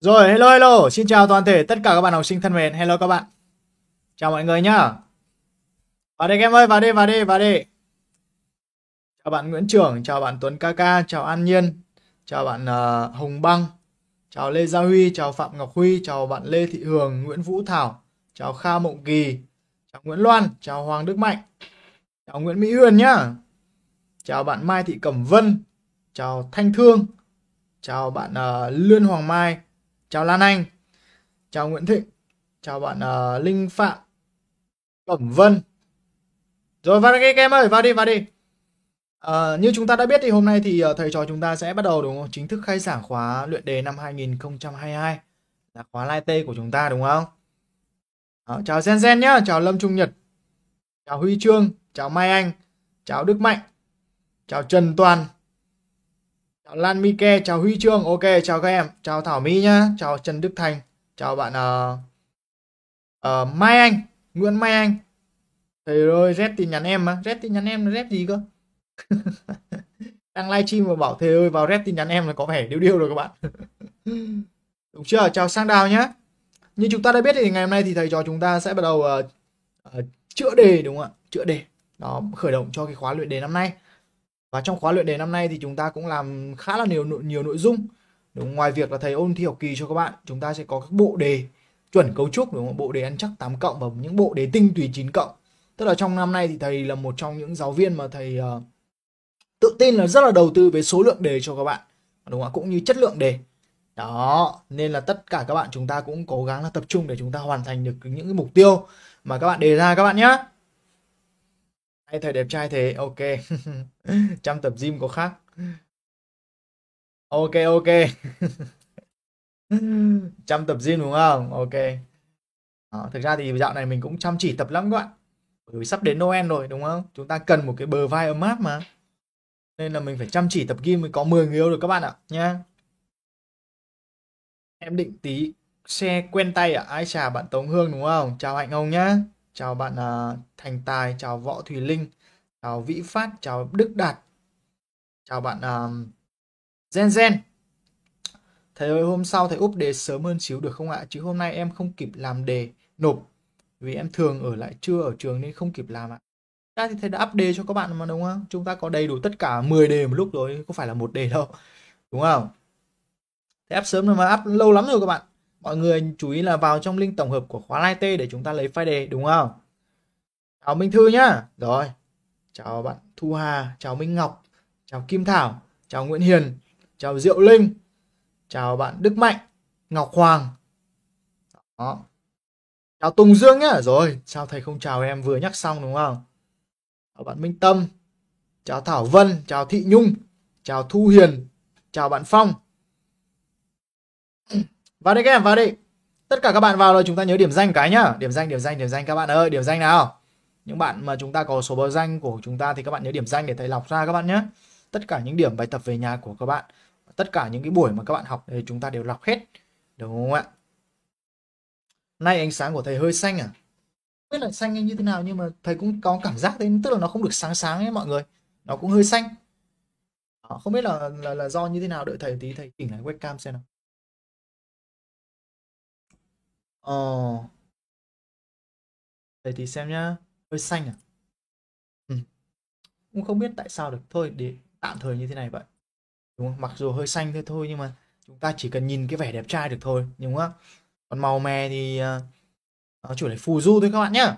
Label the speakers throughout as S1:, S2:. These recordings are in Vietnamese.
S1: Rồi hello hello, xin chào toàn thể tất cả các bạn học sinh thân mến. Hello các bạn. Chào mọi người nhá. Vào đây em ơi, vào đây, vào
S2: đây, vào đây. Chào bạn Nguyễn Trưởng, chào bạn Tuấn Kaka, chào An Nhiên, chào bạn uh, Hồng Băng, chào Lê Gia Huy, chào Phạm Ngọc Huy, chào bạn Lê Thị Hường, Nguyễn Vũ Thảo, chào Kha Mộng Kỳ, chào Nguyễn Loan, chào Hoàng Đức Mạnh, chào Nguyễn Mỹ Huyền nhá. Chào bạn Mai Thị Cẩm Vân, chào Thanh Thương, chào bạn uh, Lươn Hoàng Mai, chào Lan Anh, chào Nguyễn Thịnh, chào bạn uh, Linh Phạm, Cẩm Vân. Rồi vào đây các em ơi, vào đi, vào đi. À, như chúng ta đã biết thì hôm nay thì ờ, thầy trò chúng ta sẽ bắt đầu đúng không? Chính thức khai giảng khóa luyện đề năm 2022 là khóa lai tê của chúng ta đúng không? À, chào Zen Zen nhá, chào Lâm Trung Nhật, chào Huy Trương, chào Mai Anh, chào Đức Mạnh, chào Trần Toàn, Lan Mike, chào Huy Trương, ok, chào các em, chào Thảo Mỹ nhá, chào Trần Đức Thành, chào bạn uh, uh, Mai Anh, Nguyễn Mai Anh. Thầy ơi, Z tin nhắn em mà, Z tin nhắn em là Z gì cơ? Đang livestream mà bảo thầy ơi vào Z tin nhắn em là có vẻ điêu điêu rồi các bạn. Đúng chưa? Chào Sang Đào nhá. Như chúng ta đã biết thì ngày hôm nay thì thầy trò chúng ta sẽ bắt đầu uh, uh, chữa đề đúng không ạ? Chữa đề. Đó, khởi động cho cái khóa luyện đề năm nay. Và trong khóa luyện đề năm nay thì chúng ta cũng làm khá là nhiều nhiều nội dung. Đúng, ngoài việc là thầy ôn thi học kỳ cho các bạn, chúng ta sẽ có các bộ đề chuẩn cấu trúc đúng không? Bộ đề ăn chắc 8 cộng và những bộ đề tinh tùy 9 cộng. Tức là trong năm nay thì thầy là một trong những giáo viên mà thầy uh, tự tin là rất là đầu tư về số lượng đề cho các bạn. Đúng không ạ? Cũng như chất lượng đề. Đó, nên là tất cả các bạn chúng ta cũng cố gắng là tập trung để chúng ta hoàn thành được những cái mục tiêu mà các bạn đề ra các bạn nhé. Hay thời đẹp trai thế, ok. Trăm tập gym có khác. Ok, ok. Trăm tập gym đúng không? Ok. À, thực ra thì dạo này mình cũng chăm chỉ tập lắm các bạn. Bởi vì sắp đến Noel rồi đúng không? Chúng ta cần một cái bờ vai ấm áp mà. Nên là mình phải chăm chỉ tập gym mới có 10 người yêu được các bạn ạ nha Em định tí xe quen tay à? Ai chà bạn Tống Hương đúng không? Chào Hạnh Hồng nhá chào bạn uh, Thành Tài, chào Võ Thùy Linh, chào Vĩ Phát, chào Đức Đạt, chào bạn uh, Gen Gen. Thầy ơi hôm sau thầy úp đề sớm hơn xíu được không ạ? Chứ hôm nay em không kịp làm đề nộp vì em thường ở lại trưa ở trường nên không kịp làm ạ. Ta thì thầy đã up đề cho các bạn mà đúng không? Chúng ta có đầy đủ tất cả 10 đề một lúc rồi, không phải là một đề đâu. Đúng không? Thầy up sớm rồi mà up lâu lắm rồi các bạn mọi người chú ý là vào trong link tổng hợp của khóa IT để chúng ta lấy file đề đúng không chào minh thư nhá rồi chào bạn thu hà chào minh ngọc chào kim thảo chào nguyễn hiền chào diệu linh chào bạn đức mạnh ngọc hoàng đó chào tùng dương nhá rồi sao thầy không chào em vừa nhắc xong đúng không chào bạn minh tâm chào thảo vân chào thị nhung chào thu hiền chào bạn phong vào đi các em, vào đi. Tất cả các bạn vào rồi chúng ta nhớ điểm danh cái nhá. Điểm danh, điểm danh, điểm danh các bạn ơi, điểm danh nào. Những bạn mà chúng ta có số báo danh của chúng ta thì các bạn nhớ điểm danh để thầy lọc ra các bạn nhé. Tất cả những điểm bài tập về nhà của các bạn, tất cả những cái buổi mà các bạn học thì chúng ta đều lọc hết. Đúng không ạ? Nay ánh sáng của thầy hơi xanh à? Không biết là xanh như thế nào nhưng mà thầy cũng có cảm giác đấy, tức là nó không được sáng sáng ấy mọi người. Nó cũng hơi xanh. Ờ, không biết là là, là do như thế nào đợi
S1: thầy tí thầy chỉnh lại webcam xem nào. Ờ. Để thì xem nhá. Hơi xanh à?
S3: Ừ.
S2: Cũng không biết tại sao được. Thôi để tạm thời như thế này vậy. Đúng không? Mặc dù hơi xanh thế thôi nhưng mà chúng ta chỉ cần nhìn cái vẻ đẹp trai được thôi. Đúng không? Còn màu mè thì à, nó chủ lại phù du thôi các bạn nhá.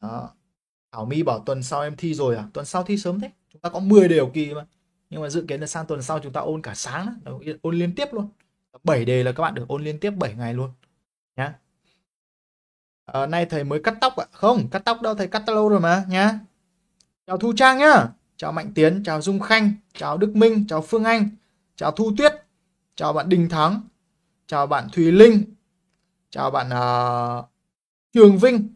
S2: Đó. Thảo My bảo tuần sau em thi rồi à? Tuần sau thi sớm thế. Chúng ta có 10 điều kỳ mà. Nhưng mà dự kiến là sang tuần sau chúng ta ôn cả sáng đó. Ôn liên tiếp luôn. 7 đề là các bạn được ôn liên tiếp 7 ngày luôn nhá à, nay thầy mới cắt tóc ạ à? không cắt tóc đâu thầy cắt lâu rồi mà nhá chào thu trang nhá chào mạnh tiến chào dung khanh chào đức minh chào phương anh chào thu tuyết chào bạn đình thắng chào bạn thùy linh chào bạn uh, trường vinh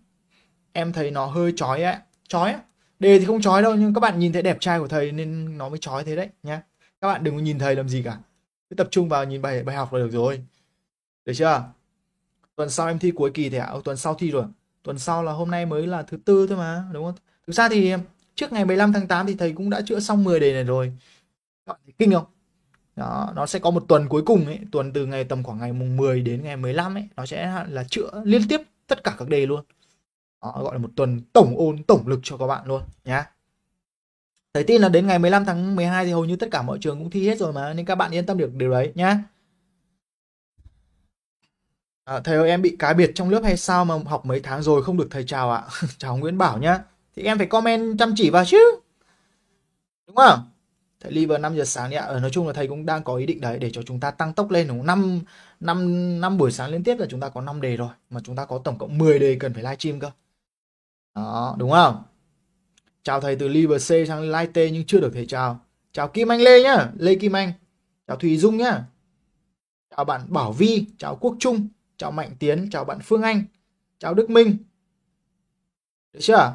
S2: em thấy nó hơi chói ấy. chói đề thì không chói đâu nhưng các bạn nhìn thấy đẹp trai của thầy nên nó mới chói thế đấy nhá các bạn đừng có nhìn thầy làm gì cả cứ tập trung vào nhìn bài bài học là được rồi được chưa tuần sau em thi cuối kỳ thì ạ à? tuần sau thi rồi tuần sau là hôm nay mới là thứ tư thôi mà đúng không thực ra thì trước ngày 15 tháng 8 thì thầy cũng đã chữa xong 10 đề này rồi bạn thấy kinh không đó, nó sẽ có một tuần cuối cùng ấy, tuần từ ngày tầm khoảng ngày mùng 10 đến ngày 15 ấy, nó sẽ là chữa liên tiếp tất cả các đề luôn. Đó, gọi là một tuần tổng ôn tổng lực cho các bạn luôn nhá. Thầy tin là đến ngày 15 tháng 12 thì hầu như tất cả mọi trường cũng thi hết rồi mà nên các bạn yên tâm được điều đấy nhá. À, thầy ơi em bị cá biệt trong lớp hay sao mà học mấy tháng rồi không được thầy chào ạ. À? chào Nguyễn Bảo nhá. Thì em phải comment chăm chỉ vào chứ. Đúng không? Thầy ly vào 5 giờ sáng đi ạ. Ờ, nói chung là thầy cũng đang có ý định đấy để cho chúng ta tăng tốc lên đúng 5 5 5 buổi sáng liên tiếp là chúng ta có 5 đề rồi mà chúng ta có tổng cộng 10 đề cần phải livestream cơ. Đó, đúng không? Chào thầy từ Liber C sang Light nhưng chưa được thầy chào. Chào Kim Anh Lê nhá, Lê Kim Anh. Chào Thùy Dung nhá. Chào bạn Bảo Vi, chào Quốc Trung, chào Mạnh Tiến, chào bạn Phương Anh, chào Đức Minh. Được chưa?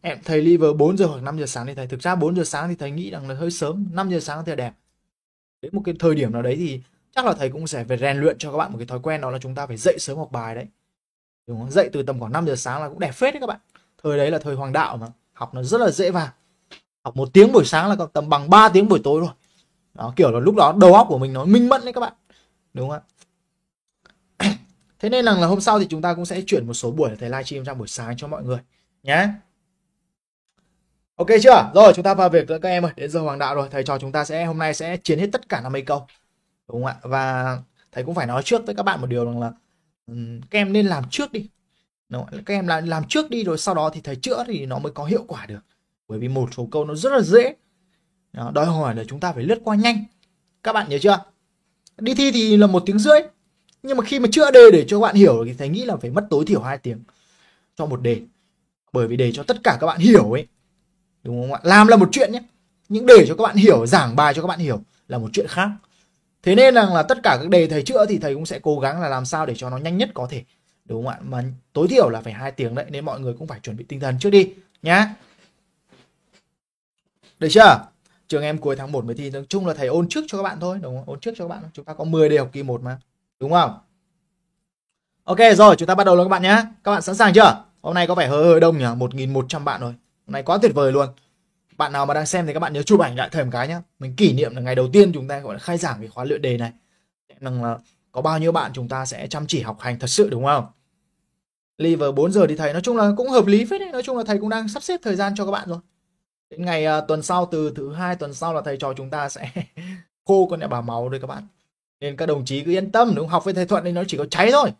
S2: Em thầy Liver 4 giờ hoặc 5 giờ sáng thì thầy thực ra 4 giờ sáng thì thầy nghĩ rằng là hơi sớm, 5 giờ sáng thì đẹp. Đến một cái thời điểm nào đấy thì chắc là thầy cũng sẽ phải rèn luyện cho các bạn một cái thói quen đó là chúng ta phải dậy sớm học bài đấy. Đúng không? Dậy từ tầm khoảng 5 giờ sáng là cũng đẹp phết đấy các bạn. Thời đấy là thời hoàng đạo mà học nó rất là dễ vào học một tiếng buổi sáng là tầm bằng 3 tiếng buổi tối rồi đó kiểu là lúc đó đầu óc của mình nó minh mẫn đấy các bạn đúng không ạ thế nên là, là hôm sau thì chúng ta cũng sẽ chuyển một số buổi thầy livestream ra buổi sáng cho mọi người nhé ok chưa rồi chúng ta vào việc các em ơi đến giờ hoàng đạo rồi thầy trò chúng ta sẽ hôm nay sẽ chiến hết tất cả năm mấy câu đúng không ạ và thầy cũng phải nói trước với các bạn một điều rằng là các em nên làm trước đi Đúng không? các em làm làm trước đi rồi sau đó thì thầy chữa thì nó mới có hiệu quả được bởi vì một số câu nó rất là dễ đó, đòi hỏi là chúng ta phải lướt qua nhanh các bạn nhớ chưa đi thi thì là một tiếng rưỡi nhưng mà khi mà chữa đề để cho các bạn hiểu thì thầy nghĩ là phải mất tối thiểu hai tiếng cho một đề bởi vì để cho tất cả các bạn hiểu ấy đúng không ạ làm là một chuyện nhé những để cho các bạn hiểu giảng bài cho các bạn hiểu là một chuyện khác thế nên rằng là, là tất cả các đề thầy chữa thì thầy cũng sẽ cố gắng là làm sao để cho nó nhanh nhất có thể đúng không ạ mà tối thiểu là phải hai tiếng đấy nên mọi người cũng phải chuẩn bị tinh thần trước đi nhá được chưa trường em cuối tháng 1 mới thi nói chung là thầy ôn trước cho các bạn thôi đúng không ôn trước cho các bạn chúng ta có 10 đề học kỳ 1 mà đúng không ok rồi chúng ta bắt đầu luôn các bạn nhé các bạn sẵn sàng chưa hôm nay có vẻ hơi hơi đông nhỉ một nghìn một trăm bạn rồi hôm nay quá tuyệt vời luôn bạn nào mà đang xem thì các bạn nhớ chụp ảnh lại thêm cái nhá mình kỷ niệm là ngày đầu tiên chúng ta gọi là khai giảng cái khóa luyện đề này rằng là có bao nhiêu bạn chúng ta sẽ chăm chỉ học hành thật sự đúng không? Liver 4 giờ đi thầy nói chung là cũng hợp lý phết đấy, nói chung là thầy cũng đang sắp xếp thời gian cho các bạn rồi. Đến ngày uh, tuần sau từ thứ hai tuần sau là thầy trò chúng ta sẽ khô con mẹ bà máu rồi các bạn. Nên các đồng chí cứ yên tâm đúng Học với thầy Thuận thì nó chỉ có cháy thôi.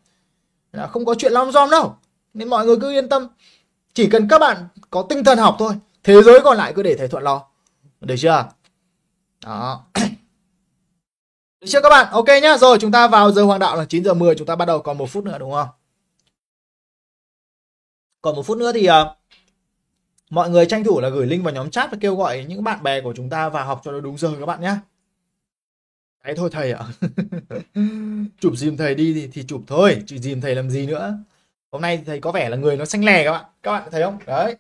S2: Là không có chuyện long dom đâu. Nên mọi người cứ yên tâm. Chỉ cần các bạn có tinh thần học thôi, thế giới còn lại cứ để thầy Thuận lo. Được chưa? Đó. Được chưa các bạn? Ok nhá. Rồi chúng ta vào giờ hoàng đạo là 9 giờ 10 chúng ta bắt đầu còn một phút nữa đúng không?
S1: Còn một phút nữa thì uh,
S2: mọi người tranh thủ là gửi link vào nhóm chat và kêu gọi những bạn bè của chúng ta vào học cho nó đúng giờ các bạn nhé. Đấy thôi thầy ạ. chụp dìm thầy đi thì, thì chụp thôi, chụp dìm thầy làm gì nữa. Hôm nay thầy có vẻ là người nó xanh lè các bạn. Các bạn thấy không? Đấy.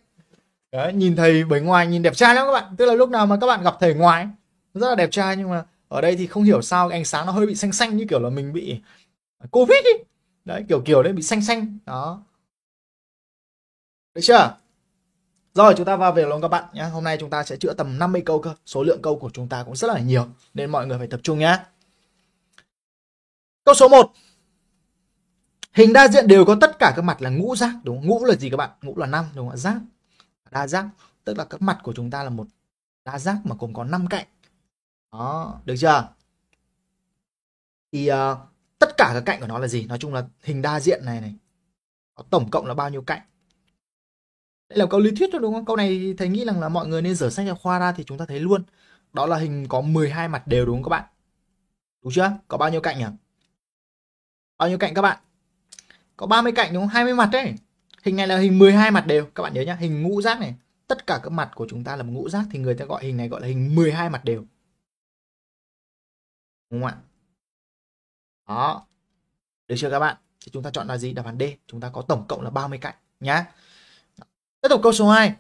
S2: Đấy, nhìn thầy bề ngoài nhìn đẹp trai lắm các bạn. Tức là lúc nào mà các bạn gặp thầy ngoài rất là đẹp trai nhưng mà ở đây thì không hiểu sao ánh sáng nó hơi bị xanh xanh như kiểu là mình bị covid ấy. đấy kiểu kiểu đấy bị xanh xanh đó được chưa rồi chúng ta vào việc luôn các bạn nhé hôm nay chúng ta sẽ chữa tầm 50 câu cơ số lượng câu của chúng ta cũng rất là nhiều nên mọi người phải tập trung nhé câu số 1 hình đa diện đều có tất cả các mặt là ngũ giác đúng không? ngũ là gì các bạn ngũ là năm đúng không ạ giác đa giác tức là các mặt của chúng ta là một đa giác mà cũng có năm cạnh đó được chưa thì uh, tất cả các cạnh của nó là gì nói chung là hình đa diện này này có tổng cộng là bao nhiêu cạnh đây là câu lý thuyết thôi đúng không câu này thầy nghĩ rằng là mọi người nên dở sách giáo khoa ra thì chúng ta thấy luôn đó là hình có 12 mặt đều đúng không các bạn đúng chưa có bao nhiêu cạnh nhỉ bao nhiêu cạnh các bạn có 30 cạnh đúng không 20 mặt đấy hình này là hình 12 mặt đều các bạn nhớ nhá hình ngũ giác này tất cả các mặt của chúng ta là một ngũ giác thì người ta gọi hình này gọi là hình 12 mặt đều đúng không ạ
S1: đó được chưa các
S2: bạn thì chúng ta chọn là gì đáp án D chúng ta có tổng cộng là 30 cạnh nhá tiếp tục câu số 2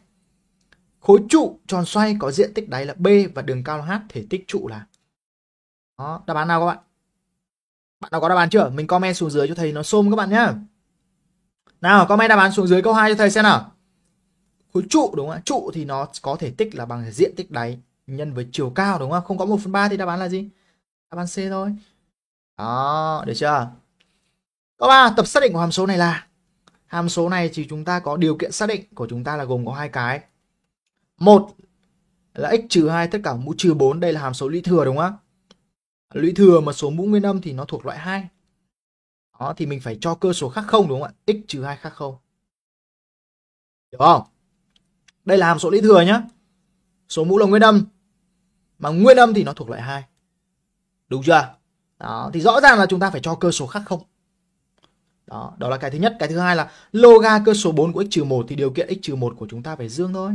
S2: khối trụ tròn xoay có diện tích đáy là B và đường cao là H thể tích trụ là đó đáp án nào các bạn bạn nào có đáp án chưa mình comment xuống dưới cho thầy nó xôm các bạn nhá nào comment đáp án xuống dưới câu 2 cho thầy xem nào khối trụ đúng không ạ trụ thì nó có thể tích là bằng diện tích đáy nhân với chiều cao đúng không không có 1 phần 3 thì đáp án là gì đáp án C thôi đó được chưa câu 3 tập xác định của hàm số này là hàm số này thì chúng ta có điều kiện xác định của chúng ta là gồm có hai cái một là x trừ 2 tất cả mũ trừ 4 đây là hàm số lũy thừa đúng không ạ? lũy thừa mà số mũ nguyên âm thì nó thuộc loại 2 đó thì mình phải cho cơ số khác không đúng không ạ x trừ 2 khác không hiểu không đây là hàm số lũy thừa nhá số mũ là nguyên âm mà nguyên âm thì nó thuộc loại 2 đúng chưa đó, thì rõ ràng là chúng ta phải cho cơ số khác không đó, đó là cái thứ nhất cái thứ hai là loga cơ số 4 của x trừ một thì điều kiện x trừ một của chúng ta phải dương thôi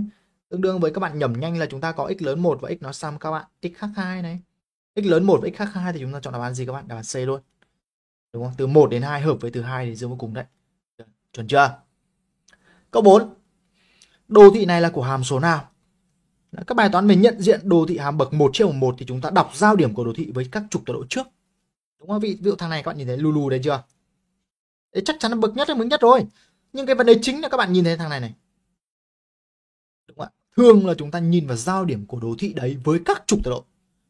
S2: tương đương với các bạn nhẩm nhanh là chúng ta có x lớn 1 và x nó xăm các bạn x khác hai này x lớn 1 và x khác hai thì chúng ta chọn đáp án gì các bạn đáp án C luôn đúng không từ 1 đến 2 hợp với từ 2 thì dương vô cùng đấy chuẩn chưa câu 4 đồ thị này là của hàm số nào các bài toán về nhận diện đồ thị hàm bậc 1 trên 1 thì chúng ta đọc giao điểm của đồ thị với các trục tọa độ trước. Đúng không? Ví dụ thằng này các bạn nhìn thấy lulu đấy chưa? Đấy, chắc chắn là bậc nhất hay bậc nhất rồi. Nhưng cái vấn đề chính là các bạn nhìn thấy thằng này này. Đúng không ạ? Thường là chúng ta nhìn vào giao điểm của đồ thị đấy với các trục tọa độ.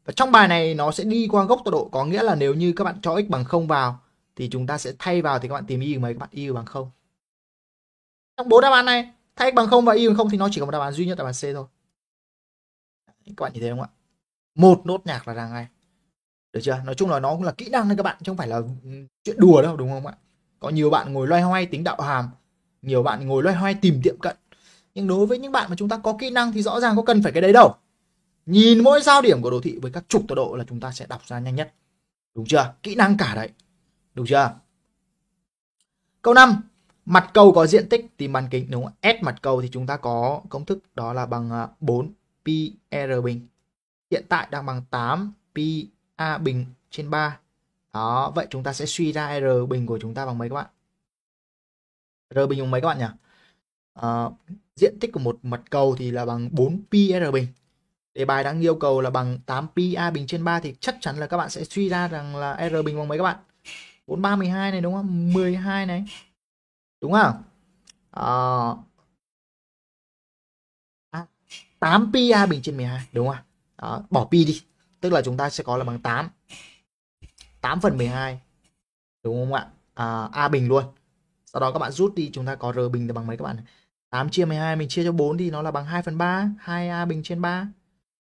S2: Và trong bài này nó sẽ đi qua gốc tọa độ có nghĩa là nếu như các bạn cho x bằng 0 vào thì chúng ta sẽ thay vào thì các bạn tìm y của mấy các bạn y bằng 0. Trong bốn đáp án này, thay x bằng 0 và y bằng 0 thì nó chỉ có một đáp án duy nhất là đáp án C thôi các bạn nhìn thấy không ạ một nốt nhạc là ra ngay được chưa nói chung là nó cũng là kỹ năng đấy các bạn chứ không phải là chuyện đùa đâu đúng không ạ có nhiều bạn ngồi loay hoay tính đạo hàm nhiều bạn ngồi loay hoay tìm tiệm cận nhưng đối với những bạn mà chúng ta có kỹ năng thì rõ ràng có cần phải cái đấy đâu nhìn mỗi giao điểm của đồ thị với các trục tọa độ là chúng ta sẽ đọc ra nhanh nhất đúng chưa kỹ năng cả đấy đúng chưa câu 5 mặt cầu có diện tích tìm bán kính đúng không? S mặt cầu thì chúng ta có công thức đó là bằng 4 à, PR e bình hiện tại đang bằng 8 PA bình trên 3 đó vậy chúng ta sẽ suy ra R bình của chúng ta bằng mấy các bạn R bình bằng mấy các bạn nhỉ à, diện tích của một mặt cầu thì là bằng 4 PR e bình đề bài đang yêu cầu là bằng 8 PA bình trên 3 thì chắc chắn là các bạn sẽ suy ra rằng là R bình bằng mấy các bạn 4 3 12 này đúng không 12 này
S1: đúng không à, 8 pi a bình trên 12 đúng không ạ? bỏ pi đi. Tức
S2: là chúng ta sẽ có là bằng 8. 8 phần 12 đúng không ạ? À, a bình luôn. Sau đó các bạn rút đi chúng ta có r bình là bằng mấy các bạn? 8 chia 12 mình chia cho 4 thì nó là bằng 2 phần 3, 2a bình trên 3.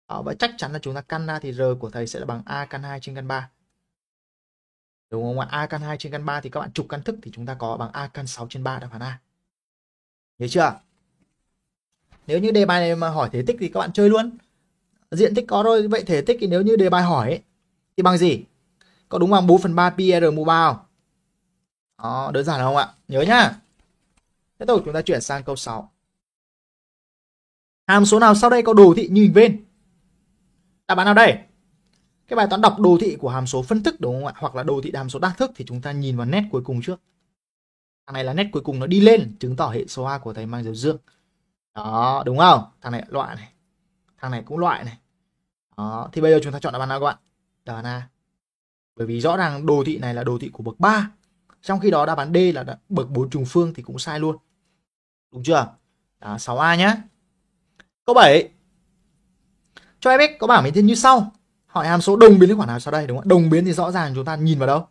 S2: Đó, và chắc chắn là chúng ta căn ra thì r của thầy sẽ là bằng a căn 2 trên căn 3. Đúng không ạ? A căn 2 trên căn 3 thì các bạn trục căn thức thì chúng ta có bằng A căn 6 trên 3 đáp án A. Nhớ chưa? nếu như đề bài này mà hỏi thể tích thì các bạn chơi luôn diện tích có rồi vậy thể tích thì nếu như đề bài hỏi ấy, thì bằng gì có đúng bằng 4 phần 3 PR mobile bao? Đó, đơn giản không ạ? Nhớ nhá. Tiếp tục chúng ta chuyển sang câu 6. Hàm số nào sau đây có đồ thị như hình bên? Đáp án nào đây? Cái bài toán đọc đồ thị của hàm số phân thức đúng không ạ? Hoặc là đồ thị hàm số đa thức thì chúng ta nhìn vào nét cuối cùng trước. Thằng này là nét cuối cùng nó đi lên, chứng tỏ hệ số A của thầy mang dấu dương đó đúng không thằng này loại này thằng này cũng loại này đó thì bây giờ chúng ta chọn đáp án nào các bạn đáp án A bởi vì rõ ràng đồ thị này là đồ thị của bậc 3 trong khi đó đáp án D là bậc 4 trùng phương thì cũng sai luôn đúng chưa đó, 6A nhé câu 7 cho f có bảng biến thiên như sau hỏi hàm số đồng biến với khoản nào sau đây đúng không đồng biến thì rõ ràng chúng ta nhìn vào đâu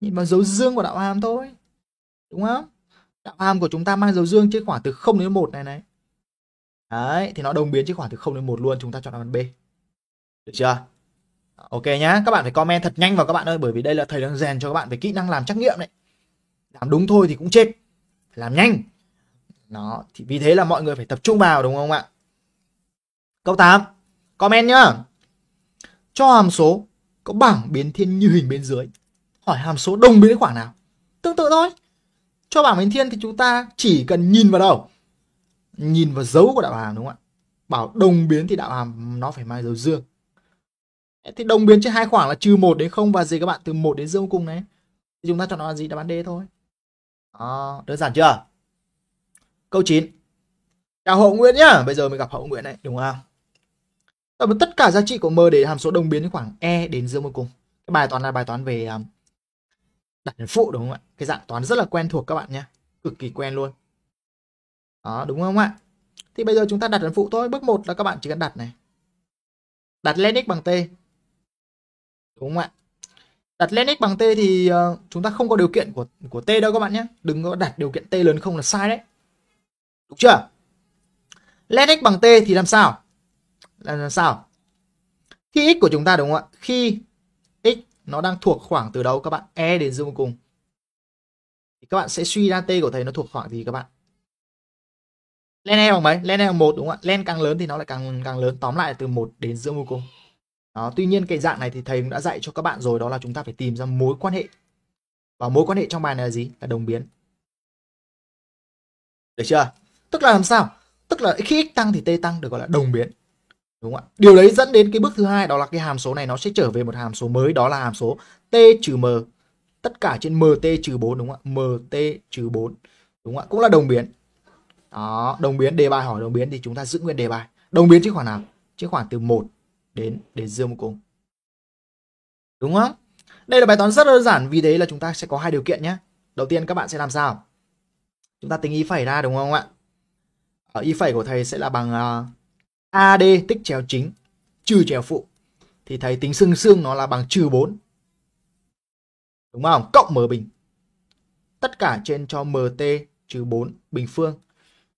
S2: nhìn vào dấu dương của đạo hàm thôi đúng không Trạm am của chúng ta mang dấu dương trên khoảng từ 0 đến 1 này này. Đấy, thì nó đồng biến trên khoảng từ 0 đến 1 luôn, chúng ta chọn đáp án B. Được chưa? Ok nhá, các bạn phải comment thật nhanh vào các bạn ơi bởi vì đây là thầy đang rèn cho các bạn về kỹ năng làm trắc nghiệm đấy. Làm đúng thôi thì cũng chết. Phải làm nhanh. nó thì vì thế là mọi người phải tập trung vào đúng không ạ? Câu 8. Comment nhá. Cho hàm số có bảng biến thiên như hình bên dưới. Hỏi hàm số đồng biến khoảng nào? Tương tự thôi cho bảng biến thiên thì chúng ta chỉ cần nhìn vào đâu nhìn vào dấu của đạo hàm đúng không ạ bảo đồng biến thì đạo hàm nó phải mang dấu dương thì đồng biến trên hai khoảng là trừ 1 đến 0 và gì các bạn từ 1 đến dương cùng này thì chúng ta chọn nó là gì đáp án D thôi à, đơn giản chưa câu 9 chào hậu Nguyễn nhá bây giờ mình gặp hậu Nguyễn này đúng không Tổng tất cả giá trị của m để hàm số đồng biến khoảng e đến dương vô cùng cái bài toán là bài toán về um, đặt đến phụ đúng không ạ? Cái dạng toán rất là quen thuộc các bạn nhé. Cực kỳ quen luôn. Đó, đúng không ạ? Thì bây giờ chúng ta đặt đến phụ thôi. Bước 1 là các bạn chỉ cần đặt này. Đặt len x bằng t. Đúng không ạ? Đặt len x bằng t thì ờ, chúng ta không có điều kiện của của t đâu các bạn nhé. Đừng có đặt điều kiện t lớn không là sai đấy. Đúng chưa? Len x bằng t thì làm sao? Làm, làm sao? Khi x của chúng ta đúng không ạ? Khi nó đang thuộc khoảng từ đâu các bạn e đến dương vô cùng thì các bạn sẽ suy ra t của thầy nó thuộc khoảng gì các bạn len e bằng mấy len e bằng một đúng không ạ len càng lớn thì nó lại càng càng lớn tóm lại là từ một đến dương vô cùng đó, tuy nhiên cái dạng này thì thầy cũng đã dạy cho các bạn rồi đó là chúng ta phải tìm ra mối quan hệ và mối quan hệ trong bài này là gì là đồng biến được chưa tức là làm sao tức là khi x tăng thì t tăng được gọi là đồng biến đúng không ạ điều đấy dẫn đến cái bước thứ hai đó là cái hàm số này nó sẽ trở về một hàm số mới đó là hàm số t trừ m tất cả trên mt trừ bốn đúng không ạ mt trừ bốn đúng không ạ cũng là đồng biến đó đồng biến đề bài hỏi đồng biến thì chúng ta giữ nguyên đề bài đồng biến chứ khoản nào chứ khoản từ 1 đến đến dương vô cùng đúng không đây là bài toán rất đơn giản vì thế là chúng ta sẽ có hai điều kiện nhé đầu tiên các bạn sẽ làm sao chúng ta tính y phẩy ra đúng không ạ ở y phẩy của thầy sẽ là bằng uh, AD tích chéo chính trừ chéo phụ thì thấy tính xương xương nó là bằng trừ 4. Đúng không? Cộng m bình. Tất cả trên cho MT trừ 4 bình phương.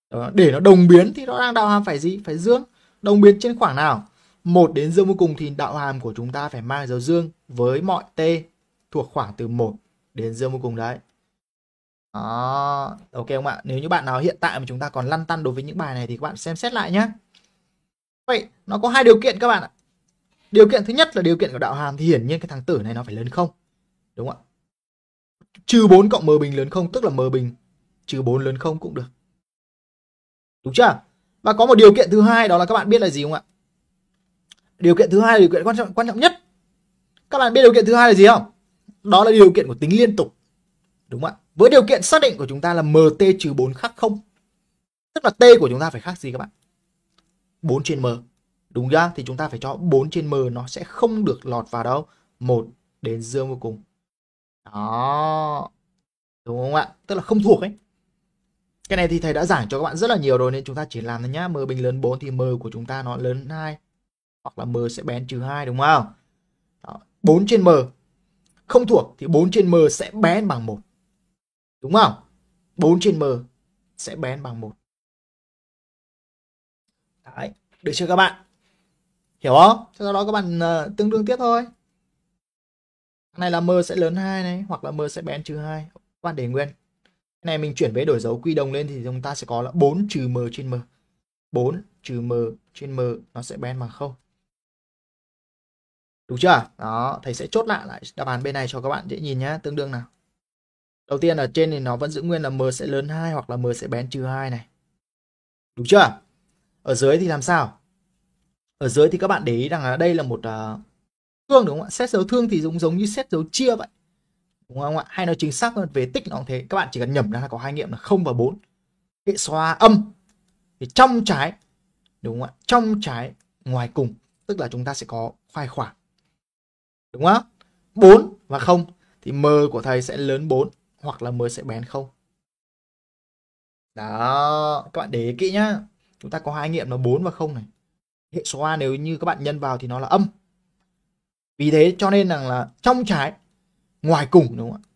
S2: Đó, để nó đồng biến thì nó đang đạo hàm phải gì? Phải dương. Đồng biến trên khoảng nào? 1 đến dương vô cùng thì đạo hàm của chúng ta phải mang dấu dương với mọi t thuộc khoảng từ 1 đến dương vô cùng đấy. Đó, ok không ạ? Nếu như bạn nào hiện tại mà chúng ta còn lăn tăn đối với những bài này thì các bạn xem xét lại nhé. Vậy nó có hai điều kiện các bạn ạ. Điều kiện thứ nhất là điều kiện của đạo hàm thì hiển nhiên cái thằng tử này nó phải lớn không. Đúng không ạ? Trừ 4 cộng m bình lớn không tức là m bình trừ 4 lớn không cũng được. Đúng chưa? Và có một điều kiện thứ hai đó là các bạn biết là gì không ạ? Điều kiện thứ hai là điều kiện quan trọng quan trọng nhất. Các bạn biết điều kiện thứ hai là gì không? Đó là điều kiện của tính liên tục. Đúng không ạ? Với điều kiện xác định của chúng ta là mt trừ 4 khác không. Tức là t của chúng ta phải khác gì các bạn? 4 trên M. Đúng chưa? Thì chúng ta phải cho 4 trên M nó sẽ không được lọt vào đâu. 1 đến dương vô cùng. Đó. Đúng không ạ? Tức là không thuộc ấy. Cái này thì thầy đã giảng cho các bạn rất là nhiều rồi nên chúng ta chỉ làm thôi nhá. M bình lớn 4 thì M của chúng ta nó lớn 2 hoặc là M sẽ bén trừ 2 đúng không? Đó. 4 trên M không thuộc thì 4 trên M sẽ bén bằng 1. Đúng không? 4 trên M sẽ bén bằng 1. Được chưa các bạn? Hiểu không? Sau đó các bạn uh, tương đương tiếp thôi. Này là m sẽ lớn 2 này, hoặc là m sẽ bé trừ 2. Các bạn để nguyên. Cái này mình chuyển với đổi dấu quy đồng lên thì chúng ta sẽ có là 4 trừ m trên m. 4 trừ m trên m nó sẽ bé bằng không. Đúng chưa? Đó, thầy sẽ chốt lại lại đáp án bên này cho các bạn dễ nhìn nhá, tương đương nào. Đầu tiên ở trên thì nó vẫn giữ nguyên là m sẽ lớn 2 hoặc là m sẽ bé trừ 2 này. Đúng chưa? Ở dưới thì làm sao? ở dưới thì các bạn để ý rằng là đây là một à, thương đúng không ạ xét dấu thương thì giống giống như xét dấu chia vậy đúng không ạ hay nói chính xác hơn về tích nó cũng thế các bạn chỉ cần nhẩm ra là có hai nghiệm là 0 và 4 hệ xóa âm thì trong trái đúng không ạ trong trái ngoài cùng tức là chúng ta sẽ có khoai khoảng đúng không 4 và 0 thì m của thầy sẽ lớn 4 hoặc là m sẽ bén 0 đó các bạn để ý kỹ nhá chúng ta có hai nghiệm là 4 và 0 này hệ số A nếu như các bạn nhân vào thì nó là âm vì thế cho nên rằng là trong trái ngoài cùng đúng không ạ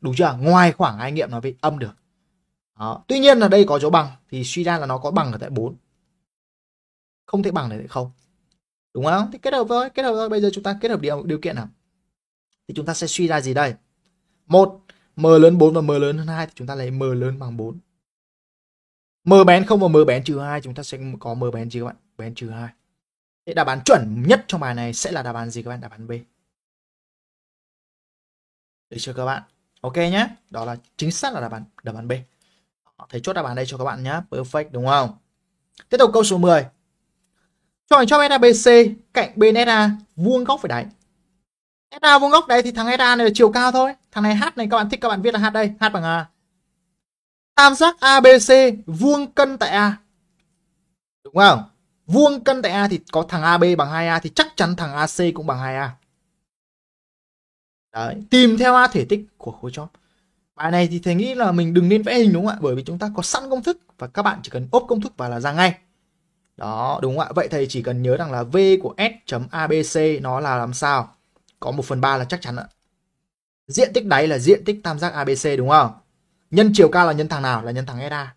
S2: đúng chưa ngoài khoảng ai nghiệm nó bị âm được đó. tuy nhiên là đây có chỗ bằng thì suy ra là nó có bằng ở tại 4 không thể bằng này tại không đúng không thì kết hợp với kết hợp với bây giờ chúng ta kết hợp điều, điều kiện nào thì chúng ta sẽ suy ra gì đây một m lớn 4 và m lớn hơn 2 thì chúng ta lấy m lớn bằng 4 m bén không và m bén trừ 2 chúng ta sẽ có m bén chứ các bạn bên trừ 2. Thế đáp án chuẩn nhất trong bài này sẽ là đáp án gì các bạn? Đáp án B. Được chưa các bạn? Ok nhé. Đó là chính xác là đáp án đáp án B. Thấy chốt đáp án đây cho các bạn nhé. Perfect đúng không? Tiếp tục câu số 10. Cho hình cho BC cạnh bên SA vuông góc phải đáy. SA vuông góc đấy thì thằng SA này là chiều cao thôi. Thằng này H này các bạn thích các bạn viết là H đây. H bằng A. À, tam giác ABC vuông cân tại A. Đúng không? vuông cân tại A thì có thằng AB bằng 2A thì chắc chắn thằng AC cũng bằng 2A. Đấy, tìm theo A thể tích của khối chóp. Bài này thì thầy nghĩ là mình đừng nên vẽ hình đúng không ạ? Bởi vì chúng ta có sẵn công thức và các bạn chỉ cần ốp công thức và là ra ngay. Đó, đúng không ạ? Vậy thầy chỉ cần nhớ rằng là V của S.ABC nó là làm sao? Có 1 phần 3 là chắc chắn ạ. Diện tích đáy là diện tích tam giác ABC đúng không? Nhân chiều cao là nhân thằng nào? Là nhân thằng SA.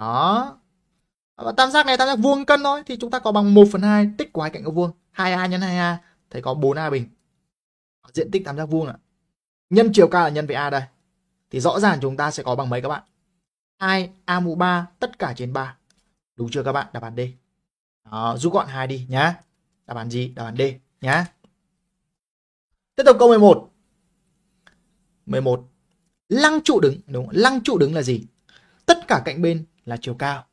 S2: Đó, À, và tam giác này tam giác vuông cân thôi thì chúng ta có bằng 1 phần 2 tích của hai cạnh có vuông 2a nhân 2a thấy có 4a bình diện tích tam giác vuông ạ nhân chiều cao là nhân với a đây thì rõ ràng chúng ta sẽ có bằng mấy các bạn 2 a mũ 3 tất cả trên 3 đúng chưa các bạn đáp án D Đó, rút gọn hai đi nhá đáp án gì đáp án D nhá tiếp tục câu 11 11 lăng trụ đứng đúng lăng trụ đứng là gì tất cả cạnh bên là chiều cao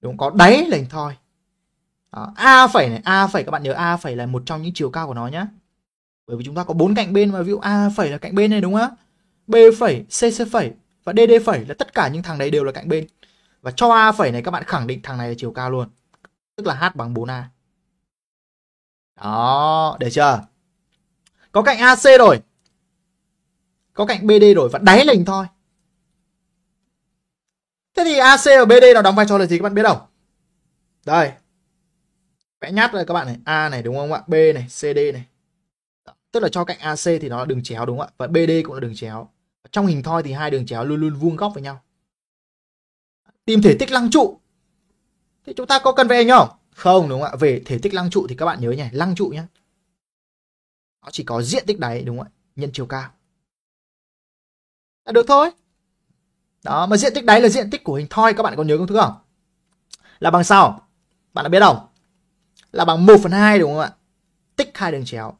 S2: đúng có đáy lệnh thoi đó, a phẩy này a phẩy các bạn nhớ a phẩy là một trong những chiều cao của nó nhé bởi vì chúng ta có bốn cạnh bên mà ví dụ a phẩy là cạnh bên này đúng không b phẩy C C phẩy và dd phẩy là tất cả những thằng đấy đều là cạnh bên và cho a phẩy này các bạn khẳng định thằng này là chiều cao luôn tức là h bằng 4a đó để chưa có cạnh ac rồi có cạnh bd rồi và đáy lình thôi Thế thì AC và BD nó đóng vai trò là gì các bạn biết không? Đây. Vẽ nhát rồi các bạn này. A này đúng không ạ? B này, CD này. Đó. Tức là cho cạnh AC thì nó là đường chéo đúng không ạ? Và BD cũng là đường chéo. Trong hình thoi thì hai đường chéo luôn luôn vuông góc với nhau. Tìm thể tích lăng trụ. Thì chúng ta có cần vẽ không? Không đúng không ạ? Về thể tích lăng trụ thì các bạn nhớ nhỉ, lăng trụ nhá. Nó chỉ có diện tích đáy đúng không ạ? Nhân chiều cao. Là được thôi. Đó, mà diện tích đáy là diện tích của hình thoi các bạn có nhớ công thức không? Là bằng sao? Bạn đã biết không? Là bằng 1 phần 2 đúng không ạ? Tích hai đường chéo.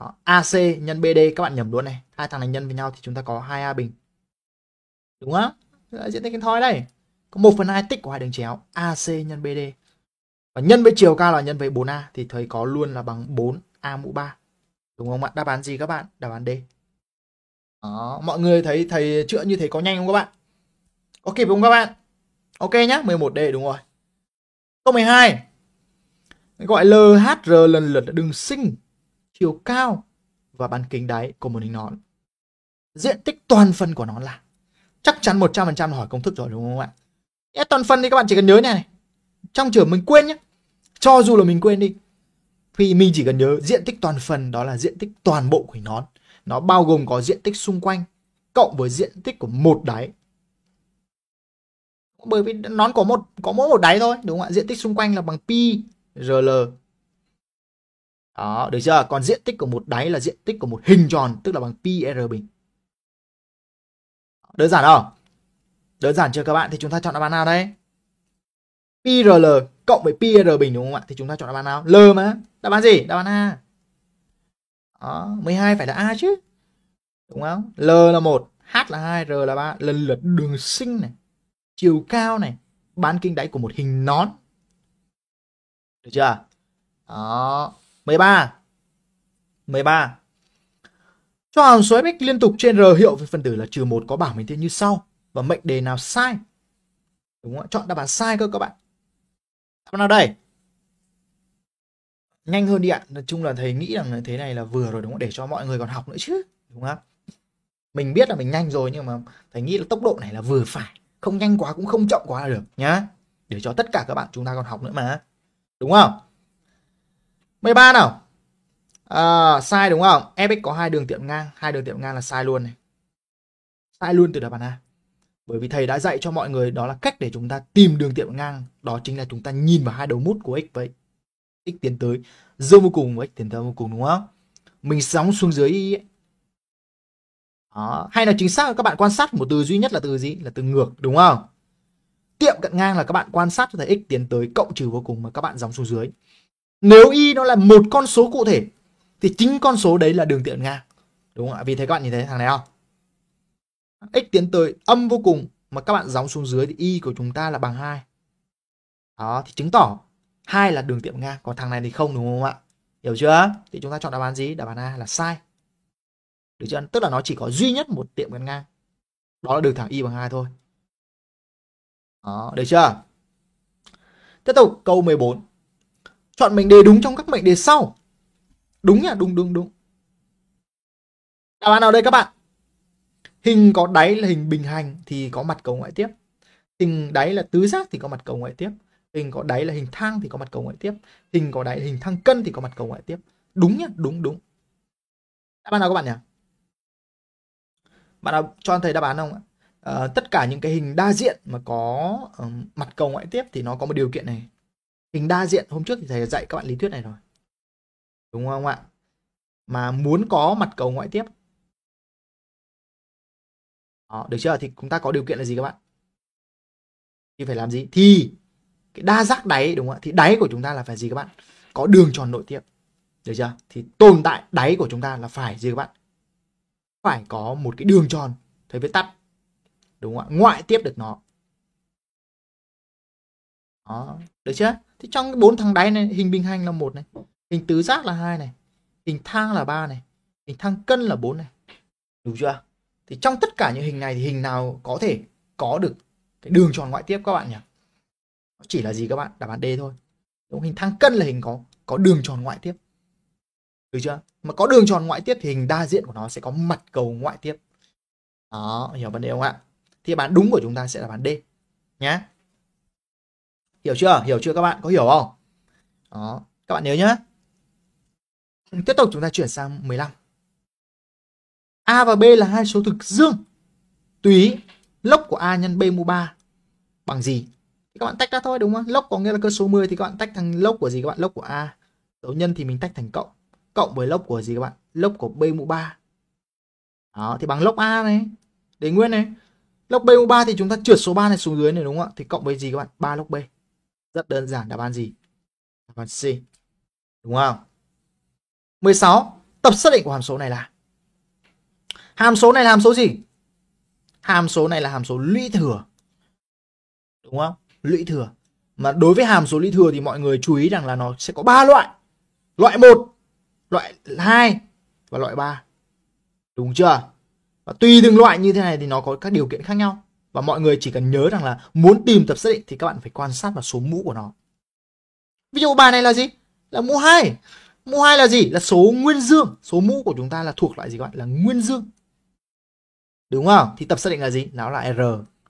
S2: Đó, AC nhân BD các bạn nhầm luôn này. Hai thằng này nhân với nhau thì chúng ta có 2A bình. Đúng không? diện tích hình thoi đây. Có 1 phần 2 tích của hai đường chéo AC nhân BD. Và nhân với chiều cao là nhân với 4A thì thấy có luôn là bằng 4A mũ 3. Đúng không ạ? Đáp án gì các bạn? Đáp án D. Đó, mọi người thấy thầy chữa như thế có nhanh không các bạn? Có kịp không các bạn? Ok nhá, 11D đúng rồi. Câu 12. Gọi LHR lần lượt là đường sinh, chiều cao và bán kính đáy của một hình nón. Diện tích toàn phần của nó là chắc chắn 100% là hỏi công thức rồi đúng không ạ? S toàn phần thì các bạn chỉ cần nhớ này, này. Trong trường mình quên nhé. Cho dù là mình quên đi thì mình chỉ cần nhớ diện tích toàn phần đó là diện tích toàn bộ của hình nón nó bao gồm có diện tích xung quanh cộng với diện tích của một đáy. Bởi vì nón có một có mỗi một đáy thôi, đúng không ạ? Diện tích xung quanh là bằng pi RL. Đó, được chưa? Còn diện tích của một đáy là diện tích của một hình tròn, tức là bằng pi R bình. Đơn giản không? Đơn giản chưa các bạn? Thì chúng ta chọn đáp án nào đây? pi RL cộng với pi R bình đúng không ạ? Thì chúng ta chọn đáp án nào? L mà. Đáp án gì? Đáp án A. Đó, 12 phải là A chứ. Đúng không? L là 1, H là 2, R là 3. Lần lượt đường sinh này, chiều cao này, bán kinh đáy của một hình nón. Được chưa? Đó. 13. 13. Cho hàm số fx liên tục trên R hiệu với phần tử là trừ 1 có bảng mình thiên như sau. Và mệnh đề nào sai? Đúng không? Chọn đáp án sai cơ các bạn. Đáp án nào đây? nhanh hơn đi ạ nói chung là thầy nghĩ rằng thế này là vừa rồi đúng không để cho mọi người còn học nữa chứ đúng không mình biết là mình nhanh rồi nhưng mà thầy nghĩ là tốc độ này là vừa phải không nhanh quá cũng không chậm quá là được nhá để cho tất cả các bạn chúng ta còn học nữa mà đúng không 13 nào à, sai đúng không fx có hai đường tiệm ngang hai đường tiệm ngang là sai luôn này sai luôn từ đáp án a bởi vì thầy đã dạy cho mọi người đó là cách để chúng ta tìm đường tiệm ngang đó chính là chúng ta nhìn vào hai đầu mút của x vậy x tiến tới dương vô cùng và x tiến tới vô cùng đúng không mình sóng xuống dưới y đó. hay là chính xác là các bạn quan sát một từ duy nhất là từ gì là từ ngược đúng không tiệm cận ngang là các bạn quan sát thấy x tiến tới cộng trừ vô cùng mà các bạn dòng xuống dưới nếu y nó là một con số cụ thể thì chính con số đấy là đường tiệm ngang đúng không ạ vì thế các bạn nhìn thấy thằng này không x tiến tới âm vô cùng mà các bạn dòng xuống dưới thì y của chúng ta là bằng hai đó thì chứng tỏ hai là đường tiệm ngang còn thằng này thì không đúng không ạ hiểu chưa thì chúng ta chọn đáp án gì đáp án a là sai được chưa tức là nó chỉ có duy nhất một tiệm gần ngang đó là đường thẳng y bằng hai thôi đó được chưa tiếp tục câu 14 chọn mệnh đề đúng trong các mệnh đề sau đúng nhỉ? đúng đúng đúng đáp án nào đây các bạn hình có đáy là hình bình hành thì có mặt cầu ngoại tiếp hình đáy là tứ giác thì có mặt cầu ngoại tiếp hình có đáy là hình thang thì có mặt cầu ngoại tiếp hình có đáy là hình thang cân thì có mặt cầu ngoại tiếp đúng nhá đúng đúng đáp án nào các bạn nhỉ bạn nào cho anh thầy đáp án không ạ à, tất cả những cái hình đa diện mà có uh, mặt cầu ngoại tiếp thì nó có một điều kiện này hình đa diện hôm trước thì thầy dạy các bạn lý thuyết này rồi đúng không ạ
S1: mà muốn có mặt cầu ngoại tiếp Đó, được chưa thì chúng ta có điều kiện là gì các bạn thì phải làm gì thì
S2: cái đa giác đáy đúng không ạ thì đáy của chúng ta là phải gì các bạn có đường tròn nội tiếp được chưa thì tồn tại đáy của chúng ta là phải gì các bạn phải có một cái đường tròn thấy với tắt đúng không ạ ngoại tiếp được nó đó được chưa thì trong cái bốn thằng đáy này hình bình hành là một này hình tứ giác là hai này hình thang là ba này hình thang cân là bốn này đúng chưa thì trong tất cả những hình này thì hình nào có thể có được cái đường tròn ngoại tiếp các bạn nhỉ nó chỉ là gì các bạn đáp án D thôi đúng hình thang cân là hình có có đường tròn ngoại tiếp được chưa mà có đường tròn ngoại tiếp thì hình đa diện của nó sẽ có mặt cầu ngoại tiếp đó hiểu vấn đề không ạ thì bạn đúng của chúng ta sẽ là bạn D nhé hiểu chưa hiểu chưa các bạn có hiểu không đó các bạn nhớ nhé tiếp tục chúng ta chuyển sang 15 A và B là hai số thực dương tùy lốc của A nhân B mũ 3 bằng gì thì các bạn tách ra thôi đúng không lốc có nghĩa là cơ số 10 thì các bạn tách thành lốc của gì các bạn lốc của a dấu nhân thì mình tách thành cộng cộng với lốc của gì các bạn lốc của b mũ 3 đó thì bằng lốc a này để nguyên này lốc b mũ 3 thì chúng ta trượt số 3 này xuống dưới này đúng không ạ thì cộng với gì các bạn 3 lốc b rất đơn giản đáp án gì đáp án C đúng không 16 tập xác định của hàm số này là hàm số này là hàm số gì hàm số này là hàm số lũy thừa đúng không lũy thừa mà đối với hàm số lũy thừa thì mọi người chú ý rằng là nó sẽ có ba loại loại một loại 2 và loại 3 đúng chưa và tùy từng loại như thế này thì nó có các điều kiện khác nhau và mọi người chỉ cần nhớ rằng là muốn tìm tập xác định thì các bạn phải quan sát vào số mũ của nó ví dụ bài này là gì là mũ 2 mũ 2 là gì là số nguyên dương số mũ của chúng ta là thuộc loại gì các bạn là nguyên dương đúng không thì tập xác định là gì nó là r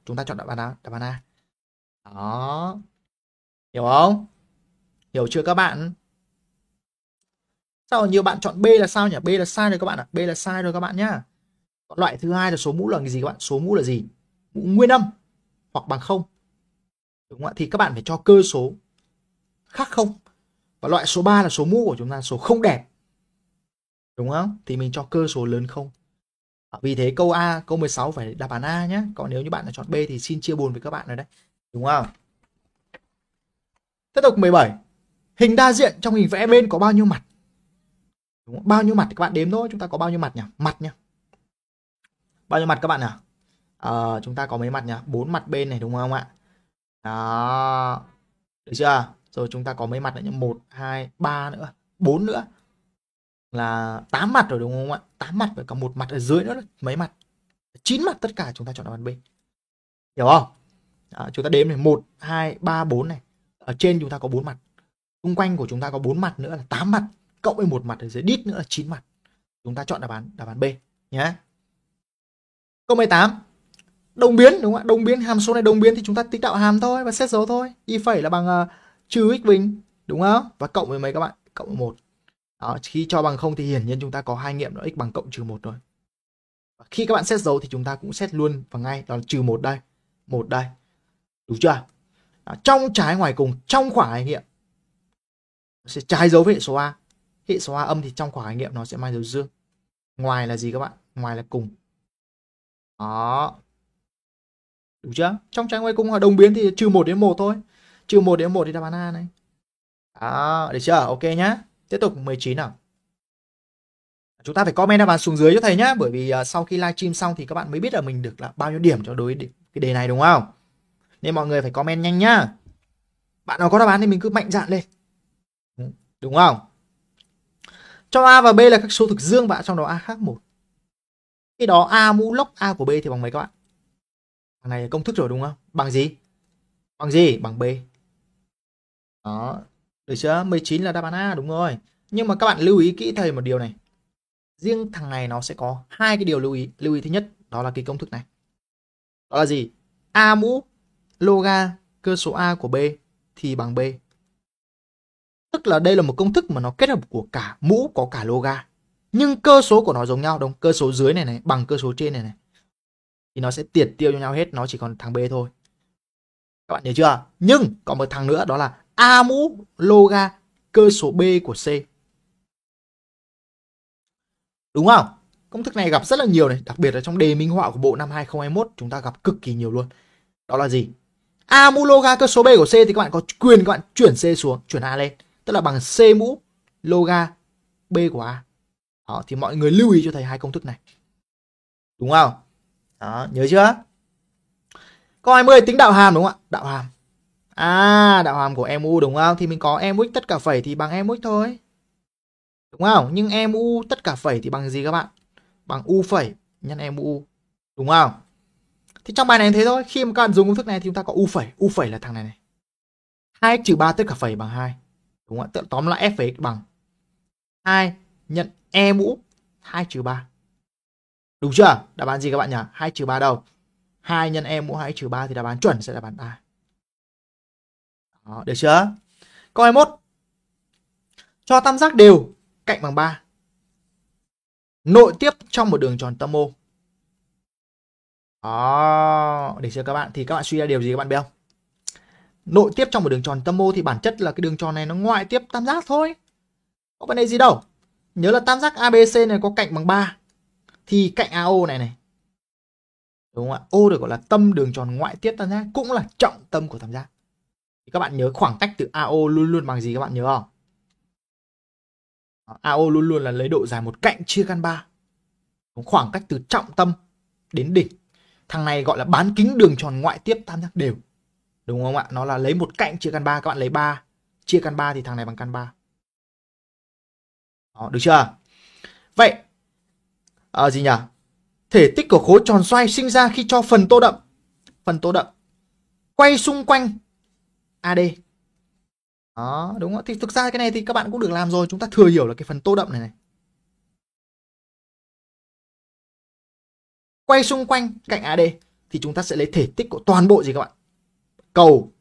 S2: chúng ta chọn đáp án A, đáp án A đó. Hiểu không? Hiểu chưa các bạn? Sao nhiều bạn chọn B là sao nhỉ? B là sai rồi các bạn ạ. À? B là sai rồi các bạn nhá. Loại thứ hai là số mũ là cái gì các bạn? Số mũ là gì? Mũ nguyên âm hoặc bằng không. Đúng không ạ? Thì các bạn phải cho cơ số khác không. Và loại số 3 là số mũ của chúng ta số không đẹp. Đúng không? Thì mình cho cơ số lớn không. Vì thế câu A, câu 16 phải đáp án A nhé. Còn nếu như bạn đã chọn B thì xin chia buồn với các bạn rồi đấy. Đúng không? Tiếp tục 17. Hình đa diện trong hình vẽ bên có bao nhiêu mặt? Đúng không? Bao nhiêu mặt thì các bạn đếm thôi, chúng ta có bao nhiêu mặt nhỉ? Mặt nhỉ. Bao nhiêu mặt các bạn nhỉ? À, ờ, chúng ta có mấy mặt nhỉ? Bốn mặt bên này đúng không ạ? Đó. Được chưa? Rồi chúng ta có mấy mặt nữa nhỉ? 1 2 3 nữa, 4 nữa. Là 8 mặt rồi đúng không ạ? 8 mặt với cả một mặt ở dưới nữa, mấy mặt? 9 mặt tất cả chúng ta chọn đáp án B. Hiểu không? à, chúng ta đếm này một hai ba bốn này ở trên chúng ta có bốn mặt xung quanh của chúng ta có bốn mặt nữa là tám mặt cộng với một mặt ở dưới đít nữa là chín mặt chúng ta chọn đáp án đáp án B nhé câu 18 đồng biến đúng không ạ đồng biến hàm số này đồng biến thì chúng ta tính đạo hàm thôi và xét dấu thôi y phẩy là bằng uh, trừ x bình đúng không và cộng với mấy các bạn cộng với một đó, khi cho bằng không thì hiển nhiên chúng ta có hai nghiệm đó x bằng cộng trừ một rồi. khi các bạn xét dấu thì chúng ta cũng xét luôn và ngay đó là trừ một đây, một đây. Đúng chưa? À, trong trái ngoài cùng, trong khoảng hành nghiệm sẽ trái dấu với hệ số A. Hệ số A âm thì trong khoảng hành nghiệm nó sẽ mang dấu dương. Ngoài là gì các bạn? Ngoài là cùng. Đó. Đúng chưa? Trong trái ngoài cùng là đồng biến thì trừ 1 đến 1 thôi. Trừ 1 đến 1 thì đáp án A này. Đó, được chưa? Ok nhá. Tiếp tục 19 nào chúng ta phải comment đáp án xuống dưới cho thầy nhá bởi vì uh, sau khi livestream xong thì các bạn mới biết là mình được là bao nhiêu điểm cho đối cái đề này đúng không nên mọi người phải comment nhanh nhá bạn nào có đáp án thì mình cứ mạnh dạn lên đúng không cho a và b là các số thực dương và trong đó a khác một khi đó a mũ log a của b thì bằng mấy các bạn bằng này công thức rồi đúng không bằng gì bằng gì bằng b đó được chưa 19 là đáp án a đúng rồi nhưng mà các bạn lưu ý kỹ thầy một điều này riêng thằng này nó sẽ có hai cái điều lưu ý lưu ý thứ nhất đó là cái công thức này đó là gì a mũ loga cơ số A của B thì bằng B. Tức là đây là một công thức mà nó kết hợp của cả mũ có cả loga. Nhưng cơ số của nó giống nhau đúng không? Cơ số dưới này này bằng cơ số trên này này. Thì nó sẽ tiệt tiêu cho nhau hết, nó chỉ còn thằng B thôi. Các bạn nhớ chưa? Nhưng có một thằng nữa đó là A mũ loga cơ số B của C. Đúng không? Công thức này gặp rất là nhiều này, đặc biệt là trong đề minh họa của bộ năm 2021 chúng ta gặp cực kỳ nhiều luôn. Đó là gì? a mũ amuloga cơ số b của c thì các bạn có quyền các bạn chuyển c xuống chuyển a lên tức là bằng c mũ loga b của a đó, thì mọi người lưu ý cho thầy hai công thức này đúng không đó, nhớ chưa câu 20 tính đạo hàm đúng không ạ đạo hàm à đạo hàm của mu đúng không thì mình có mu tất cả phẩy thì bằng mu thôi đúng không nhưng mu tất cả phẩy thì bằng gì các bạn bằng u phẩy nhân mu đúng không thì trong bài này thế thôi khi mà các bạn dùng công thức này thì chúng ta có u phẩy u phẩy là thằng này này hai trừ ba tất cả phẩy bằng hai đúng không ạ tóm lại f phẩy x bằng hai nhận e mũ hai trừ ba đúng chưa đáp án gì các bạn nhỉ hai trừ ba đâu hai nhân e mũ hai trừ ba thì đáp án chuẩn sẽ là đáp án a Đó, được chưa câu 21 cho tam giác đều cạnh bằng 3 nội tiếp trong một đường tròn tâm ô đó, ờ, để cho các bạn thì các bạn suy ra điều gì các bạn biết không? Nội tiếp trong một đường tròn tâm mô thì bản chất là cái đường tròn này nó ngoại tiếp tam giác thôi. Có vấn đề gì đâu. Nhớ là tam giác ABC này có cạnh bằng 3 thì cạnh AO này này. Đúng không ạ? O được gọi là tâm đường tròn ngoại tiếp tam giác cũng là trọng tâm của tam giác. Thì các bạn nhớ khoảng cách từ AO luôn luôn bằng gì các bạn nhớ không? AO luôn luôn là lấy độ dài một cạnh chia căn 3. Khoảng cách từ trọng tâm đến đỉnh thằng này gọi là bán kính đường tròn ngoại tiếp tam giác đều đúng không ạ nó là lấy một cạnh chia căn ba các bạn lấy ba chia căn ba thì thằng này bằng căn ba được chưa vậy à, gì nhỉ thể tích của khối tròn xoay sinh ra khi cho phần tô đậm phần tô đậm quay xung quanh AD
S1: đó đúng không? thì thực ra cái này thì các bạn cũng được làm rồi chúng ta thừa hiểu là cái phần tô đậm này này quay xung quanh cạnh AD thì chúng ta sẽ lấy thể tích của toàn bộ gì các bạn? Cầu.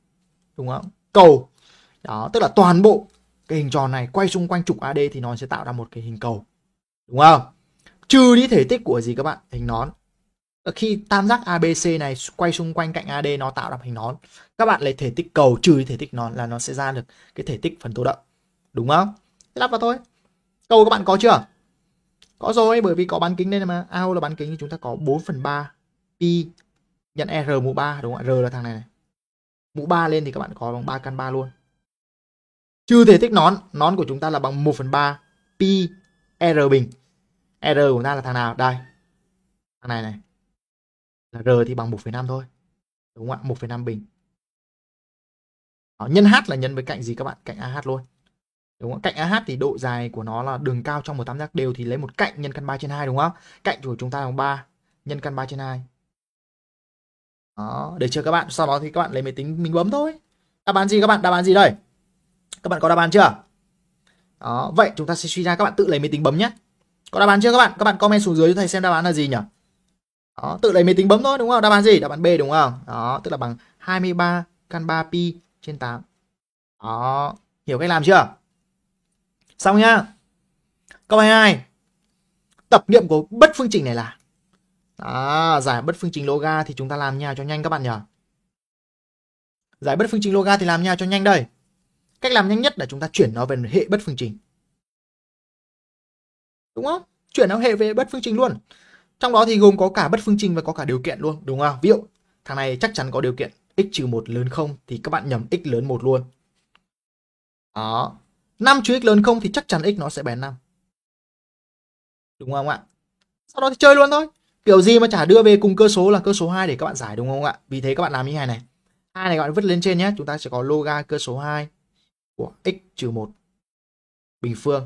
S1: Đúng không?
S2: Cầu. Đó, tức là toàn bộ cái hình tròn này quay xung quanh trục AD thì nó sẽ tạo ra một cái hình cầu. Đúng không? Trừ đi thể tích của gì các bạn? Hình nón. Khi tam giác ABC này quay xung quanh cạnh AD nó tạo ra hình nón. Các bạn lấy thể tích cầu trừ đi thể tích nón là nó sẽ ra được cái thể tích phần tô động. Đúng không? Lắp vào thôi. Cầu các bạn có chưa? Có rồi, bởi vì có bán kính đây mà. AO là bán kính thì chúng ta có 4 phần 3 pi nhân R mũ 3 đúng không ạ? R là thằng này này. Mũ 3 lên thì các bạn có bằng 3 căn 3 luôn. Trừ thể tích nón, nón của chúng ta là bằng 1 phần 3 pi R bình. R của chúng ta là thằng nào? Đây. Thằng này này. Là R thì bằng 1,5 thôi. Đúng không ạ? 1,5 bình. Đó, nhân H là nhân với cạnh gì các bạn? Cạnh AH luôn đúng không? Cạnh AH thì độ dài của nó là đường cao trong một tam giác đều thì lấy một cạnh nhân căn 3 trên 2 đúng không? Cạnh của chúng ta là 3 nhân căn 3 trên 2. Đó, để chờ các bạn, sau đó thì các bạn lấy máy tính mình bấm thôi. Đáp án gì các bạn? Đáp án gì đây? Các bạn có đáp án chưa? Đó, vậy chúng ta sẽ suy ra các bạn tự lấy máy tính bấm nhé. Có đáp án chưa các bạn? Các bạn comment xuống dưới cho thầy xem đáp án là gì nhỉ? Đó, tự lấy máy tính bấm thôi đúng không? Đáp án gì? Đáp án B đúng không? Đó, tức là bằng 23 căn 3 pi trên 8. Đó, hiểu cách làm chưa? Xong nhá. Câu 22. Tập nghiệm của bất phương trình này là à, giải bất phương trình loga thì chúng ta làm nhà cho nhanh các bạn nhỉ. Giải bất phương trình loga thì làm nhà cho nhanh đây. Cách làm nhanh nhất là chúng ta chuyển nó về hệ bất phương trình. Đúng không? Chuyển nó hệ về bất phương trình luôn. Trong đó thì gồm có cả bất phương trình và có cả điều kiện luôn, đúng không? Ví dụ thằng này chắc chắn có điều kiện x trừ 1 lớn 0 thì các bạn nhầm x lớn 1 luôn. Đó, 5 trừ x lớn không thì chắc chắn x nó sẽ bé 5. Đúng không ạ? Sau đó thì chơi luôn thôi. Kiểu gì mà chả đưa về cùng cơ số là cơ số 2 để các bạn giải đúng không ạ? Vì thế các bạn làm như này này. hai này các bạn vứt lên trên nhé. Chúng ta sẽ có loga cơ số 2 của x trừ 1 bình phương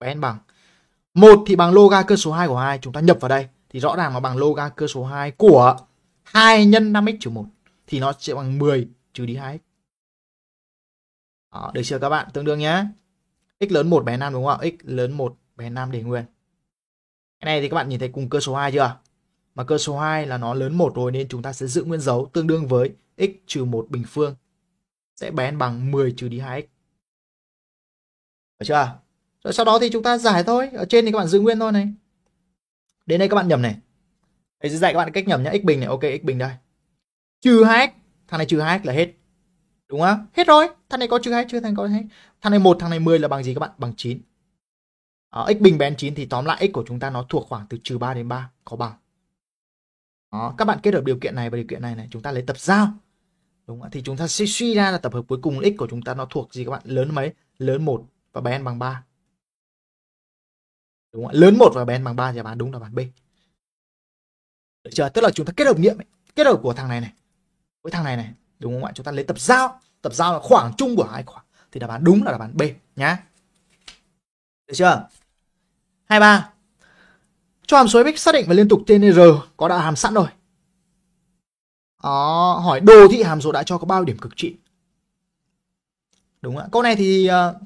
S2: bén bằng. 1 thì bằng loga cơ số 2 của 2 chúng ta nhập vào đây thì rõ ràng là bằng loga cơ số 2 của 2 nhân 5x trừ 1 thì nó sẽ bằng 10 trừ đi 2x. Đó, ờ, được chưa các bạn? Tương đương nhá. X lớn 1 bé 5 đúng không ạ? X lớn 1 bé 5 để nguyên. Cái này thì các bạn nhìn thấy cùng cơ số 2 chưa? Mà cơ số 2 là nó lớn 1 rồi nên chúng ta sẽ giữ nguyên dấu tương đương với x trừ 1 bình phương sẽ bén bằng 10 trừ đi 2x. Được chưa? Rồi
S1: sau đó thì chúng ta giải
S2: thôi. Ở trên thì các bạn giữ nguyên thôi này. Đến đây các bạn nhầm này. Thầy sẽ dạy các bạn cách nhầm nhá. X bình này. Ok, x bình đây. Trừ 2x. Thằng này trừ 2x là hết đúng không hết rồi thằng này có chữ hay chưa thằng này có hay thằng này một thằng này 10 là bằng gì các bạn bằng 9 à, ờ, x bình bén 9 thì tóm lại x của chúng ta nó thuộc khoảng từ trừ 3 đến 3 có bằng đó, các bạn kết hợp điều kiện này và điều kiện này này chúng ta lấy tập giao đúng không? thì chúng ta sẽ suy ra là tập hợp cuối cùng x của chúng ta nó thuộc gì các bạn lớn mấy lớn một và bén bằng 3 đúng không? lớn một và bén bằng 3 thì bạn đúng là bạn B được chưa tức là chúng ta kết hợp nghiệm ấy. kết hợp của thằng này này với thằng này này đúng không ạ chúng ta lấy tập giao tập giao là khoảng chung của hai khoảng thì đáp án đúng là đáp án B nhá được chưa Hai ba, cho hàm số fx xác định và liên tục trên r có đã hàm sẵn rồi À, hỏi đồ thị hàm số đã cho có bao điểm cực trị đúng ạ câu này thì ờ,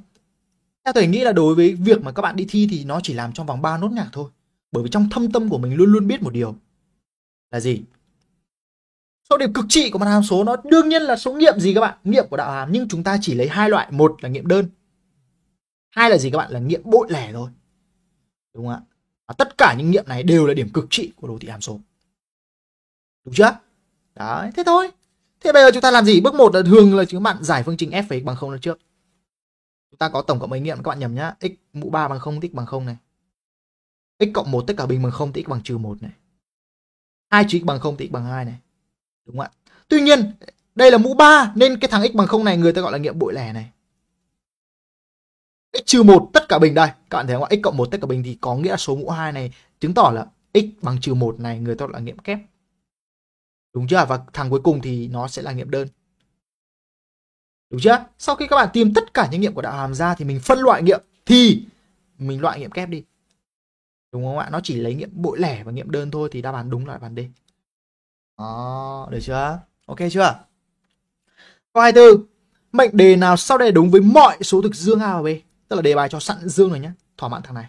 S2: theo tôi nghĩ là đối với việc mà các bạn đi thi thì nó chỉ làm trong vòng 3 nốt nhạc thôi bởi vì trong thâm tâm của mình luôn luôn biết một điều là gì số điểm cực trị của một hàm số nó đương nhiên là số nghiệm gì các bạn? Nghiệm của đạo hàm nhưng chúng ta chỉ lấy hai loại, một là nghiệm đơn. Hai là gì các bạn? Là nghiệm bội lẻ thôi. Đúng không ạ? Và tất cả những nghiệm này đều là điểm cực trị của đồ thị hàm số. Đúng chưa? Đấy, thế thôi. Thế bây giờ chúng ta làm gì? Bước một là thường là chúng bạn giải phương trình f về x bằng không lên trước. Chúng ta có tổng cộng mấy nghiệm các bạn nhầm nhá. x mũ 3 bằng không tích bằng không này. x cộng một tất cả bình bằng không thì x bằng trừ một này. hai trừ x bằng không thì x bằng hai này. Đúng không ạ? Tuy nhiên, đây là mũ 3 nên cái thằng x bằng 0 này người ta gọi là nghiệm bội lẻ này. x trừ 1 tất cả bình đây, các bạn thấy không ạ? x cộng 1 tất cả bình thì có nghĩa là số mũ 2 này chứng tỏ là x bằng trừ 1 này người ta gọi là nghiệm kép. Đúng chưa? Và thằng cuối cùng thì nó sẽ là nghiệm đơn. Đúng chưa? Sau khi các bạn tìm tất cả những nghiệm của đạo hàm ra thì mình phân loại nghiệm thì mình loại nghiệm kép đi. Đúng không ạ? Nó chỉ lấy nghiệm bội lẻ và nghiệm đơn thôi thì đáp án đúng là đáp án D. Đó, ờ, được chưa? Ok chưa? Câu 24. Mệnh đề nào sau đây đúng với mọi số thực dương A và B? Tức là đề bài cho sẵn dương rồi nhé. Thỏa mãn thằng này.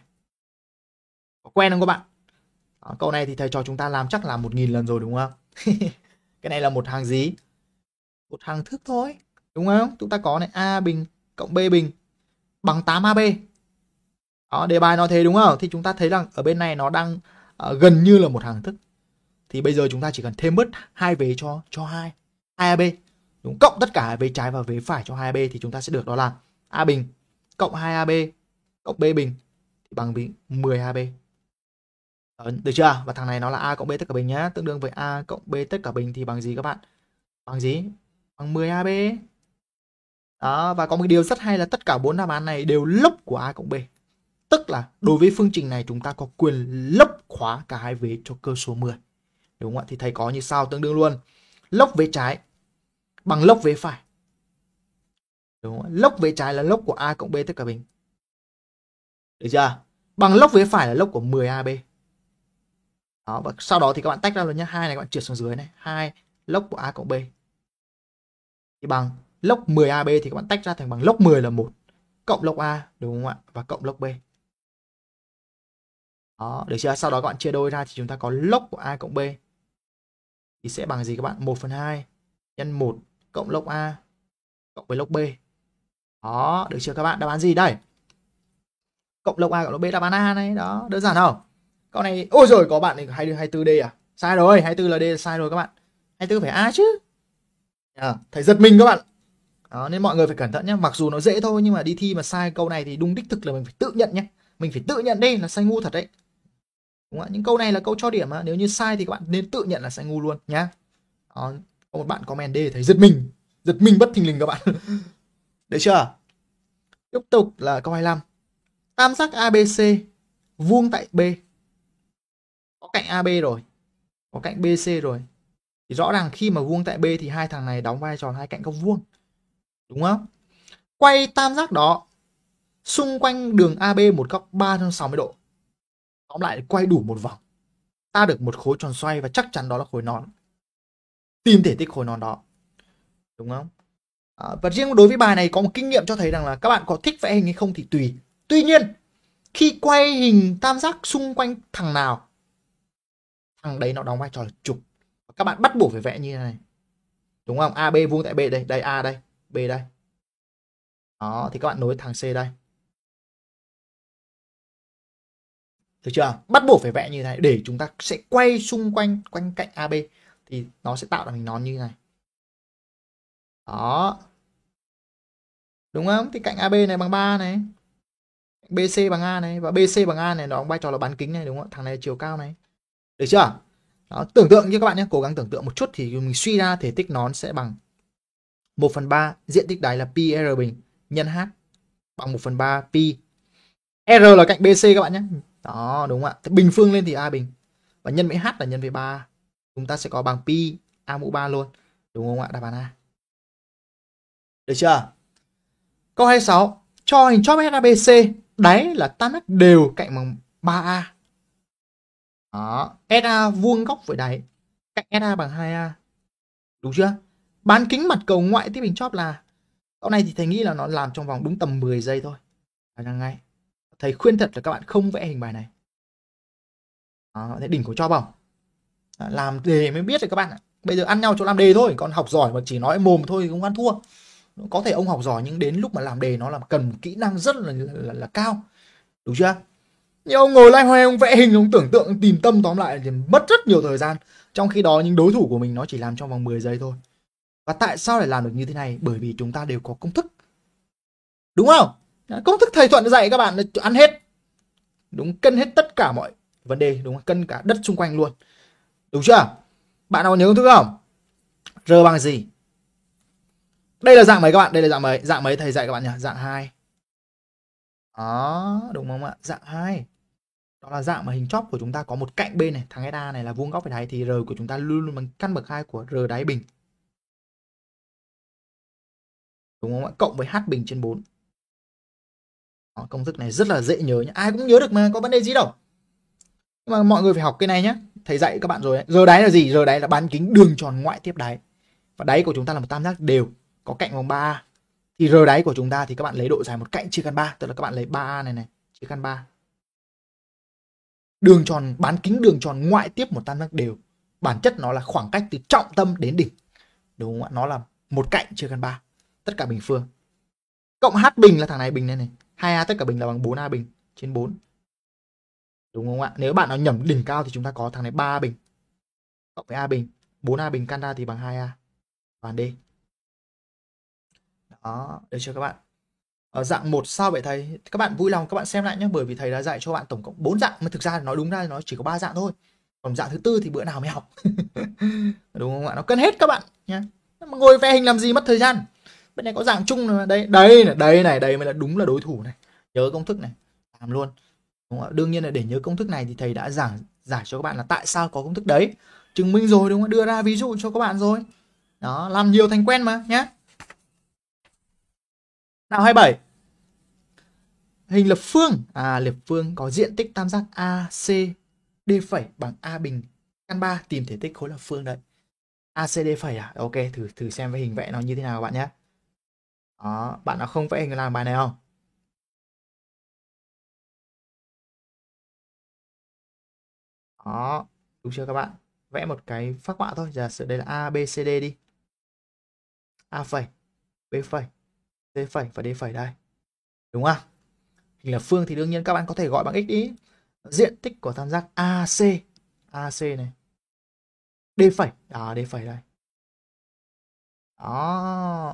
S2: Có quen không các bạn? Đó, ờ, câu này thì thầy cho chúng ta làm chắc là 1.000 lần rồi đúng không? cái này là một hàng gì? Một hàng thức thôi. Đúng không? Chúng ta có này A bình cộng B bình bằng 8AB. Đó, đề bài nó thế đúng không? Thì chúng ta thấy rằng ở bên này nó đang uh, gần như là một hàng thức thì bây giờ chúng ta chỉ cần thêm mất hai vế cho cho hai hai ab đúng cộng tất cả vế trái và vế phải cho hai ab thì chúng ta sẽ được đó là a bình cộng 2 ab cộng b bình thì bằng với 10 ab được chưa và thằng này nó là a cộng b tất cả bình nhá tương đương với a cộng b tất cả bình thì bằng gì các bạn bằng gì bằng 10 ab đó và có một điều rất hay là tất cả bốn đáp án này đều lốc của a cộng b tức là đối với phương trình này chúng ta có quyền lấp khóa cả hai vế cho cơ số 10 Đúng không ạ? Thì thầy có như sau tương đương luôn. Lốc vế trái bằng lốc vế phải. Đúng không? Lốc vế trái là lốc của A cộng B tất cả bình. Được chưa? Bằng lốc vế phải là lốc của 10AB. Đó, và sau đó thì các bạn tách ra luôn nhé. hai này các bạn trượt xuống dưới này. hai lốc của A cộng B. Thì bằng lốc 10AB thì các bạn tách ra thành bằng lốc 10 là một cộng lốc A đúng không ạ? Và cộng lốc B. Đó, được chưa? Sau đó các bạn chia đôi ra thì chúng ta có lốc của A cộng B thì sẽ bằng gì các bạn 1 phần 2 nhân 1 cộng log A cộng với log B đó được chưa các bạn đáp án gì đây cộng log A cộng log B đáp án A này đó đơn giản không câu này ôi rồi có bạn này 24D à sai rồi 24 là D sai rồi các bạn 24 phải A chứ à, thầy giật mình các bạn đó, nên mọi người phải cẩn thận nhé mặc dù nó dễ thôi nhưng mà đi thi mà sai câu này thì đúng đích thực là mình phải tự nhận nhé mình phải tự nhận đi là sai ngu thật đấy đúng không ạ những câu này là câu cho điểm mà nếu như sai thì các bạn nên tự nhận là sẽ ngu luôn nhá đó, có một bạn comment D thấy giật mình giật mình bất thình lình các bạn được chưa tiếp tục là câu 25 tam giác ABC vuông tại B có cạnh AB rồi có cạnh BC rồi thì rõ ràng khi mà vuông tại B thì hai thằng này đóng vai trò hai cạnh góc vuông đúng không quay tam giác đó xung quanh đường AB một góc 360 độ tóm lại quay đủ một vòng ta được một khối tròn xoay và chắc chắn đó là khối nón tìm thể tích khối nón đó đúng không à, và riêng đối với bài này có một kinh nghiệm cho thấy rằng là các bạn có thích vẽ hình hay không thì tùy tuy nhiên khi quay hình tam giác xung quanh thằng nào thằng đấy nó đóng vai trò là trục các bạn bắt buộc phải vẽ như thế này đúng không ab vuông tại b đây đây a đây b đây
S1: đó thì các bạn nối thằng c đây được chưa bắt buộc phải vẽ như thế này để chúng ta sẽ quay xung quanh quanh cạnh AB
S2: thì nó sẽ tạo ra hình nón như thế này đó đúng không thì cạnh AB này bằng 3 này BC bằng A này và BC bằng A này nó vai trò là bán kính này đúng không thằng này chiều cao này được chưa đó, tưởng tượng như các bạn nhé cố gắng tưởng tượng một chút thì mình suy ra thể tích nón sẽ bằng 1 phần 3 diện tích đáy là pi r bình nhân h bằng 1 phần 3 pi r là cạnh bc các bạn nhé đó đúng không ạ bình phương lên thì a bình và nhân với h là nhân với 3 chúng ta sẽ có bằng pi a mũ 3 luôn đúng không ạ đáp án a được chưa câu 26 cho hình chóp ABC đáy là tam giác đều cạnh bằng 3a đó SA vuông góc với đáy cạnh SA bằng 2a đúng chưa bán kính mặt cầu ngoại tiếp hình chóp là câu này thì thầy nghĩ là nó làm trong vòng đúng tầm 10 giây thôi phải là ngay thầy khuyên thật là các bạn không vẽ hình bài này đó, đỉnh của cho bỏng làm đề mới biết rồi các bạn ạ bây giờ ăn nhau chỗ làm đề thôi còn học giỏi mà chỉ nói mồm thôi cũng ăn thua có thể ông học giỏi nhưng đến lúc mà làm đề nó là cần kỹ năng rất là là, là cao đúng chưa nhưng ông ngồi lai hoay ông vẽ hình ông tưởng tượng tìm tâm tóm lại thì mất rất nhiều thời gian trong khi đó những đối thủ của mình nó chỉ làm trong vòng 10 giây thôi và tại sao lại làm được như thế này bởi vì chúng ta đều có công thức đúng không Đấy, công thức thầy thuận dạy các bạn ăn hết đúng cân hết tất cả mọi vấn đề đúng cân cả đất xung quanh luôn đúng chưa bạn nào nhớ công thức không r bằng gì đây là dạng mấy các bạn đây là dạng mấy dạng mấy thầy dạy các bạn nhỉ dạng hai đó đúng không ạ dạng hai đó là dạng mà hình chóp của chúng ta có một cạnh bên này thằng SA này là vuông góc với đáy thì r của chúng ta luôn luôn
S1: bằng căn bậc hai của r đáy bình đúng không ạ cộng với h bình trên 4 Ờ, công thức này rất là dễ nhớ nhá. ai cũng nhớ được mà
S2: có vấn đề gì đâu nhưng mà mọi người phải học cái này nhé thầy dạy các bạn rồi giờ đáy là gì giờ đáy là bán kính đường tròn ngoại tiếp đáy và đáy của chúng ta là một tam giác đều có cạnh bằng 3 thì r đáy của chúng ta thì các bạn lấy độ dài một cạnh chia căn 3 tức là các bạn lấy 3 này này chia căn 3 đường tròn bán kính đường tròn ngoại tiếp một tam giác đều bản chất nó là khoảng cách từ trọng tâm đến đỉnh đúng không ạ nó là một cạnh chia căn 3 tất cả bình phương cộng h bình là thằng này bình này này 2A tất cả bình là bằng 4A bình trên 4. Đúng không ạ? Nếu bạn nào nhẩm đỉnh cao thì chúng ta có thằng này 3A bình. Cộng với A bình. 4A bình căn ra thì bằng 2A. Toàn D. Đó, được chưa các bạn? Ở dạng một sao vậy thầy? Các bạn vui lòng các bạn xem lại nhé. Bởi vì thầy đã dạy cho bạn tổng cộng 4 dạng. Mà thực ra nói đúng ra nó chỉ có 3 dạng thôi. Còn dạng thứ tư thì bữa nào mới học. đúng không ạ? Nó cân hết các bạn nhé. Ngồi vẽ hình làm gì mất thời gian bên này có dạng chung này đây đây này đây này đây mới là đúng là đối thủ này nhớ công thức này làm luôn đúng không? đương nhiên là để nhớ công thức này thì thầy đã giảng giải cho các bạn là tại sao có công thức đấy chứng minh rồi đúng không đưa ra ví dụ cho các bạn rồi đó làm nhiều thành quen mà nhé nào 27 hình lập phương à lập phương có diện tích tam giác ACD phẩy bằng A bình căn 3 tìm thể tích khối lập phương đấy
S1: ACD phẩy à ok thử thử xem cái hình vẽ nó như thế nào các bạn nhé đó bạn nào không vẽ hình làm bài này không đó đúng chưa các bạn vẽ một cái phác họa
S2: thôi giả sử đây là a b c d đi a phẩy b phẩy c phẩy và d phẩy đây đúng không hình lập phương thì đương nhiên các bạn có thể gọi bằng x đi diện tích của tam giác ac ac này d phẩy à d phẩy đây đó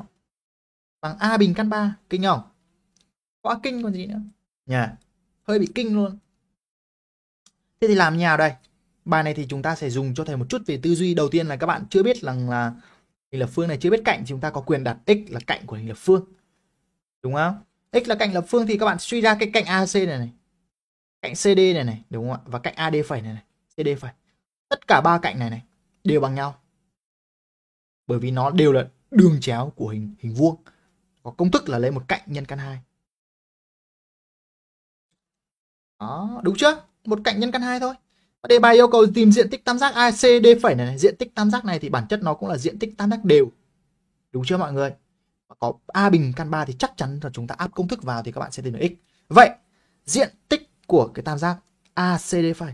S2: bằng A bình căn 3 kinh không quá kinh còn gì nữa nhà hơi bị kinh luôn thế thì làm nhào đây bài này thì chúng ta sẽ dùng cho thầy một chút về tư duy đầu tiên là các bạn chưa biết rằng là hình lập phương này chưa biết cạnh thì chúng ta có quyền đặt x là cạnh của hình lập phương đúng không x là cạnh lập phương thì các bạn suy ra cái cạnh AC này này cạnh CD này này đúng không ạ và cạnh AD phải này này CD phải tất cả ba cạnh này này đều bằng nhau
S1: bởi vì nó đều là đường chéo của hình hình vuông có công thức là lấy một cạnh nhân căn 2 đó
S2: đúng chưa một cạnh nhân căn 2 thôi đề bài yêu cầu tìm diện tích tam giác ACD phẩy này, này diện tích tam giác này thì bản chất nó cũng là diện tích tam giác đều đúng chưa mọi người có a bình căn 3 thì chắc chắn là chúng ta áp công thức vào thì các bạn sẽ tìm được x vậy diện tích của cái tam giác ACD phẩy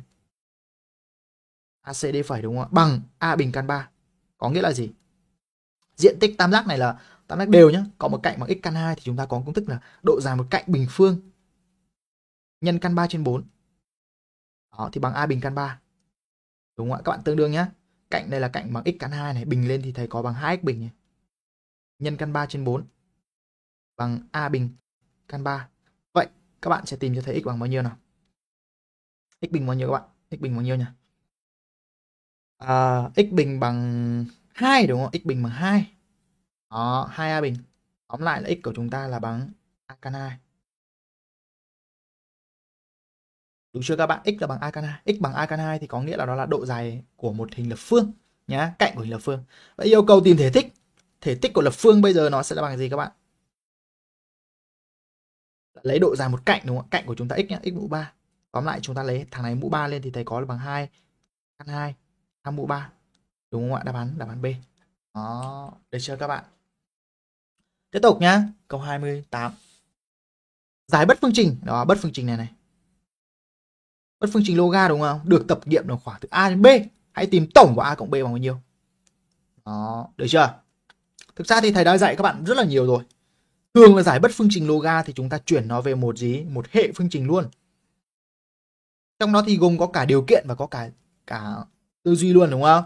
S2: ACD phẩy đúng không ạ bằng a bình căn 3 có nghĩa là gì diện tích tam giác này là tam giác đều nhé có một cạnh bằng x căn 2 thì chúng ta có công thức là độ dài một cạnh bình phương nhân căn 3 trên 4 đó, thì bằng a bình căn 3 đúng không ạ các bạn tương đương nhé cạnh đây là cạnh bằng x căn 2 này bình lên thì thầy có bằng 2x bình này. nhân căn 3 trên 4 bằng a bình căn 3 vậy các bạn sẽ tìm cho thấy x bằng bao nhiêu nào x bình bao nhiêu các bạn x bình bao nhiêu nhỉ à, x bình bằng
S1: 2 đúng không x bình bằng 2 đó, 2A bình. Tóm lại là x của chúng ta là bằng A căn 2.
S2: Đúng chưa các bạn? x là bằng A căn 2. x bằng A căn 2 thì có nghĩa là đó là độ dài của một hình lập phương nhá, cạnh của hình lập phương. Vậy yêu cầu tìm thể tích. Thể tích của lập phương bây giờ nó sẽ là bằng gì các bạn? Lấy độ dài một cạnh đúng không? Cạnh của chúng ta x nhá, x mũ 3. Tóm lại chúng ta lấy thằng này mũ 3 lên thì thấy có là bằng 2 căn 2 2 mũ 3. Đúng không ạ? Đáp án đáp án B. Đó, được chưa các bạn? Tiếp tục nhá, câu 28. Giải bất phương trình, đó bất phương trình này này. Bất phương trình loga đúng không? Được tập nghiệm là khoảng từ a đến b. Hãy tìm tổng của a cộng b bằng bao nhiêu. Đó, được chưa? Thực ra thì thầy đã dạy các bạn rất là nhiều rồi. Thường là giải bất phương trình loga thì chúng ta chuyển nó về một gì? Một hệ phương trình luôn. Trong đó thì gồm có cả điều kiện và có cả cả tư duy luôn đúng không?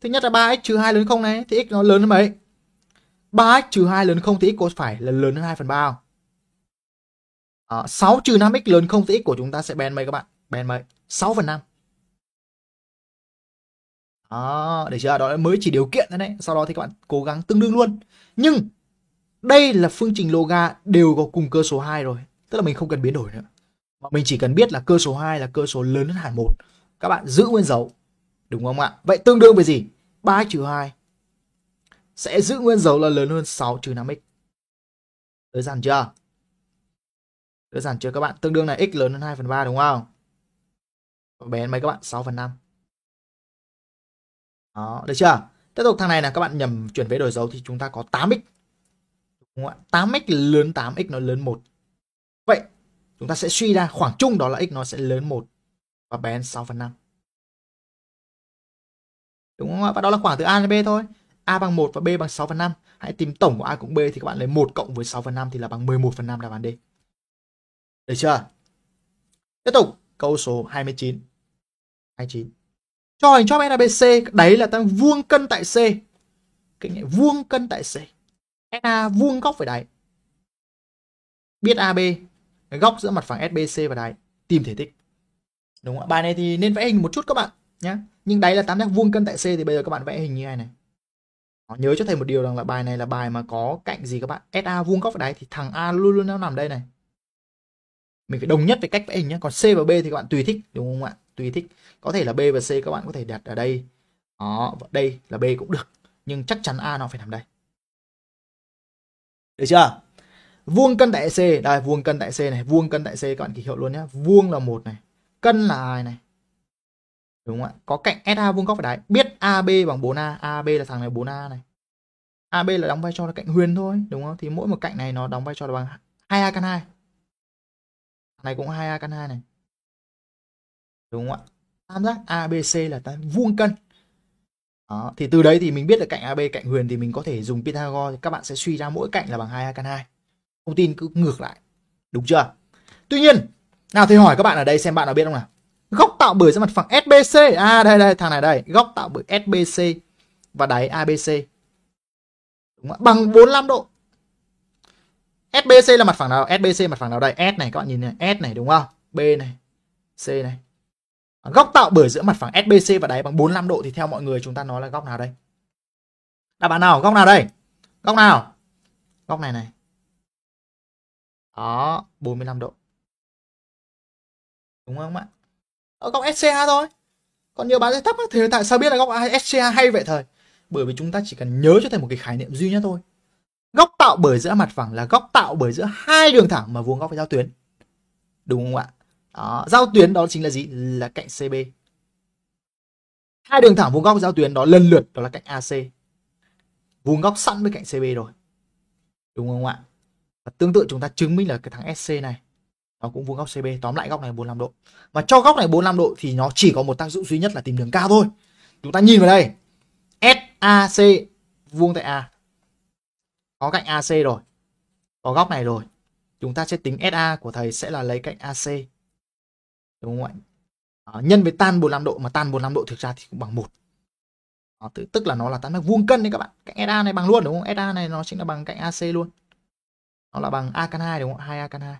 S2: Thứ nhất là 3x trừ 2 lớn không này thì x nó lớn hơn mấy? 3x trừ 2 lớn không thì x của phải là lớn hơn 2 phần 3 không? À, ờ, 6 trừ 5x lớn không thì x của chúng ta sẽ bèn mấy các bạn? Bèn mấy? 6 phần 5. à, để chưa? Đó mới chỉ điều kiện thôi đấy. Sau đó thì các bạn cố gắng tương đương luôn. Nhưng đây là phương trình loga đều có cùng cơ số 2 rồi. Tức là mình không cần biến đổi nữa. Mà mình chỉ cần biết là cơ số 2 là cơ số lớn hơn hẳn 1. Các bạn giữ nguyên dấu. Đúng không ạ? Vậy tương đương với gì? 3 trừ 2 sẽ giữ nguyên dấu là lớn hơn 6 trừ 5x.
S1: Đơn giản chưa? Đơn giản chưa các bạn? Tương đương là x lớn hơn 2 phần 3 đúng không? Bé mấy các bạn? 6 phần 5. Đó, được
S2: chưa? Tiếp tục thằng này là các bạn nhầm chuyển về đổi dấu thì chúng ta có 8x. Đúng không ạ? 8x lớn 8x nó lớn 1. Vậy chúng ta sẽ suy ra khoảng chung đó là x nó sẽ lớn 1 và bé hơn 6 phần 5. Đúng không ạ? Và đó là khoảng từ A đến B thôi. A bằng 1 và B bằng 6 phần 5. Hãy tìm tổng của A cộng B thì các bạn lấy 1 cộng với 6 phần 5 thì là bằng 11 phần 5 đáp án D. Được chưa? Tiếp tục, câu số 29. 29. Cho hình chóp NABC, đấy là tăng vuông cân tại C. Cái này vuông cân tại C. SA vuông góc với đáy. Biết AB, góc giữa mặt phẳng SBC và đáy, tìm thể tích. Đúng không ạ? Bài này thì nên vẽ hình một chút các bạn nhé. Nhưng đáy là tam giác vuông cân tại C thì bây giờ các bạn vẽ hình như này này nhớ cho thầy một điều rằng là bài này là bài mà có cạnh gì các bạn SA vuông góc ở đáy thì thằng A luôn luôn nó nằm đây này mình phải đồng nhất về cách vẽ hình nhé còn C và B thì các bạn tùy thích đúng không ạ tùy thích có thể là B và C các bạn có thể đặt ở đây đó đây là B cũng được nhưng chắc chắn A nó phải nằm đây được chưa vuông cân tại C đây vuông cân tại C này vuông cân tại C các bạn ký hiệu luôn nhé vuông là một này cân là ai này Đúng không ạ? Có cạnh SA vuông góc với đáy. Biết AB bằng 4A, AB là thằng này 4A này. AB là đóng vai trò là cạnh huyền thôi, đúng không? Thì mỗi một cạnh này nó đóng vai trò là bằng 2A căn 2. này cũng 2A căn 2 này. Đúng không ạ? Tam giác ABC là tam vuông cân. Đó. thì từ đấy thì mình biết được cạnh AB cạnh huyền thì mình có thể dùng Pythagore các bạn sẽ suy ra mỗi cạnh là bằng 2A căn 2. Thông tin cứ ngược lại. Đúng chưa? Tuy nhiên, nào thì hỏi các bạn ở đây xem bạn nào biết không nào? góc tạo bởi ra mặt phẳng SBC à đây đây thằng này đây góc tạo bởi SBC và đáy ABC Đúng không? bằng 45 độ SBC là mặt phẳng nào SBC mặt phẳng nào đây S này các bạn nhìn này S này đúng không B này C này góc tạo bởi giữa mặt phẳng SBC và đáy bằng 45 độ thì theo mọi người chúng ta nói là góc
S1: nào đây đáp án nào góc nào đây góc nào góc này này đó 45 độ đúng không ạ ở góc SCA thôi còn nhiều bạn sẽ thấp thì tại sao biết là góc SCA hay vậy
S2: thời bởi vì chúng ta chỉ cần nhớ cho thầy một cái khái niệm duy nhất thôi góc tạo bởi giữa mặt phẳng là góc tạo bởi giữa hai đường thẳng mà vuông góc với giao tuyến đúng không ạ đó, giao tuyến đó chính là gì là cạnh CB hai đường thẳng vuông góc giao tuyến đó lần lượt đó là cạnh AC vuông góc sẵn với cạnh CB rồi đúng không ạ và tương tự chúng ta chứng minh là cái thằng SC này nó cũng vuông góc CB tóm lại góc này 45 độ mà cho góc này 45 độ thì nó chỉ có một tác dụng duy nhất là tìm đường cao thôi chúng ta nhìn vào đây SAC vuông tại A có cạnh AC rồi có góc này rồi chúng ta sẽ tính SA của thầy sẽ là lấy cạnh AC đúng không ạ nhân với tan 45 độ mà tan 45 độ thực ra thì cũng bằng một à, tức là nó là tan vuông cân đấy các bạn cạnh SA này bằng luôn đúng không SA này nó chính là bằng cạnh AC luôn nó là bằng A căn 2 đúng không 2A căn 2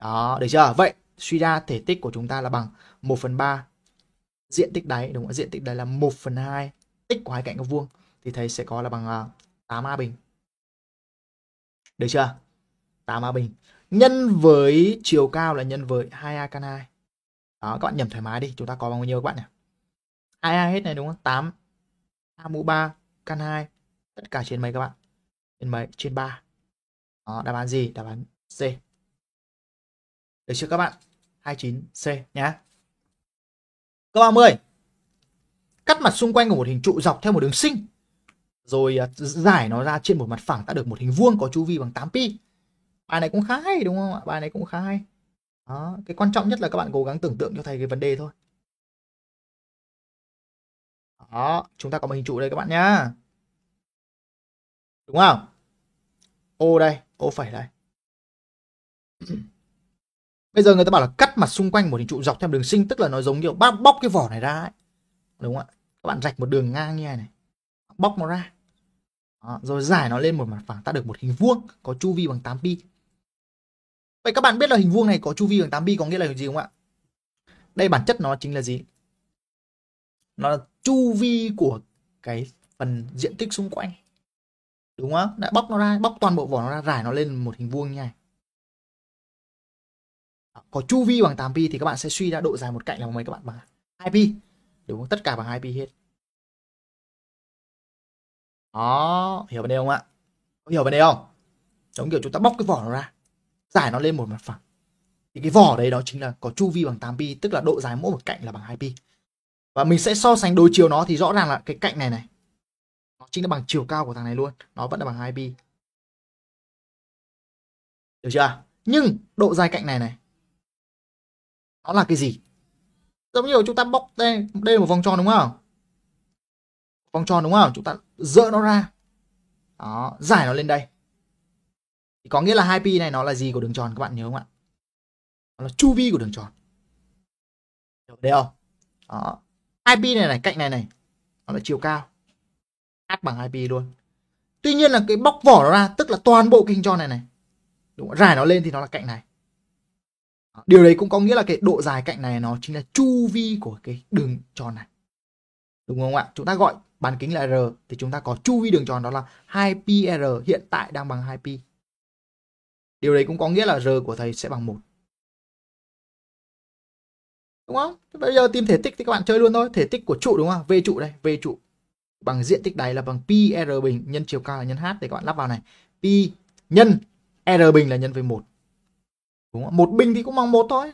S2: đó, được chưa? Vậy suy ra thể tích của chúng ta là bằng 1 phần 3 diện tích đáy, đúng không? Diện tích đáy là 1 phần 2 tích của hai cạnh góc vuông thì thầy sẽ có là bằng uh, à, 8A bình. Được chưa? 8A bình. Nhân với chiều cao là nhân với 2A căn 2. Đó, các bạn nhầm thoải mái đi. Chúng ta có bao nhiêu các bạn nhỉ? 2A hết này đúng không? 8 A mũ 3 căn 2. Tất cả trên mấy các bạn? Trên mấy? Trên 3. Đó, đáp án gì? Đáp án C. Được chưa các bạn? 29C nhá. Câu 30. Cắt mặt xung quanh của một hình trụ dọc theo một đường sinh. Rồi à, giải nó ra trên một mặt phẳng ta được một hình vuông có chu vi bằng 8 pi. Bài này cũng khá hay đúng không ạ? Bài này cũng khá hay. Đó, cái quan trọng nhất là các bạn cố gắng
S1: tưởng tượng cho thầy cái vấn đề thôi. Đó, chúng ta có một hình trụ đây các bạn nhá. Đúng không? Ô đây, ô phải đây bây giờ người ta bảo là cắt mặt xung quanh một hình trụ
S2: dọc theo đường sinh tức là nó giống như bác bóc cái vỏ này ra ấy đúng không ạ các bạn rạch một đường ngang như này bóc nó ra đó, rồi giải nó lên một mặt phẳng ta được một hình vuông có chu vi bằng 8 pi vậy các bạn biết là hình vuông này có chu vi bằng 8 pi có nghĩa là gì không ạ đây bản chất nó chính là gì nó là chu vi của cái phần diện tích xung quanh đúng không đã bóc nó ra bóc toàn bộ vỏ nó ra rải nó lên một hình vuông như này có chu vi bằng 8pi thì các bạn sẽ suy ra độ dài một cạnh là mấy các bạn bằng 2pi đúng không? Tất cả bằng 2pi hết.
S1: Đó, hiểu vấn đề không ạ? Có hiểu vấn đề không? Giống kiểu
S2: chúng ta bóc cái vỏ nó ra, giải nó lên một mặt phẳng. Thì cái vỏ đấy đó chính là có chu vi bằng 8pi, tức là độ dài mỗi một cạnh là bằng 2pi. Và mình sẽ so sánh đối chiều nó thì rõ ràng là cái cạnh này này
S1: nó chính là bằng chiều cao của thằng này luôn, nó vẫn là bằng 2pi. Được chưa? Nhưng độ dài cạnh này này nó là cái gì giống như chúng ta bóc đây đây là một vòng tròn đúng không
S2: vòng tròn đúng không chúng ta dỡ nó ra đó giải nó lên đây thì có nghĩa là hai pi này nó là gì của đường tròn các bạn nhớ không ạ nó là chu vi của đường tròn hiểu không đó hai pi này này cạnh này này nó là chiều cao h bằng hai pi luôn tuy nhiên là cái bóc vỏ nó ra tức là toàn bộ cái hình tròn này này đúng không? rải nó lên thì nó là cạnh này điều đấy cũng có nghĩa là cái độ dài cạnh này nó chính là chu vi của cái đường tròn này đúng không ạ chúng ta gọi bán kính là r thì chúng ta có chu vi đường tròn đó là 2 pi r hiện tại đang bằng 2 pi
S1: điều đấy cũng có nghĩa là r của thầy sẽ bằng một đúng không bây giờ tìm thể tích thì các bạn chơi luôn thôi thể tích của trụ đúng không v trụ đây v trụ
S2: bằng diện tích đáy là bằng pi r bình nhân chiều cao là nhân h thì các bạn lắp vào này pi nhân r bình là nhân với một đúng không? một bình thì cũng bằng một thôi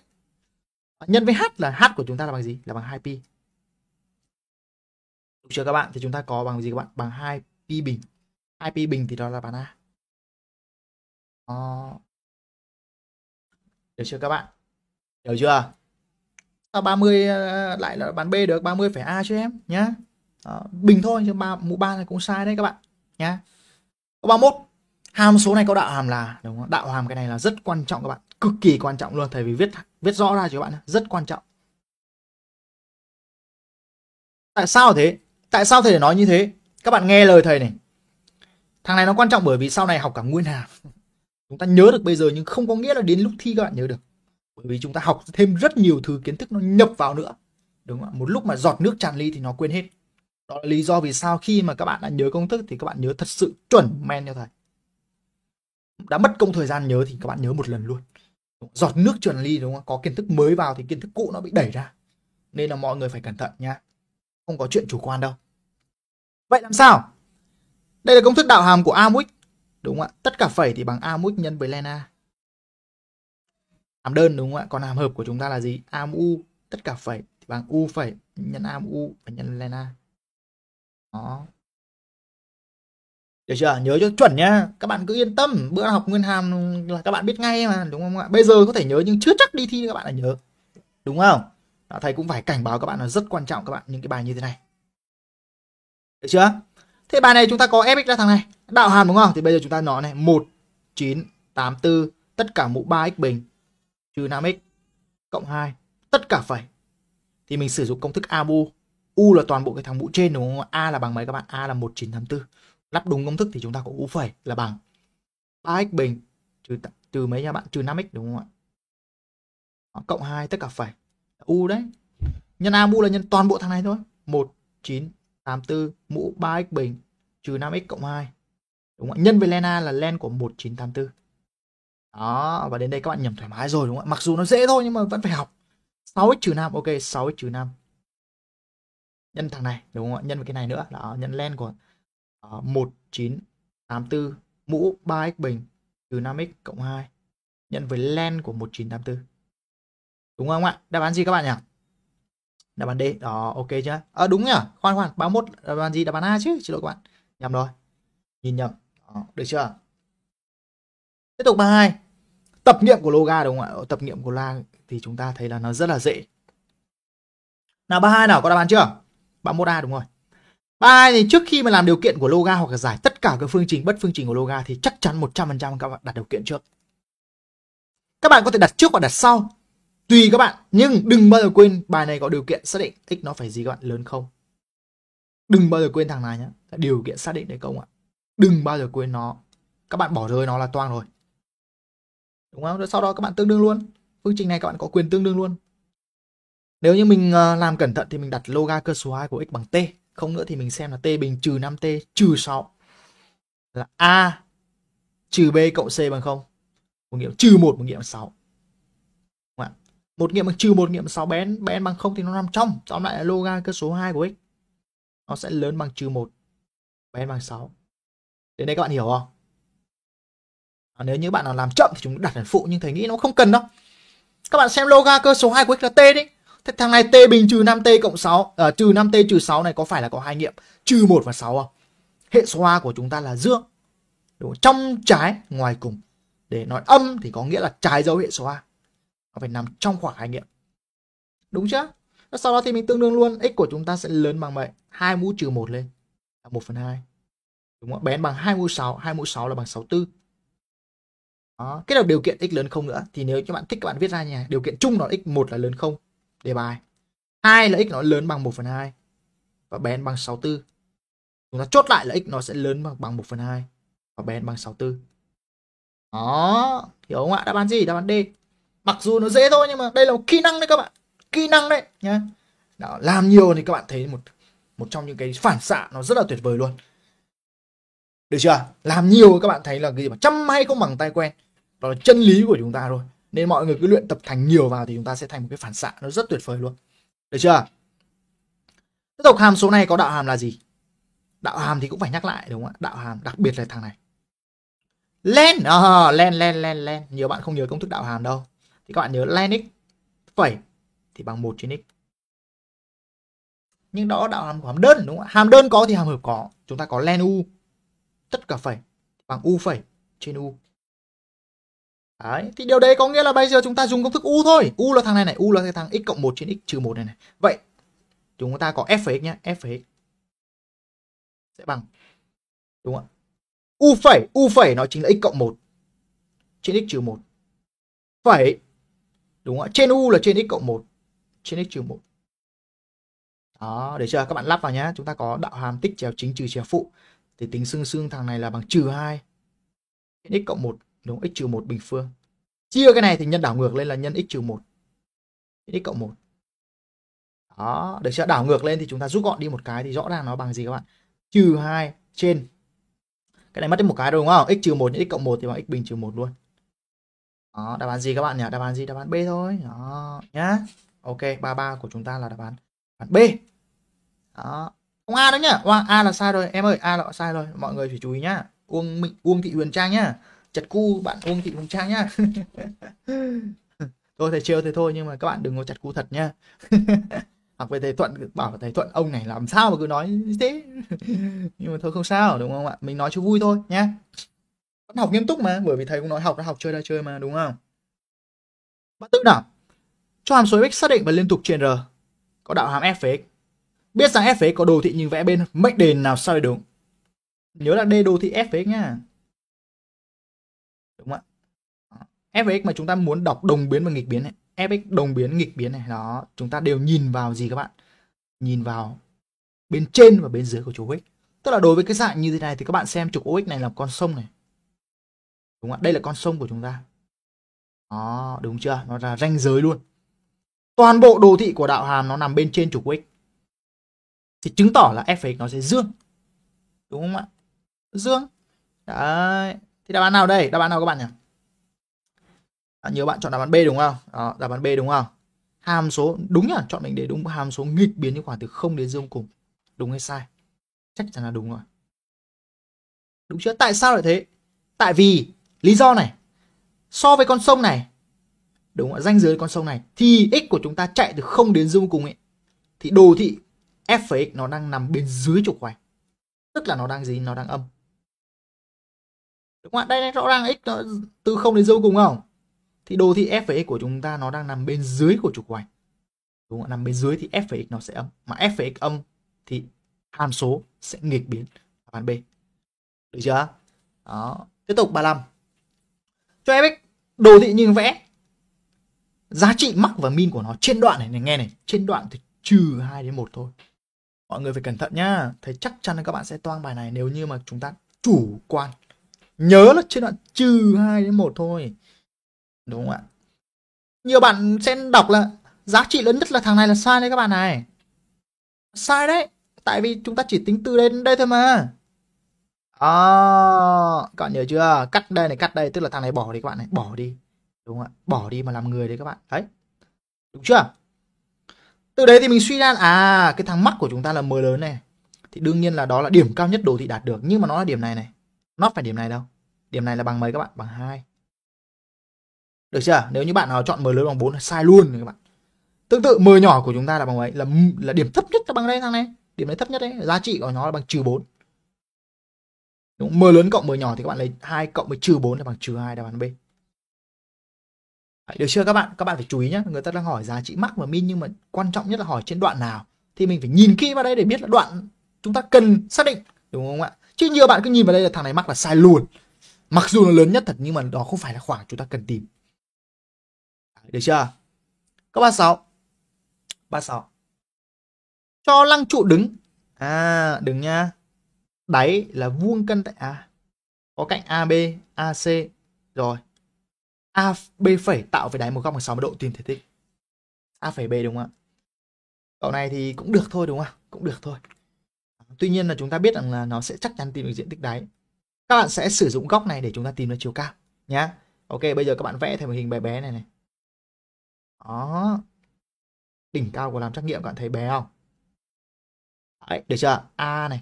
S2: nhân với h là h của chúng ta là bằng gì là bằng 2 pi được chưa các bạn thì chúng ta có bằng gì các bạn bằng 2 pi bình 2 pi bình thì đó là bằng a đó. được chưa các bạn hiểu chưa à, 30 ờ, lại là bán B được 30 phải A cho em nhá à, bình thôi chứ ba mũ ba này cũng sai đấy các bạn nhá câu 31 hàm số này có đạo hàm là đúng không? đạo hàm cái này là rất quan trọng các bạn cực kỳ quan trọng luôn thầy vì viết viết rõ ra cho các bạn rất quan
S1: trọng tại sao thế tại sao thầy để nói như thế các bạn nghe lời thầy này thằng này nó quan trọng bởi vì sau này học cả nguyên hàm
S2: chúng ta nhớ được bây giờ nhưng không có nghĩa là đến lúc thi các bạn nhớ được bởi vì chúng ta học thêm rất nhiều thứ kiến thức nó nhập vào nữa đúng không ạ một lúc mà giọt nước tràn ly thì nó quên hết đó là lý do vì sao khi mà các bạn đã nhớ công thức thì các bạn nhớ thật sự chuẩn men cho thầy đã mất công thời gian nhớ thì các bạn nhớ một lần luôn giọt nước tràn ly đúng không có kiến thức mới vào thì kiến thức cũ nó bị đẩy ra nên là mọi người phải cẩn thận nhá không có chuyện chủ quan đâu vậy làm sao đây là công thức đạo hàm của Amwich đúng không ạ tất cả phẩy thì bằng Amwich nhân với Lena hàm đơn đúng không ạ còn hàm hợp của chúng ta là gì u tất cả phẩy thì bằng U phẩy nhân u và nhân Lena đó được chưa nhớ cho chuẩn nhá các bạn cứ yên tâm bữa học nguyên hàm là các bạn biết ngay mà đúng không ạ bây giờ có thể nhớ nhưng chưa chắc đi thi các bạn đã nhớ đúng không Đó, thầy cũng phải cảnh báo các bạn là rất quan trọng các bạn những cái bài như thế này được chưa thế bài này chúng ta có fx ra thằng này đạo hàm đúng không thì bây giờ chúng ta nói này một chín tám bốn tất cả mũ 3x bình trừ 5x cộng 2 tất cả phẩy thì mình sử dụng công thức abu u là toàn bộ cái thằng mũ trên đúng không a là bằng mấy các bạn a là 1984 lắp đúng công thức thì chúng ta có u phẩy là bằng 3x bình trừ trừ mấy nha bạn trừ 5x đúng không ạ cộng 2 tất cả phẩy u đấy nhân a mũ là nhân toàn bộ thằng này thôi 1984 mũ 3x bình trừ 5x cộng 2 đúng không ạ nhân với len a là len của 1984 đó và đến đây các bạn nhầm thoải mái rồi đúng không ạ mặc dù nó dễ thôi nhưng mà vẫn phải học 6x trừ 5 ok 6x trừ 5 nhân thằng này đúng không ạ nhân với cái này nữa đó nhân len của uh, ờ, 1984 mũ 3x bình trừ 5x cộng 2 nhân với len của 1984. Đúng không ạ? Đáp án gì các bạn nhỉ? Đáp án D. Đó, ok chưa? À, đúng nhỉ? Khoan khoan, 31 đáp án gì? Đáp án A chứ, xin lỗi các bạn. Nhầm rồi. Nhìn nhầm. Đó, được chưa? Tiếp tục bài 2. Tập nghiệm của Loga đúng không ạ? Ờ, tập nghiệm của log thì chúng ta thấy là nó rất là dễ. Nào 32 nào, có đáp án chưa? 31A đúng rồi ba thì trước khi mà làm điều kiện của loga hoặc là giải tất cả các phương trình bất phương trình của loga thì chắc chắn 100% các bạn đặt điều kiện trước các bạn có thể đặt trước hoặc đặt sau tùy các bạn nhưng đừng bao giờ quên bài này có điều kiện xác định x nó phải gì các bạn lớn không đừng bao giờ quên thằng này nhé điều kiện xác định đấy không ạ đừng bao giờ quên nó các bạn bỏ rơi nó là toang rồi đúng không rồi sau đó các bạn tương đương luôn phương trình này các bạn có quyền tương đương luôn nếu như mình ờ, làm cẩn thận thì mình đặt loga cơ số 2 của x bằng t không nữa thì mình xem là t bình trừ 5t trừ 6 là a trừ b cộng c bằng không một nghiệm trừ một một nghiệm 6 Đúng một nghiệm bằng trừ một nghiệm 6 bén bén bằng không thì nó nằm trong tóm lại là loga cơ số 2 của x nó sẽ lớn bằng trừ 1 bén bằng 6 đến đây các bạn hiểu không à, nếu như bạn nào làm chậm thì chúng đặt thành phụ nhưng thầy nghĩ nó không cần đâu các bạn xem loga cơ số 2 của x là t đấy Thế thằng này t bình trừ 5t cộng 6, à, ờ, trừ 5t trừ 6 này có phải là có hai nghiệm trừ 1 và 6 không? Hệ số A của chúng ta là dương. Đúng không? Trong trái ngoài cùng. Để nói âm thì có nghĩa là trái dấu hệ số A. Nó phải nằm trong khoảng hai nghiệm. Đúng chưa? Sau đó thì mình tương đương luôn x của chúng ta sẽ lớn bằng vậy, 2 mũ trừ 1 lên là 1 phần 2. Đúng không? Bén bằng 2 mũ 6, 2 mũ 6 là bằng 64. Đó. Kết hợp điều kiện x lớn không nữa thì nếu các bạn thích các bạn viết ra nhà điều kiện chung là x1 là lớn không đề bài hai là x nó lớn bằng 1 phần 2 và bén bằng 64 chúng ta chốt lại là x nó sẽ lớn bằng bằng 1 phần 2 và bén bằng 64 đó hiểu không ạ đáp án gì đáp án D mặc dù nó dễ thôi nhưng mà đây là một kỹ năng đấy các bạn kỹ năng đấy nhá đó, làm nhiều thì các bạn thấy một một trong những cái phản xạ nó rất là tuyệt vời luôn được chưa làm nhiều các bạn thấy là cái gì mà chăm may không bằng tay quen đó là chân lý của chúng ta thôi nên mọi người cứ luyện tập thành nhiều vào thì chúng ta sẽ thành một cái phản xạ nó rất tuyệt vời luôn được chưa tiếp tục hàm số này có đạo hàm là gì đạo hàm thì cũng phải nhắc lại đúng không ạ đạo hàm đặc biệt là thằng này len à, len len len len nhiều bạn không nhớ công thức đạo hàm đâu thì các bạn nhớ len x phẩy thì bằng một trên x nhưng đó đạo hàm của hàm đơn đúng không ạ hàm đơn có thì hàm hợp có chúng ta có len u tất cả phẩy bằng u phẩy trên u Đấy, thì điều đấy có nghĩa là bây giờ chúng ta dùng công thức u thôi. U là thằng này này, u là thằng x cộng 1 trên x trừ 1 này này. Vậy chúng ta có f phẩy x nhá, f phẩy x sẽ bằng đúng không ạ? U phẩy, u phẩy nó chính là x cộng 1 trên x trừ 1. Phẩy đúng không ạ? Trên u là trên x cộng 1 trên x trừ 1. Đó, để chờ Các bạn lắp vào nhá. Chúng ta có đạo hàm tích chéo chính trừ chéo phụ. Thì tính xương xương thằng này là bằng trừ 2 trên x cộng 1 đúng x trừ 1 bình phương. Chia cái này thì nhân đảo ngược lên là nhân x trừ 1. x cộng 1. Đó, được chưa? Đảo ngược lên thì chúng ta rút gọn đi một cái thì rõ ràng nó bằng gì các bạn? Trừ 2 trên. Cái này mất đi một cái rồi đúng không? x trừ 1 nhân x cộng 1 thì bằng x bình trừ 1 luôn. Đó, đáp án gì các bạn nhỉ? Đáp án gì? Đáp án B thôi. Đó, nhá. Ok, 33 của chúng ta là đáp án đáp án B. Đó. Không A đâu nhá. Wow, A là sai rồi. Em ơi, A là sai rồi. Mọi người phải chú ý nhá. Uông Minh, Uông Thị Huyền Trang nhá chặt cu bạn Uông Thị Hùng Trang nhá tôi thầy trêu thế thôi nhưng mà các bạn đừng có chặt cu thật nhá hoặc về thầy thuận bảo thầy thuận ông này làm sao mà cứ nói thế nhưng mà thôi không sao đúng không ạ mình nói cho vui thôi nhá vẫn học nghiêm túc mà bởi vì thầy cũng nói học đã học chơi ra chơi mà đúng không bạn tự nào cho hàm số x xác định và liên tục trên r có đạo hàm f x biết rằng f x có đồ thị như vẽ bên mệnh đề nào sao để đúng nhớ là d đồ thị f với x nha fx mà chúng ta muốn đọc đồng biến và nghịch biến này fx đồng biến nghịch biến này đó chúng ta đều nhìn vào gì các bạn nhìn vào bên trên và bên dưới của trục OX tức là đối với cái dạng như thế này thì các bạn xem trục OX này là con sông này đúng không ạ đây là con sông của chúng ta đó đúng chưa nó là ranh giới luôn toàn bộ đồ thị của đạo hàm nó nằm bên trên trục OX thì chứng tỏ là fx nó sẽ dương đúng không ạ dương đấy thì đáp án nào đây đáp án nào các bạn nhỉ bạn nhớ bạn chọn đáp án B đúng không đó, đáp án B đúng không hàm số đúng nhỉ? chọn mình để đúng hàm số nghịch biến những khoảng từ 0 đến dương cùng đúng hay sai chắc chắn là đúng rồi đúng chưa tại sao lại thế tại vì lý do này so với con sông này đúng không? danh giới con sông này thì x của chúng ta chạy từ 0 đến dương cùng ấy thì đồ thị f x nó đang nằm bên dưới trục hoành tức là nó đang gì nó đang âm đúng không ạ đây rõ ràng x nó từ 0 đến dương cùng không thì đồ thị f x của chúng ta nó đang nằm bên dưới của trục hoành đúng không? nằm bên dưới thì f x nó sẽ âm mà f x âm thì hàm số sẽ nghịch biến bàn b được chưa đó tiếp tục 35 cho fx đồ thị như vẽ giá trị mắc và min của nó trên đoạn này, này nghe này trên đoạn thì trừ 2 đến 1 thôi mọi người phải cẩn thận nhá thấy chắc chắn là các bạn sẽ toang bài này nếu như mà chúng ta chủ quan nhớ là trên đoạn trừ 2 đến 1 thôi đúng không ạ nhiều bạn sẽ đọc là giá trị lớn nhất là thằng này là sai đấy các bạn này sai đấy tại vì chúng ta chỉ tính từ đây đến đây thôi mà à, các bạn nhớ chưa cắt đây này cắt đây tức là thằng này bỏ đi các bạn này bỏ đi đúng không ạ bỏ đi mà làm người đấy các bạn đấy đúng chưa từ đấy thì mình suy ra à cái thằng mắc của chúng ta là mười lớn này thì đương nhiên là đó là điểm cao nhất đồ thị đạt được nhưng mà nó là điểm này này nó phải điểm này đâu điểm này là bằng mấy các bạn bằng hai được chưa? Nếu như bạn nào chọn 10 lớn bằng 4 là sai luôn các bạn. Tương tự 10 nhỏ của chúng ta là bằng ấy là là điểm thấp nhất là bằng đây thằng này. Điểm đấy thấp nhất đấy, giá trị của nó là bằng trừ 4. Đúng, 10 lớn cộng 10 nhỏ thì các bạn lấy 2 cộng với trừ 4 là bằng trừ 2 đáp án B. Đấy, được chưa các bạn? Các bạn phải chú ý nhé. Người ta đang hỏi giá trị max và min nhưng mà quan trọng nhất là hỏi trên đoạn nào. Thì mình phải nhìn kỹ vào đây để biết là đoạn chúng ta cần xác định. Đúng không ạ? Chứ nhiều bạn cứ nhìn vào đây là thằng này mắc là sai luôn. Mặc dù nó lớn nhất thật nhưng mà đó không phải là khoảng chúng ta cần tìm. Được chưa? Câu 36. 36. Cho lăng trụ đứng. À, đứng nha. Đáy là vuông cân tại A. Có cạnh AB, AC. Rồi. AB phẩy tạo với đáy một góc 60 độ tìm thể tích. A phẩy B đúng không ạ? Cậu này thì cũng được thôi đúng không ạ? Cũng được thôi. Tuy nhiên là chúng ta biết rằng là nó sẽ chắc chắn tìm được diện tích đáy. Các bạn sẽ sử dụng góc này để chúng ta tìm được chiều cao nhá. Ok, bây giờ các bạn vẽ thêm một hình bé bé này này. Đó. Đỉnh cao của làm trắc nghiệm các bạn thấy bé không? Đấy, được chưa? A này,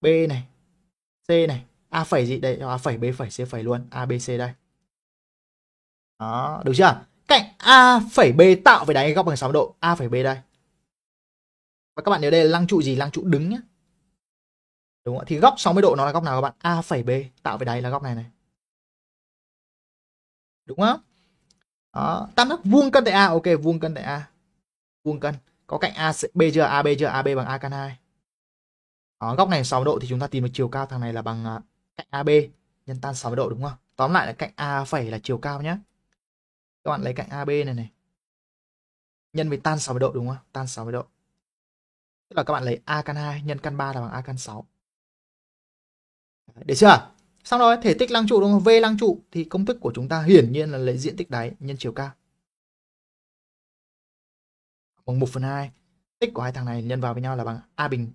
S2: B này, C này, A phẩy gì đây? A phẩy, B phẩy, C phẩy luôn. A, B, C đây. Đó, được chưa? Cạnh A phẩy B tạo với đáy góc bằng 60 độ. A phẩy B đây. Và các bạn nhớ đây là lăng trụ gì? Lăng trụ đứng nhé.
S3: Đúng
S1: không?
S2: Thì góc 60 độ nó là góc nào các bạn? A phẩy B tạo với đáy là góc này này. Đúng không? đó tam giác vuông cân tại a ok vuông cân tại a vuông cân có cạnh a, b chưa ab chưa ab bằng a căn hai đó, góc này 60 độ thì chúng ta tìm được chiều cao thằng này là bằng uh, cạnh ab nhân tan 60 độ đúng không tóm lại là cạnh a phẩy là chiều cao nhé các bạn lấy cạnh ab này này nhân với tan 60 độ đúng không tan 60 độ tức là các bạn lấy a căn 2 nhân căn 3 là bằng a căn 6
S1: được chưa Xong rồi, thể tích lăng trụ đúng không? V lăng trụ thì công thức của chúng ta hiển nhiên là lấy diện tích đáy nhân chiều cao.
S2: Bằng 1 phần 2, tích của hai thằng này nhân vào với nhau là bằng A bình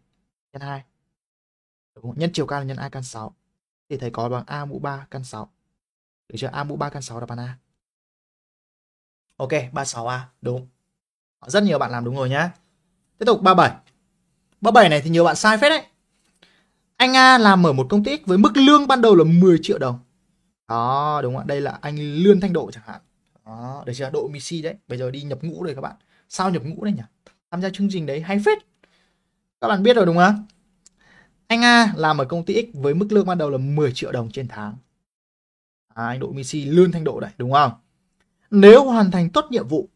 S2: nhân 2. Nhân chiều cao là nhân A căn 6. Thì thầy có bằng A mũ 3 căn 6. Được chưa? A mũ 3 căn 6 là bằng A.
S1: Ok, 36A,
S2: đúng. Rất nhiều bạn làm đúng rồi nhá. Tiếp tục 37. 37 này thì nhiều bạn sai phết đấy. Anh A làm ở một công ty X với mức lương ban đầu là 10 triệu đồng. Đó, đúng không ạ? Đây là anh Lương Thanh Độ chẳng hạn. Đó, đấy chưa? Độ Missy đấy. Bây giờ đi nhập ngũ rồi các bạn. Sao nhập ngũ đây nhỉ? Tham gia chương trình đấy hay phết. Các bạn biết rồi đúng không Anh A làm ở công ty X với mức lương ban đầu là 10 triệu đồng trên tháng. À, anh Độ Missy Lương Thanh Độ đấy đúng không? Nếu hoàn thành tốt nhiệm vụ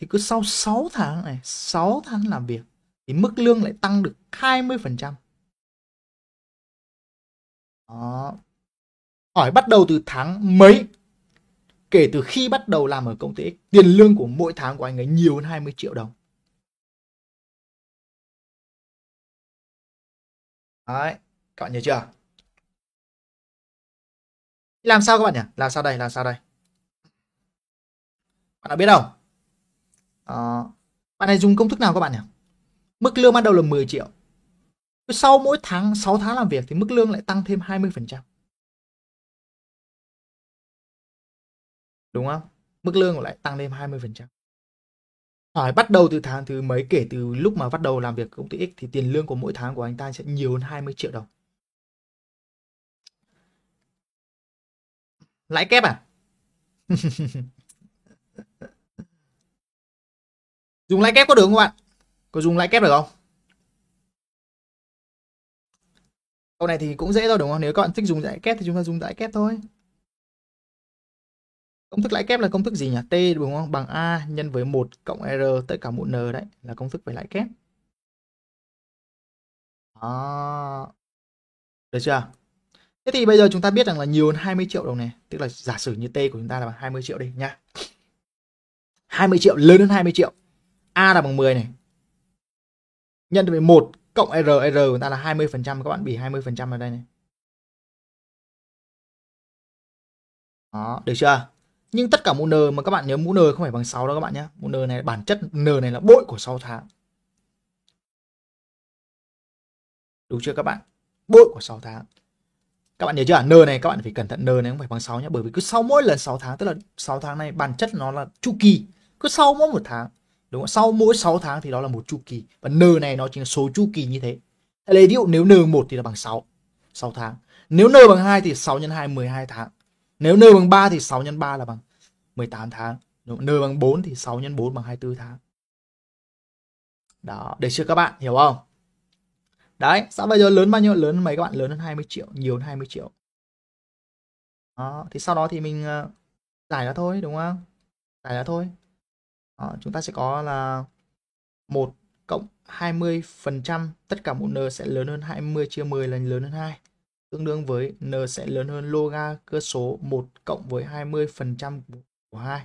S2: thì cứ sau 6 tháng này, 6 tháng làm việc thì mức lương lại tăng được 20%. Đó. Hỏi bắt đầu từ tháng mấy?
S1: Kể từ khi bắt đầu làm ở công ty X, tiền lương của mỗi tháng của anh ấy nhiều hơn 20 triệu đồng. Đấy, các bạn nhớ chưa? Làm sao các bạn nhỉ? Làm sao đây? Làm sao đây? Bạn đã biết không? À,
S2: bạn này dùng công thức nào các bạn nhỉ? Mức lương ban đầu là 10 triệu sau mỗi tháng
S1: 6 tháng làm việc thì mức lương lại tăng thêm 20%. Đúng không? Mức lương lại tăng thêm 20%. Hỏi bắt
S2: đầu từ tháng thứ mấy kể từ lúc mà bắt đầu làm việc công ty X thì tiền lương của mỗi tháng của anh ta sẽ nhiều hơn 20
S1: triệu đồng. Lãi kép à? dùng lãi kép có được không bạn? Có dùng lãi kép được không? câu này thì cũng dễ thôi đúng không nếu các bạn thích dùng dãy kép thì chúng ta dùng dãy kép thôi
S2: công thức lãi kép là công thức gì nhỉ t đúng không bằng a nhân với 1 cộng r tất cả mũ n đấy là công thức về lãi kép đó. được chưa thế thì bây giờ chúng ta biết rằng là nhiều hơn 20 triệu đồng này tức là giả sử như t của chúng ta là bằng 20 triệu đi nha
S1: 20 triệu lớn hơn 20 triệu a là bằng 10 này nhân với 1 cộng RR của ta là 20% các bạn bì 20% ở đây này.
S3: Đó,
S2: được chưa? Nhưng tất cả mũ n mà các bạn nhớ mũ n không phải bằng 6 đâu các bạn nhé. Mũ n này bản chất n này là bội của 6 tháng. Đúng chưa các bạn? Bội của 6 tháng. Các bạn nhớ chưa? N này các bạn phải cẩn thận n này không phải bằng 6 nhé. Bởi vì cứ sau mỗi lần 6 tháng tức là 6 tháng này bản chất nó là chu kỳ. Cứ sau mỗi một tháng đúng không? Sau mỗi 6 tháng thì đó là một chu kỳ và n này nó chính là số chu kỳ như thế. Lấy ví dụ nếu n 1 thì là bằng 6, 6 tháng. Nếu n bằng 2 thì 6 x 2 12 tháng. Nếu n bằng 3 thì 6 nhân 3 là bằng 18 tháng. N bằng 4 thì 6 nhân 4 bằng 24 tháng. Đó, để chưa các bạn hiểu không? Đấy, sao bây giờ lớn bao nhiêu? Lớn mấy các bạn lớn hơn 20 triệu, nhiều hơn 20 triệu. Đó, thì sau đó thì mình ờ, giải ra thôi đúng không? Giải ra thôi. Đó, ờ, chúng ta sẽ có là 1 cộng 20% tất cả mũ n sẽ lớn hơn 20 chia 10 là lớn hơn 2 tương đương với n sẽ lớn hơn loga cơ số 1 cộng với 20% của 2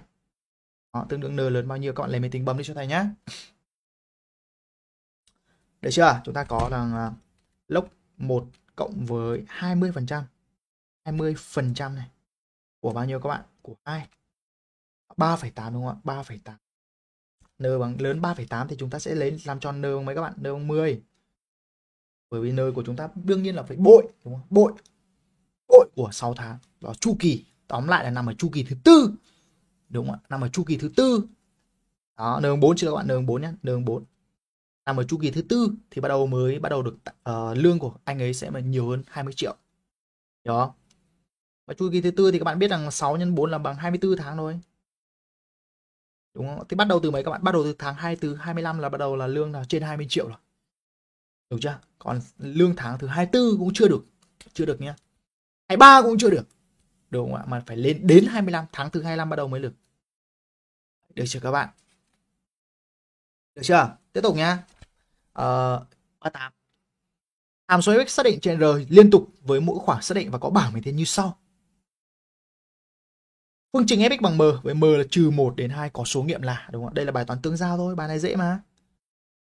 S2: Đó, ờ, tương đương n lớn bao nhiêu các bạn lấy máy tính bấm đi cho thầy nhé được chưa chúng ta có là log 1 cộng với 20% 20% này của bao nhiêu các bạn của 2 3,8 đúng không ạ 3,8 n bằng lớn 3,8 thì chúng ta sẽ lấy làm tròn n bằng mấy các bạn n bằng 10 bởi vì n của chúng ta đương nhiên là phải bội đúng không bội bội của 6 tháng đó chu kỳ tóm lại là nằm ở chu kỳ thứ tư đúng không ạ nằm ở chu kỳ thứ tư đó n bằng 4 chưa các bạn n bằng 4 nhé n bằng 4 nằm ở chu kỳ thứ tư thì bắt đầu mới bắt đầu được uh, lương của anh ấy sẽ mà nhiều hơn 20 triệu đó và chu kỳ thứ tư thì các bạn biết rằng 6 x 4 là bằng 24 tháng thôi đúng không thì bắt đầu từ mấy các bạn bắt đầu từ tháng 2 từ 25 là bắt đầu là lương là trên 20 triệu rồi được chưa còn lương tháng thứ 24 cũng chưa được chưa được nhá 23 cũng chưa được đúng không ạ mà phải lên đến 25 tháng thứ 25 bắt đầu mới được được chưa các bạn được chưa tiếp tục nhá ờ, 38 hàm số x xác định trên r liên tục với mỗi khoảng xác định và có bảng như thế như sau Phương trình fx bằng m với m là trừ 1 đến 2 có số nghiệm là đúng không? Đây là bài toán tương giao thôi, bài này dễ mà.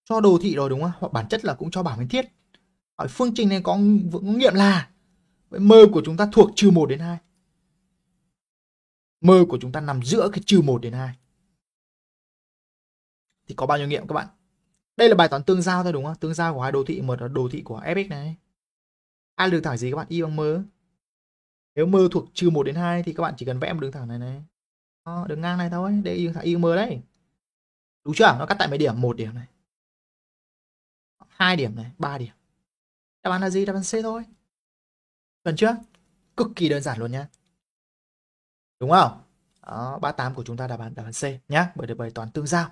S2: Cho đồ thị rồi đúng không? Hoặc bản chất là cũng cho bảng nguyên thiết. hỏi phương trình này có nghiệm là với m của chúng ta thuộc trừ 1 đến 2. M của chúng ta nằm giữa cái trừ 1 đến 2. Thì có bao nhiêu nghiệm các bạn? Đây là bài toán tương giao thôi đúng không? Tương giao của hai đồ thị, một là đồ thị của fx này. A được thẳng gì các bạn? Y bằng m nếu m thuộc trừ 1 đến 2 thì các bạn chỉ cần vẽ một đường thẳng này này đó, đường ngang này thôi để thẳng y m đấy đúng chưa nó cắt tại mấy
S1: điểm một điểm này hai điểm này ba điểm đáp án là gì đáp án c thôi gần chưa cực kỳ đơn giản luôn nhá
S2: đúng không đó, 38 của chúng ta đáp án đáp án C nhá, bởi đề bài toán tương giao.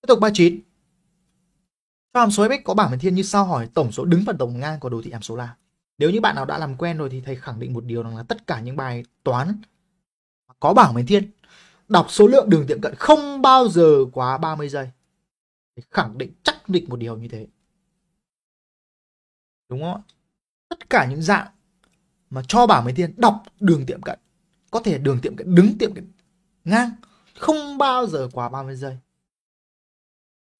S2: Tiếp tục 39. Cho hàm số fx có bảng biến thiên như sau hỏi tổng số đứng và tổng ngang của đồ thị hàm số là nếu như bạn nào đã làm quen rồi thì thầy khẳng định một điều rằng là tất cả những bài toán có bảng mến thiên đọc số lượng đường tiệm cận không bao giờ quá 30 giây. Thầy khẳng định chắc định một điều như thế. Đúng không Tất cả những dạng mà cho bảng mến thiên đọc đường tiệm cận có thể đường tiệm cận đứng tiệm cận ngang không bao giờ quá 30 giây.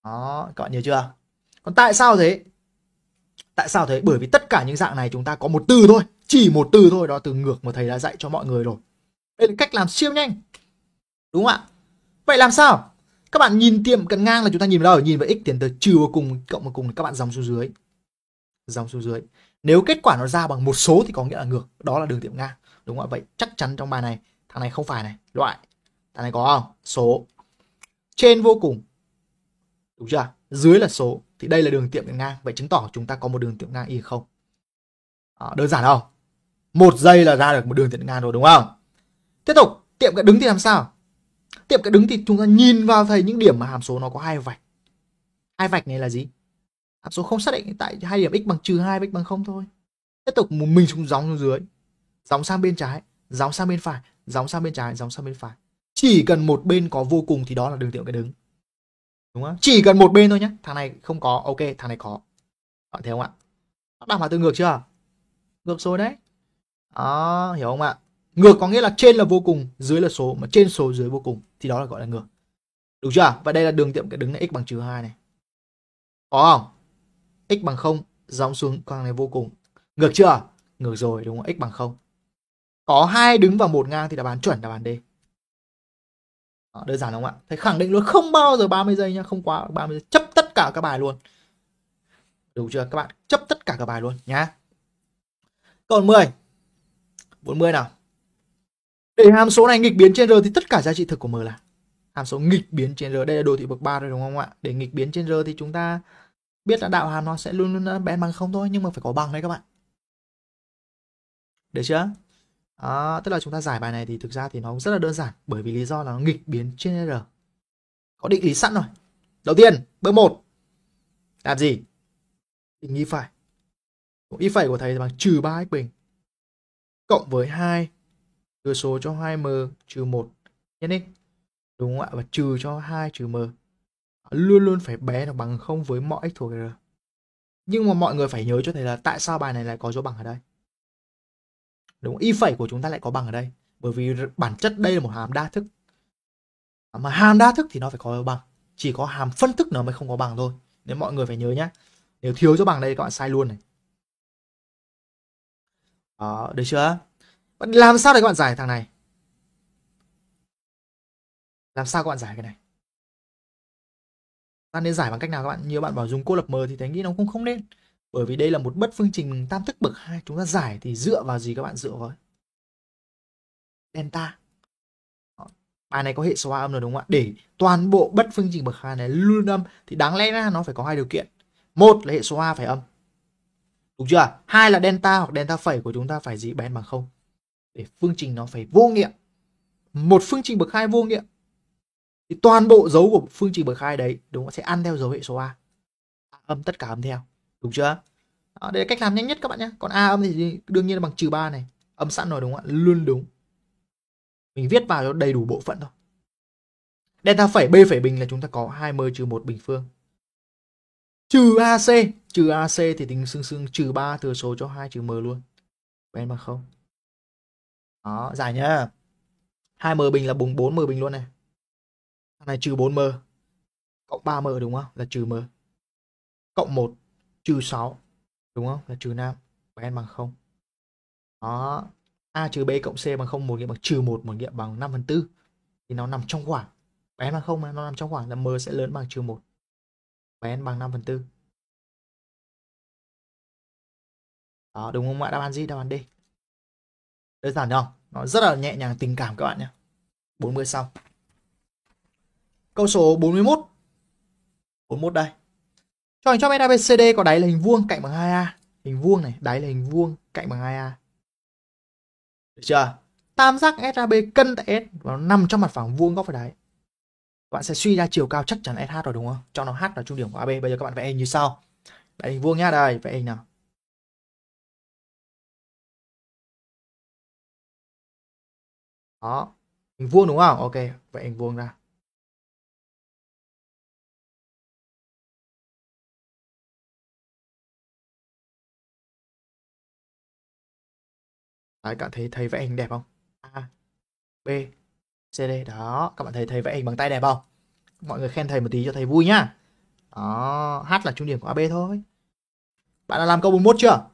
S2: Đó, các bạn nhớ chưa? Còn tại sao thế? tại sao thế bởi vì tất cả những dạng này chúng ta có một từ thôi chỉ một từ thôi đó từ ngược mà thầy đã dạy cho mọi người rồi đây là cách làm siêu nhanh đúng không ạ vậy làm sao các bạn nhìn tiệm cận ngang là chúng ta nhìn vào đâu nhìn vào x tiền từ trừ vào cùng cộng vào cùng các bạn dòng xuống dưới dòng xuống dưới nếu kết quả nó ra bằng một số thì có nghĩa là ngược đó là đường tiệm ngang đúng không ạ vậy chắc chắn trong bài này thằng này không phải này loại thằng này có không số trên vô cùng đúng chưa dưới là số thì đây là đường tiệm ngang vậy chứng tỏ chúng ta có một đường tiệm ngang y không à, đơn giản không một giây là ra được một đường tiệm ngang rồi đúng không tiếp tục tiệm cái đứng thì làm sao tiệm cái đứng thì chúng ta nhìn vào thấy những điểm mà hàm số nó có hai vạch hai vạch này là gì hàm số không xác định tại hai điểm x bằng trừ hai x bằng không thôi tiếp tục mình xuống dòng xuống dưới dòng sang bên trái dòng sang bên phải dòng sang bên trái dòng sang bên phải chỉ cần một bên có vô cùng thì đó là đường tiệm cái đứng đúng không chỉ cần một bên thôi nhé thằng này không có ok thằng này có bạn ờ, thấy không ạ đảm bảo từ ngược chưa ngược rồi đấy đó hiểu không ạ ngược có nghĩa là trên là vô cùng dưới là số mà trên số dưới vô cùng thì đó là gọi là ngược đúng chưa và đây là đường tiệm cái đứng này x bằng trừ hai này có không x bằng không dòng xuống con này vô cùng ngược chưa ngược rồi đúng không x bằng không có hai đứng và một ngang thì đáp án chuẩn đáp án d đó, ờ, đơn giản không ạ thầy khẳng định luôn không bao giờ 30 giây nhá không quá 30 giây chấp tất cả các bài luôn đủ chưa các bạn chấp tất cả các bài luôn nhá câu 10 40 nào để hàm số này nghịch biến trên r thì tất cả giá trị thực của m là hàm số nghịch biến trên r đây là đồ thị bậc 3 rồi đúng không ạ để nghịch biến trên r thì chúng ta biết là đạo hàm nó sẽ luôn luôn bén bằng không thôi nhưng mà phải có bằng đấy các bạn được chưa à, tức là chúng ta giải bài này thì thực ra thì nó cũng rất là đơn giản bởi vì lý do là nó nghịch biến trên r có định lý sẵn rồi đầu tiên bước 1 làm gì định y phải y phải của thầy là bằng trừ 3 x bình cộng với 2 thừa số cho 2m trừ 1 nhân x đúng không ạ và trừ cho 2 trừ m luôn luôn phải bé nó bằng không với mọi x thuộc r nhưng mà mọi người phải nhớ cho thầy là tại sao bài này lại có dấu bằng ở đây đúng y phẩy của chúng ta lại có bằng ở đây bởi vì bản chất đây là một hàm đa thức mà hàm đa thức thì nó phải có bằng chỉ có hàm phân thức nó mới không có bằng thôi nên mọi người phải nhớ nhé nếu thiếu cho bằng đây các bạn sai luôn này
S1: đó được chưa làm sao để các bạn giải thằng này làm sao các bạn giải cái này
S2: ta nên giải bằng cách nào các bạn nhiều bạn bảo dùng cô lập mờ thì thấy nghĩ nó cũng không nên bởi vì đây là một bất phương trình tam thức bậc 2 chúng ta giải thì dựa vào gì các bạn dựa vào delta. Đó. Bài này có hệ số hóa âm rồi đúng không ạ? Để toàn bộ bất phương trình bậc 2 này luôn âm thì đáng lẽ ra nó phải có hai điều kiện. Một là hệ số A phải âm. Đúng chưa? Hai là delta hoặc delta phẩy của chúng ta phải gì bén bằng không để phương trình nó phải vô nghiệm. Một phương trình bậc hai vô nghiệm thì toàn bộ dấu của phương trình bậc hai đấy đúng không? sẽ ăn theo dấu hệ số A. Âm tất cả âm theo đúng chưa đó, đây là cách làm nhanh nhất các bạn nhé còn a âm thì đương nhiên là bằng trừ ba này âm sẵn rồi đúng không ạ luôn đúng mình viết vào cho đầy đủ bộ phận thôi delta phẩy b phẩy bình là chúng ta có hai m trừ một bình phương trừ ac trừ ac thì tính xương xương trừ ba thừa số cho hai trừ m luôn bên bằng không đó giải nhá 2m bình là bùng 4m bình luôn này thằng này trừ 4m cộng 3m đúng không là trừ m cộng 1 trừ 6 đúng không là trừ 5 và n bằng 0 đó a trừ b cộng c bằng 0 một nghĩa bằng trừ 1 một nghĩa bằng
S1: 5 phần 4 thì nó nằm trong khoảng và n bằng 0 mà nó nằm trong khoảng là m sẽ lớn bằng trừ 1 và n bằng 5 phần 4 đó đúng không ạ đáp án gì đáp án D đơn giản không nó rất là nhẹ nhàng tình cảm các bạn nhé
S2: 40 xong câu số 41 41 đây cho hình cho bên ABCD có đáy là hình vuông cạnh bằng 2A. Hình vuông này, đáy là hình vuông cạnh bằng 2A. Được chưa? Tam giác SAB cân tại S và nó nằm trong mặt phẳng vuông góc phải đáy. Bạn sẽ suy ra chiều cao chắc chắn SH rồi đúng không? Cho nó
S1: H là trung điểm của AB. Bây giờ các bạn vẽ hình như sau. Đáy hình vuông nhá, đây, vẽ hình nào. Đó, hình vuông đúng không? Ok, vẽ hình vuông ra. Đấy, các bạn thấy thấy vẽ hình đẹp không? A,
S3: B,
S2: C, D. Đó, các bạn thấy thấy vẽ hình bằng tay đẹp không? Mọi người khen thầy một tí cho thầy vui nhá. Đó, H là trung điểm của AB thôi. Bạn đã làm câu 41 chưa?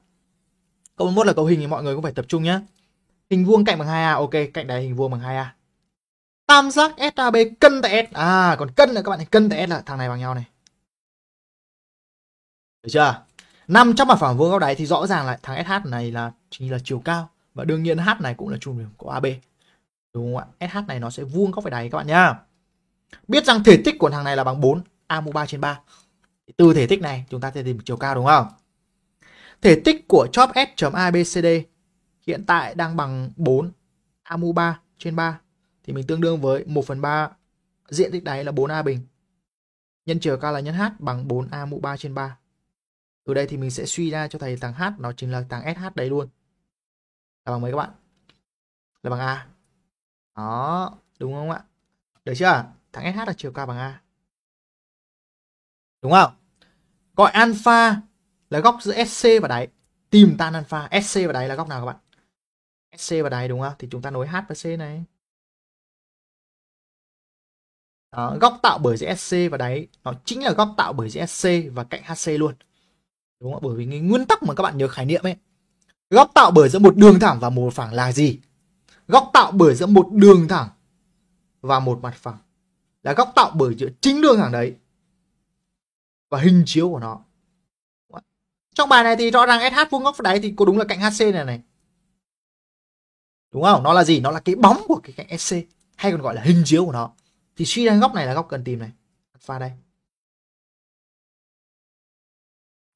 S2: Câu 41 là câu hình thì mọi người cũng phải tập trung nhá. Hình vuông cạnh bằng 2A, ok, cạnh đáy hình vuông bằng 2A. Tam giác SAB cân tại S. À, còn cân là các bạn cân tại S là thằng này bằng nhau này. Được chưa? Nằm trong mặt phẳng vuông góc đáy thì rõ ràng là thằng SH này là chính là chiều cao và đương nhiên h này cũng là trung điểm của ab đúng không ạ sh này nó sẽ vuông góc phải đáy các bạn nhá biết rằng thể tích của thằng này là bằng 4 a mũ 3 trên 3 từ thể tích này chúng ta sẽ tìm chiều cao đúng không thể tích của chóp s abcd hiện tại đang bằng 4 a mũ 3 trên 3 thì mình tương đương với 1 phần 3 diện tích đáy là 4A bình nhân chiều cao là nhân H bằng 4A mũ 3 trên 3 từ đây thì mình sẽ suy ra cho thầy thằng H nó chính là thằng SH đấy luôn là bằng mấy các bạn là bằng a đó đúng không ạ được chưa thằng sh là chiều cao bằng a đúng không gọi alpha là góc giữa sc và đáy tìm tan alpha sc và đáy là góc nào các bạn sc và đáy đúng không thì chúng ta nối h và c này
S1: đó, góc tạo bởi giữa
S2: SC và đáy nó chính là góc tạo bởi giữa SC và cạnh HC luôn đúng không bởi vì cái nguyên tắc mà các bạn nhớ khái niệm ấy Góc tạo bởi giữa một đường thẳng và một phẳng là gì? Góc tạo bởi giữa một đường thẳng và một mặt phẳng là góc tạo bởi giữa chính đường thẳng đấy và hình chiếu của nó. Trong bài này thì rõ ràng SH vuông góc đáy thì có đúng là cạnh HC này này. Đúng không? Nó là gì? Nó là cái bóng của cái cạnh SC hay còn gọi là hình chiếu của nó. Thì suy ra góc này là góc cần tìm này. Alpha đây.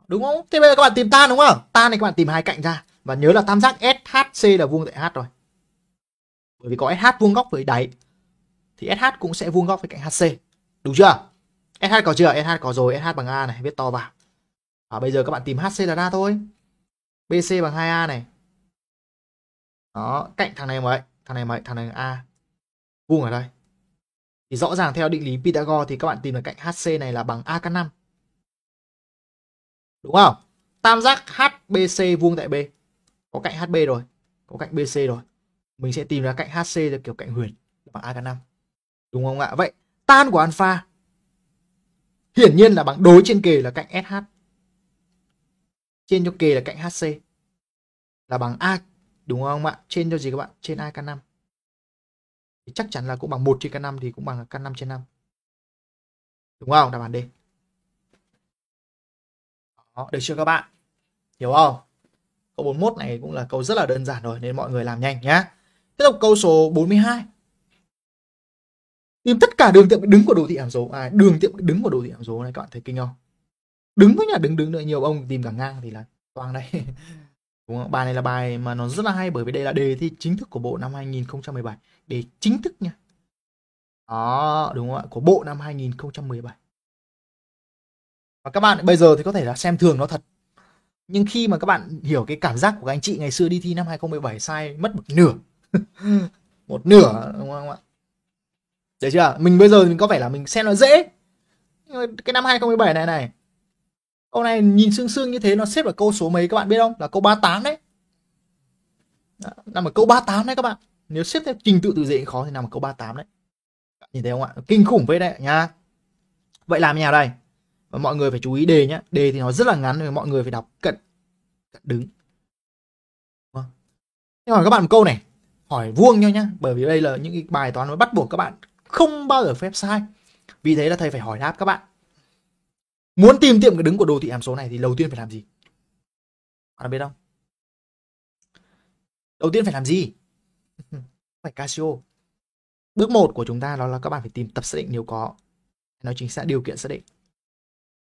S1: Đúng không? Thế bây giờ các bạn tìm tan đúng không? Tan này các bạn tìm hai cạnh ra và nhớ là tam giác SHC là vuông tại H rồi bởi vì có SH vuông góc với
S2: đáy thì SH cũng sẽ vuông góc với cạnh HC đúng chưa SH có chưa SH có rồi SH bằng A này viết to vào và bây giờ các bạn tìm HC là ra thôi BC bằng 2A này đó cạnh thằng này mấy thằng này mấy thằng này A vuông ở đây thì rõ ràng theo định lý Pythagore thì các bạn tìm được cạnh HC này là bằng a căn 5 đúng không tam giác HBC vuông tại B có cạnh HB rồi có cạnh BC rồi mình sẽ tìm ra cạnh HC là kiểu cạnh huyền bằng A 5 đúng không ạ vậy tan của alpha hiển nhiên là bằng đối trên kề là cạnh SH trên cho kề là cạnh HC là bằng A đúng không ạ trên cho gì các bạn trên A 5 thì chắc chắn là cũng bằng 1 trên K5 thì cũng bằng K5 trên 5 đúng không đáp án D
S1: đó, được chưa các bạn
S2: hiểu không Câu 41 này cũng là câu rất là đơn giản rồi nên mọi người làm nhanh nhá. Tiếp tục câu số 42. Tìm tất cả đường tiệm đứng của đồ thị hàm số. À, đường tiệm đứng của đồ thị hàm số này các bạn thấy kinh không? Đứng với nhà đứng đứng nữa nhiều ông tìm cả ngang thì là toàn đây. Đúng không? Bài này là bài mà nó rất là hay bởi vì đây là đề thi chính thức của bộ năm 2017, đề chính thức nha. Đó, đúng không ạ? Của bộ năm 2017. Và các bạn bây giờ thì có thể là xem thường nó thật nhưng khi mà các bạn hiểu cái cảm giác của các anh chị ngày xưa đi thi năm 2017 sai mất một nửa một nửa đúng không ạ đấy chưa mình bây giờ mình có vẻ là mình xem nó dễ cái năm 2017 này này câu này nhìn xương xương như thế nó xếp ở câu số mấy các bạn biết không là câu 38 đấy nằm ở câu 38 đấy các bạn nếu xếp theo trình tự từ dễ khó thì nằm ở câu 38 đấy nhìn thấy không ạ kinh khủng với đấy nha vậy làm như nào đây và mọi người phải chú ý đề nhé đề thì nó rất là ngắn nên mọi người phải đọc cận, cận đứng thế hỏi các bạn một câu này hỏi vuông nhau nhá bởi vì đây là những cái bài toán nó bắt buộc các bạn không bao giờ phép sai vì thế là thầy phải hỏi đáp các bạn muốn tìm tiệm cái đứng của đồ thị hàm số này thì đầu tiên phải làm gì bạn biết không đầu tiên phải làm gì phải Casio bước 1 của chúng ta đó là các bạn phải tìm tập xác định nếu có nói chính xác điều kiện xác định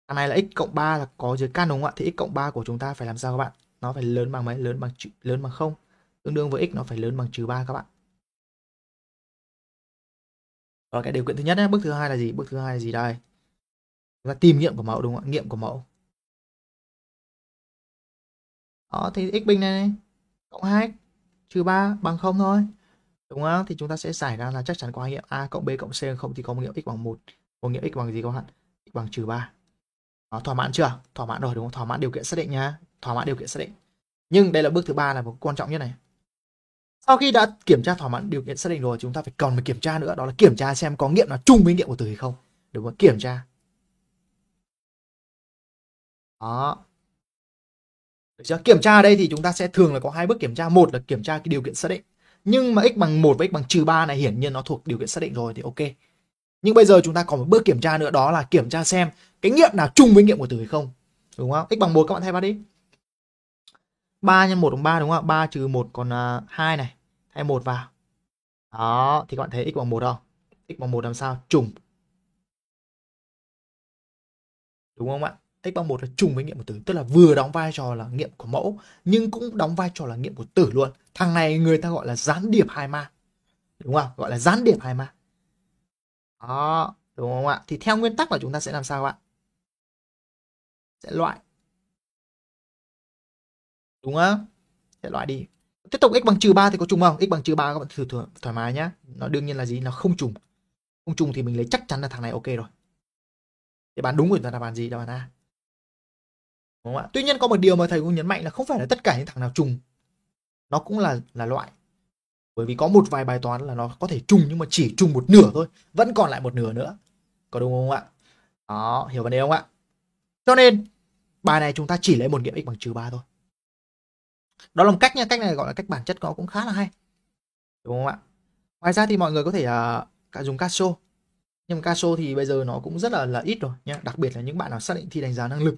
S2: Đằng này là x cộng 3 là có dưới căn đúng không ạ? Thì x cộng 3 của chúng ta phải làm sao các bạn? Nó phải lớn bằng mấy? Lớn bằng lớn bằng không Tương đương với x nó phải lớn bằng trừ 3 các bạn.
S1: Rồi cái điều kiện thứ nhất ấy, bước thứ hai là gì? Bước thứ hai là gì đây? Chúng ta tìm nghiệm của mẫu đúng không ạ? Nghiệm của mẫu. Đó thì
S2: x bình này, này cộng 2 trừ 3 bằng không thôi. Đúng không? Thì chúng ta sẽ giải ra là chắc chắn có nghiệm a cộng b cộng c không thì có một nghiệm x bằng 1, một nghiệm x bằng gì các bạn? x bằng trừ 3. Đó, ờ, thỏa mãn chưa thỏa mãn rồi đúng không thỏa mãn điều kiện xác định nhá thỏa mãn điều kiện xác định nhưng đây là bước thứ ba là một quan trọng nhất này sau khi đã kiểm tra thỏa mãn điều kiện xác định rồi chúng ta phải còn phải kiểm tra nữa đó là kiểm tra xem có nghiệm là chung với nghiệm của từ hay không đúng không kiểm tra đó được chưa? Kiểm tra ở đây thì chúng ta sẽ thường là có hai bước kiểm tra. Một là kiểm tra cái điều kiện xác định. Nhưng mà x bằng 1 và x bằng trừ 3 này hiển nhiên nó thuộc điều kiện xác định rồi thì ok. Nhưng bây giờ chúng ta còn một bước kiểm tra nữa đó là kiểm tra xem cái nghiệm nào chung với nghiệm của tử hay không đúng không x bằng một các bạn thay vào đi 3 nhân 1 bằng 3 đúng không ạ 3 trừ 1 còn uh, à, 2 này thay 1 vào đó thì các bạn thấy x bằng 1 không x bằng 1 làm sao trùng đúng không ạ x bằng 1 là trùng với nghiệm của tử tức là vừa đóng vai trò là nghiệm của mẫu nhưng cũng đóng vai trò là nghiệm của tử luôn thằng này người ta gọi là gián điệp hai ma đúng không gọi là gián
S1: điệp hai ma đó đúng không ạ thì theo nguyên tắc là chúng ta sẽ làm sao ạ sẽ loại đúng không sẽ loại đi tiếp tục x bằng trừ ba thì có trùng không x bằng trừ ba các bạn thử, thử thoải mái nhá nó đương
S2: nhiên là gì nó không trùng không trùng thì mình lấy chắc chắn là thằng này ok rồi thì bạn đúng của chúng ta là bạn gì đó án a đúng không ạ tuy nhiên có một điều mà thầy cũng nhấn mạnh là không phải là tất cả những thằng nào trùng nó cũng là là loại bởi vì có một vài bài toán là nó có thể trùng nhưng mà chỉ trùng một nửa thôi vẫn còn lại một nửa nữa có đúng không ạ đó hiểu vấn đề không ạ cho nên bài này chúng ta chỉ lấy một nghiệm x bằng trừ 3 thôi đó là một cách nha cách này gọi là cách bản chất nó cũng khá là hay đúng không ạ ngoài ra thì mọi người có thể uh, dùng caso nhưng mà caso thì bây giờ nó cũng rất là là ít rồi nhé đặc biệt là những bạn nào xác định thi đánh giá năng lực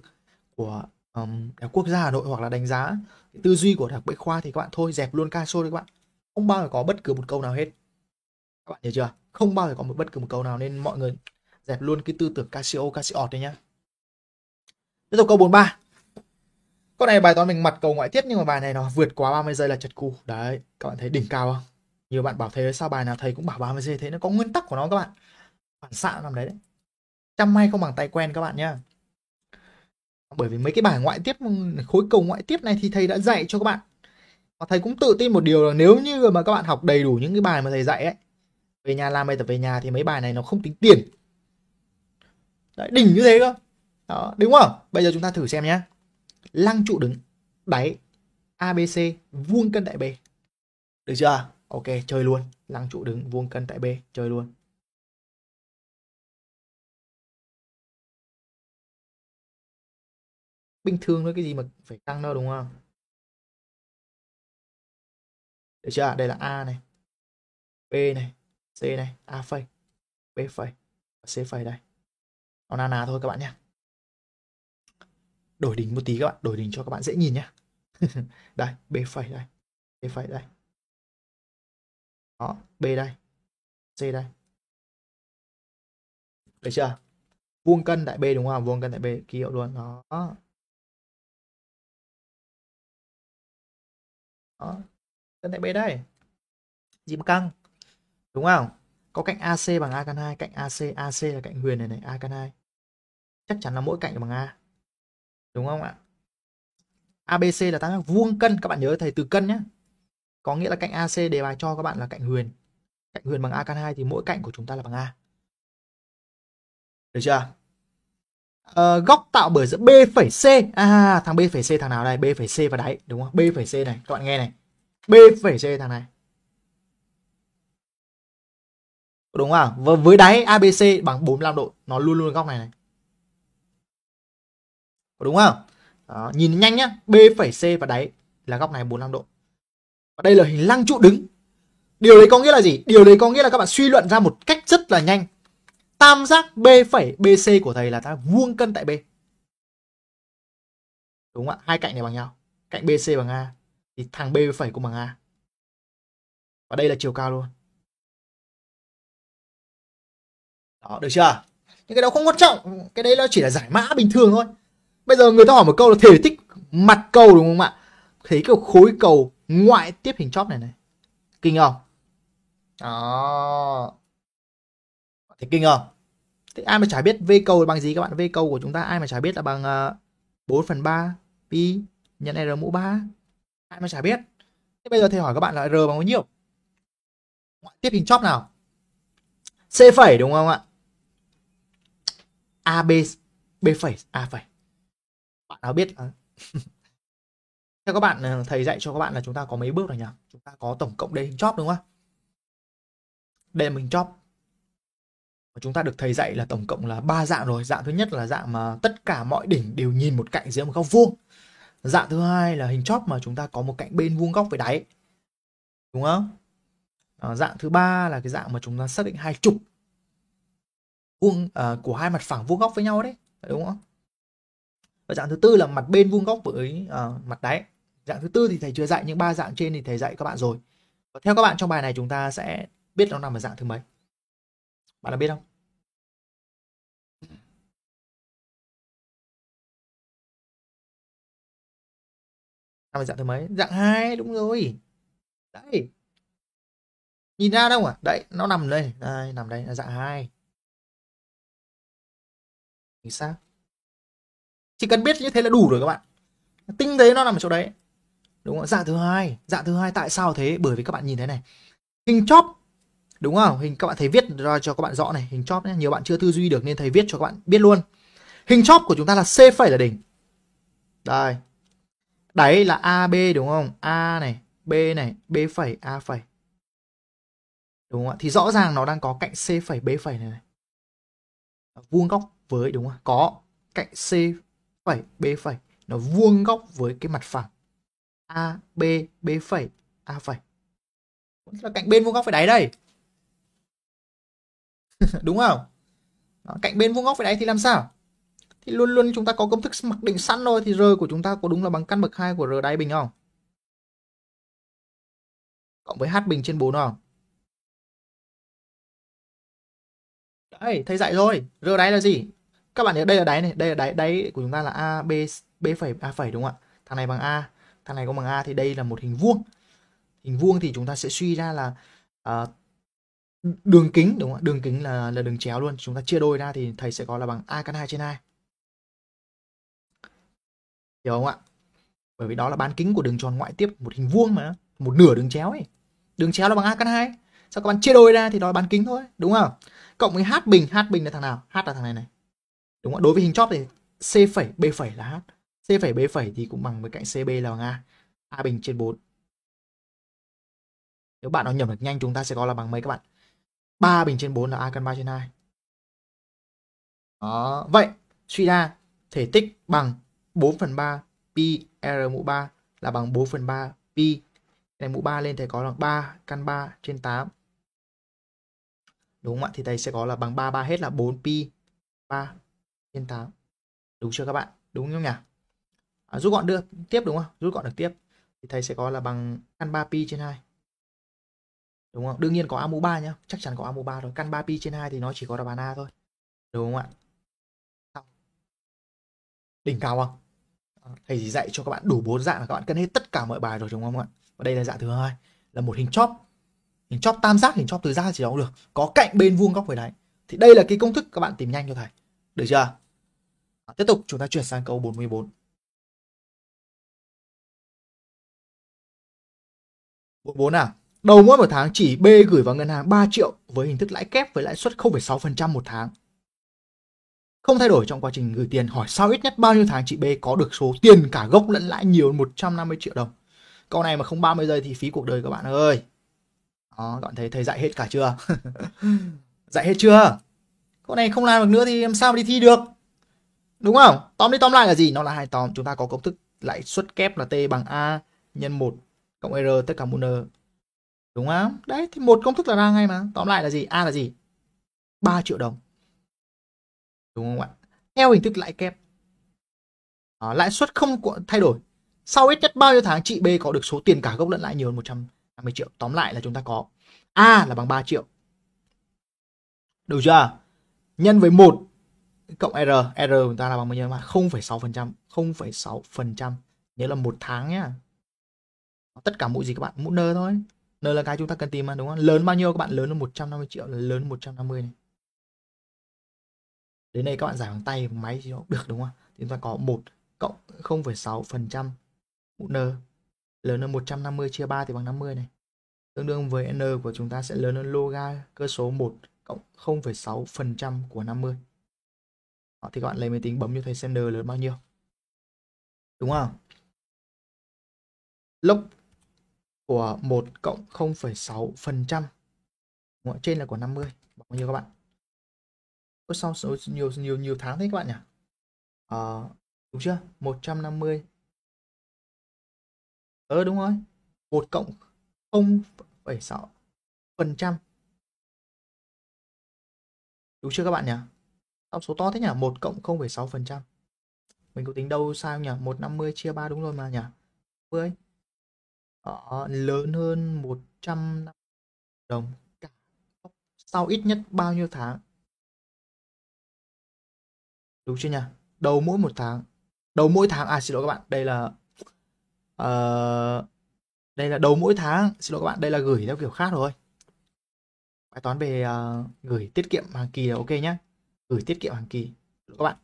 S2: của um, đại quốc gia hà nội hoặc là đánh giá tư duy của đặc biệt khoa thì các bạn thôi dẹp luôn caso đi các bạn không bao giờ có bất cứ một câu nào hết các bạn hiểu chưa không bao giờ có một bất cứ một câu nào nên mọi người dẹp luôn cái tư tưởng casio casio đi nhá tiếp tục câu 43 con này bài toán mình mặt cầu ngoại tiết nhưng mà bài này nó vượt quá 30 giây là chật cu đấy các bạn thấy đỉnh cao không nhiều bạn bảo thế sao bài nào thầy cũng bảo 30 giây thế nó có nguyên tắc của nó các bạn phản xạ nằm đấy đấy chăm may không bằng tay quen các bạn nhá bởi vì mấy cái bài ngoại tiếp khối cầu ngoại tiếp này thì thầy đã dạy cho các bạn và thầy cũng tự tin một điều là nếu như mà các bạn học đầy đủ những cái bài mà thầy dạy ấy về nhà làm bài tập về nhà thì mấy bài này nó không tính tiền đấy đỉnh như thế cơ đó, đúng không? Bây giờ chúng ta thử xem nhé. Lăng trụ đứng, đáy
S1: ABC vuông cân tại B. Được chưa? Ok, chơi luôn. Lăng trụ đứng vuông cân tại B, chơi luôn. Bình thường thôi cái gì mà phải căng đâu đúng không? Được chưa? Đây là A này. B này, C này, A phẩy, B phẩy, C phẩy đây. Nó nà nà thôi các bạn nhé đổi đỉnh một tí các bạn đổi đỉnh cho các bạn dễ nhìn nhé đây b phẩy đây b phẩy đây đó b đây c đây thấy chưa vuông cân tại b đúng không vuông cân tại b ký hiệu luôn đó, đó. cân tại b đây gì mà căng đúng không
S2: có cạnh AC bằng A căn 2 cạnh AC AC là cạnh huyền này này A căn 2 chắc chắn là mỗi cạnh bằng A đúng không ạ ABC là tam giác vuông cân các bạn nhớ thầy từ cân nhé có nghĩa là cạnh AC đề bài cho các bạn là cạnh huyền cạnh huyền bằng a căn 2 thì mỗi cạnh của chúng ta là bằng a được chưa à, góc tạo bởi giữa B phẩy C à thằng B phẩy C thằng nào đây B phẩy C và đáy đúng không B phẩy C này các bạn nghe này B phẩy C thằng này đúng không? Và với đáy ABC bằng 45 độ, nó luôn luôn góc này này đúng không đó, nhìn nhanh nhá b phẩy c và đáy là góc này 45 độ và đây là hình lăng trụ đứng điều đấy có nghĩa là gì điều đấy có nghĩa là các bạn suy luận ra một cách rất là nhanh tam giác b phẩy bc của thầy là ta vuông cân
S1: tại b đúng không ạ hai cạnh này bằng nhau cạnh bc bằng a thì thằng b phẩy cũng bằng a và đây là chiều cao luôn đó được chưa những cái đó không quan trọng cái đấy nó chỉ là giải mã bình thường thôi Bây giờ người ta hỏi một câu là thể tích mặt cầu đúng không ạ? Thấy cái
S2: khối cầu ngoại tiếp hình chóp này này. Kinh không? Đó. Thấy kinh không? Thế ai mà chả biết V cầu bằng gì các bạn? V cầu của chúng ta ai mà chả biết là bằng uh, ờ, 4 phần 3 pi nhân R mũ 3. Ai mà chả biết. Thế bây giờ thầy hỏi các bạn là R bằng bao nhiêu? Ngoại tiếp hình chóp nào? C phẩy đúng không ạ? A B B phẩy A phẩy bạn nào biết là... theo các bạn à, thầy dạy cho các bạn là chúng ta có mấy bước rồi nhỉ chúng ta có tổng cộng đây hình chóp đúng không đây là mình chóp và chúng ta được thầy dạy là tổng cộng là ba dạng rồi dạng thứ nhất là dạng mà tất cả mọi đỉnh đều nhìn một cạnh dưới một góc vuông dạng thứ hai là hình chóp mà chúng ta có một cạnh bên vuông góc với đáy đúng không à, dạng thứ ba là cái dạng mà chúng ta xác định hai trục vuông à, của hai mặt phẳng vuông góc với nhau đấy đúng không và dạng thứ tư là mặt bên vuông góc với uh, ờ, mặt đáy dạng thứ tư thì thầy chưa dạy những ba dạng trên thì thầy dạy các bạn rồi và theo các bạn trong bài này chúng ta sẽ biết nó nằm ở dạng thứ
S1: mấy bạn đã biết không nằm ở dạng thứ mấy dạng hai đúng rồi đấy nhìn ra đâu à đấy nó nằm đây đây nằm đây là dạng hai chính xác chỉ cần biết như thế là đủ rồi các bạn tinh tế nó nằm ở chỗ đấy đúng không
S2: dạng thứ hai dạng thứ hai tại sao thế bởi vì các bạn nhìn thấy này hình chóp đúng không hình các bạn thấy viết ra cho các bạn rõ này hình chóp nhiều bạn chưa tư duy được nên thầy viết cho các bạn biết luôn hình chóp của chúng ta là c phải là đỉnh đây đáy là ab đúng không a này b này b phẩy a phẩy đúng không ạ thì rõ ràng nó đang có cạnh c phẩy b phẩy này, này vuông góc với đúng không có cạnh c phẩy b phẩy nó vuông góc với cái mặt phẳng a b b phẩy a phẩy
S3: là cạnh bên vuông góc với đáy
S2: đây đúng không Đó, cạnh bên vuông góc với đáy thì làm sao thì luôn luôn chúng ta có công thức mặc định sẵn rồi thì r của chúng ta có đúng là bằng căn bậc 2 của r đáy bình không
S1: cộng với h bình trên 4 không đấy thầy dạy rồi r đáy là gì các bạn nhớ đây là đáy này đây
S2: là đáy đáy của chúng ta là a b b phẩy a phẩy đúng không ạ thằng này bằng a thằng này có bằng a thì đây là một hình vuông hình vuông thì chúng ta sẽ suy ra là uh, đường kính đúng không ạ đường kính là là đường chéo luôn chúng ta chia đôi ra thì thầy sẽ có là bằng a căn 2 trên 2 hiểu không ạ bởi vì đó là bán kính của đường tròn ngoại tiếp một hình vuông mà một nửa đường chéo ấy đường chéo là bằng a căn 2 sau các bạn chia đôi ra thì đó là bán kính thôi đúng không cộng với h bình h bình là thằng nào h là thằng này này đúng không đối với hình chóp thì c phẩy b phẩy là h c phẩy b phẩy thì cũng bằng với cạnh cb là bằng a a bình trên
S1: 4 nếu bạn nào nhầm được nhanh chúng ta sẽ có là bằng mấy các bạn 3 bình trên 4 là a căn 3 trên 2 đó vậy suy ra
S2: thể tích bằng 4 phần 3 pi r mũ 3 là bằng 4 phần 3 pi này mũ 3 lên thầy có là 3 căn 3 trên 8 đúng không ạ thì thầy sẽ có là bằng 33 hết là 4 pi 3 trên 8 đúng chưa các bạn đúng không nhỉ à, rút gọn được tiếp đúng không rút gọn được tiếp thì thầy sẽ có là bằng căn 3 pi trên 2 đúng không đương nhiên có a mũ 3 nhá chắc chắn có a mũ 3 rồi căn 3 pi trên 2 thì nó chỉ có là bàn a thôi đúng không ạ đỉnh cao không à, thầy chỉ dạy cho các bạn đủ bốn dạng là các bạn cân hết tất cả mọi bài rồi đúng không ạ và đây là dạng thứ hai là một hình chóp hình chóp tam giác hình chóp tứ giác gì đó cũng được
S1: có cạnh bên vuông góc với đáy thì đây là cái công thức các bạn tìm nhanh cho thầy được chưa Ờ, tiếp tục chúng ta chuyển sang câu 44 44 nào đầu mỗi một tháng chỉ B gửi vào ngân hàng 3 triệu với
S2: hình thức lãi kép với lãi suất 0,6% một tháng không thay đổi trong quá trình gửi tiền hỏi sao ít nhất bao nhiêu tháng chị B có được số tiền cả gốc lẫn lãi nhiều 150 triệu đồng câu này mà không 30 giây thì phí cuộc đời các bạn ơi đó, các bạn thấy thầy dạy hết cả chưa dạy hết chưa câu này không làm được nữa thì làm sao mà đi thi được Đúng không? Tóm đi tóm lại là gì? Nó là hai tóm. Chúng ta có công thức lãi suất kép là T bằng A nhân 1 cộng R tất cả mũ N. Đúng không? Đấy, thì một công thức là ra ngay mà. Tóm lại là gì? A là gì? 3 triệu đồng. Đúng không ạ? Theo hình thức lãi kép. À, lãi suất không thay đổi. Sau ít nhất bao nhiêu tháng chị B có được số tiền cả gốc lẫn lãi nhiều hơn 150 triệu. Tóm lại là chúng ta có A là bằng 3 triệu. Được chưa? Nhân với một cộng R, R của ta là bằng bao nhiêu mà 0,6%, 0,6%. Nhớ là một tháng nhá. Tất cả mũi gì các bạn, mũi nơ thôi. Nơ là cái chúng ta cần tìm mà đúng không? Lớn bao nhiêu các bạn? Lớn hơn 150 triệu lớn 150 này. Đến đây các bạn giải bằng tay máy thì cũng được đúng không? Thì chúng ta có 1 cộng 0,6% mũ n lớn hơn 150 chia 3 thì bằng 50 này. Tương đương với n của chúng ta sẽ lớn hơn loga cơ số
S1: 1 cộng 0,6% của 50 đó, ờ, thì các bạn lấy máy tính bấm cho thầy xem n lớn bao nhiêu đúng không lốc
S2: của 1 cộng 0,6 phần trăm trên là của
S1: 50 bao nhiêu các bạn có sau số nhiều nhiều nhiều tháng thế các bạn nhỉ à, đúng chưa 150 ờ đúng rồi 1 cộng 0,6 phần trăm
S2: đúng chưa các bạn nhỉ Tổng số to thế nhỉ? 1 cộng 0,6%. Mình có tính đâu sao nhỉ? 150 chia 3 đúng rồi mà nhỉ? 10.
S1: Ờ, lớn hơn 150 đồng sau ít nhất bao nhiêu tháng đúng chưa nhỉ
S2: đầu mỗi một tháng đầu mỗi tháng à xin lỗi các bạn đây là uh, đây là đầu mỗi tháng xin lỗi các bạn đây là gửi theo kiểu khác rồi bài toán về uh, gửi tiết kiệm hàng kỳ là ok nhé gửi ừ, tiết kiệm hàng kỳ các bạn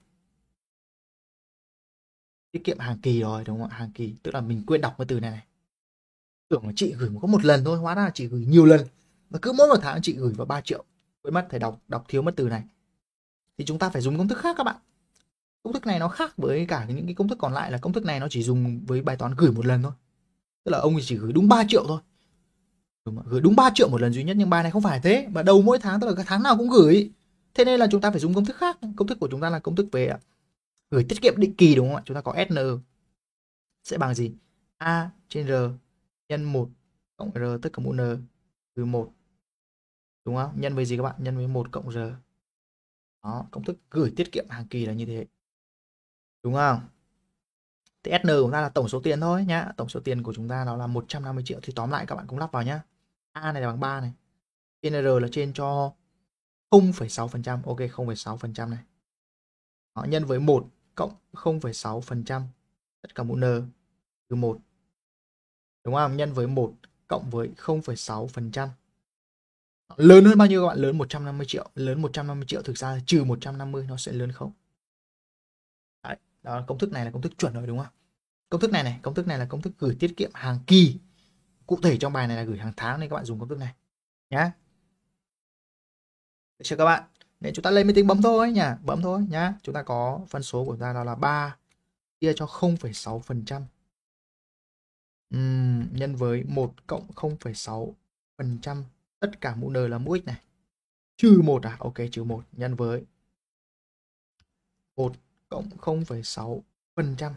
S2: tiết kiệm hàng kỳ rồi đúng không ạ hàng kỳ tức là mình quên đọc cái từ này này tưởng là chị gửi có một lần thôi hóa ra là chị gửi nhiều lần và cứ mỗi một tháng chị gửi vào 3 triệu quên mất phải đọc đọc thiếu mất từ này thì chúng ta phải dùng công thức khác các bạn công thức này nó khác với cả những cái công thức còn lại là công thức này nó chỉ dùng với bài toán gửi một lần thôi tức là ông chỉ gửi đúng 3 triệu thôi gửi đúng 3 triệu một lần duy nhất nhưng bài này không phải thế mà đầu mỗi tháng tức là cái tháng nào cũng gửi thế nên là chúng ta phải dùng công thức khác công thức của chúng ta là công thức về à, gửi tiết kiệm định kỳ đúng không ạ chúng ta có SN sẽ bằng gì A trên R nhân 1 cộng R tất cả mũ N trừ 1 đúng không nhân với gì các bạn nhân với 1 cộng R đó công thức gửi tiết kiệm hàng kỳ là như thế đúng không thì SN của chúng ta là tổng số tiền thôi nhá tổng số tiền của chúng ta đó là 150 triệu thì tóm lại các bạn cũng lắp vào nhá A này là bằng 3 này trên R là trên cho 0,6%, ok 0,6% này. Đó, nhân với 1 cộng 0,6% tất cả mũ n trừ 1. Đúng không? Nhân với 1 cộng với 0,6%. Lớn hơn bao nhiêu các bạn? Lớn 150 triệu. Lớn 150 triệu thực ra trừ 150 nó sẽ lớn không? Đấy, đó công thức này là công thức chuẩn rồi đúng không? Công thức này này, công thức này là công thức gửi tiết kiệm hàng kỳ. Cụ thể trong bài này là gửi hàng tháng nên các bạn dùng công thức này nhá. Được chưa các bạn? Nên chúng ta lên máy tính bấm thôi nhỉ, bấm thôi nhá. Chúng ta có phân số của ta đó là 3 chia cho 0,6%. Uhm, nhân với 1 cộng 0,6% tất cả mũ n là mũ x này. Trừ 1 à? Ok, trừ 1 nhân với 1 cộng 0,6%.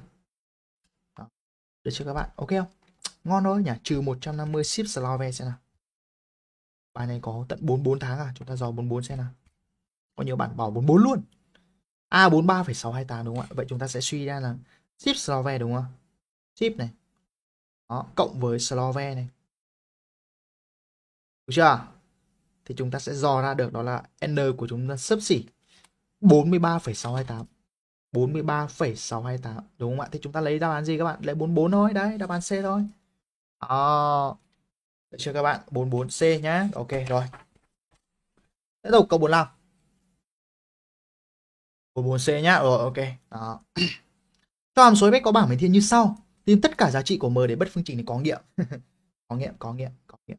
S2: Được chưa các bạn? Ok không? Ngon thôi nhỉ? Trừ 150 ship Slovenia xem nào bài này có tận 44 tháng à chúng ta dò 44 xem nào có nhiều bạn bảo 44 luôn a à, 43,628 đúng không ạ vậy chúng ta sẽ suy ra là ship slove đúng không ship này đó, cộng với slove này được chưa thì chúng ta sẽ dò ra được đó là n của chúng ta sấp xỉ 43,628 43,628 đúng không ạ thì chúng ta lấy đáp án gì các bạn lấy 44 thôi đấy đáp án C thôi à, được chưa các bạn? 44C nhá. Ok rồi. Tiếp tục câu 45. 44C nhá. Rồi ok. Đó. Cho hàm số x có bảng biến thiên như sau. Tìm tất cả giá trị của m để bất phương trình để có nghiệm. có nghiệm, có nghiệm, có nghiệm.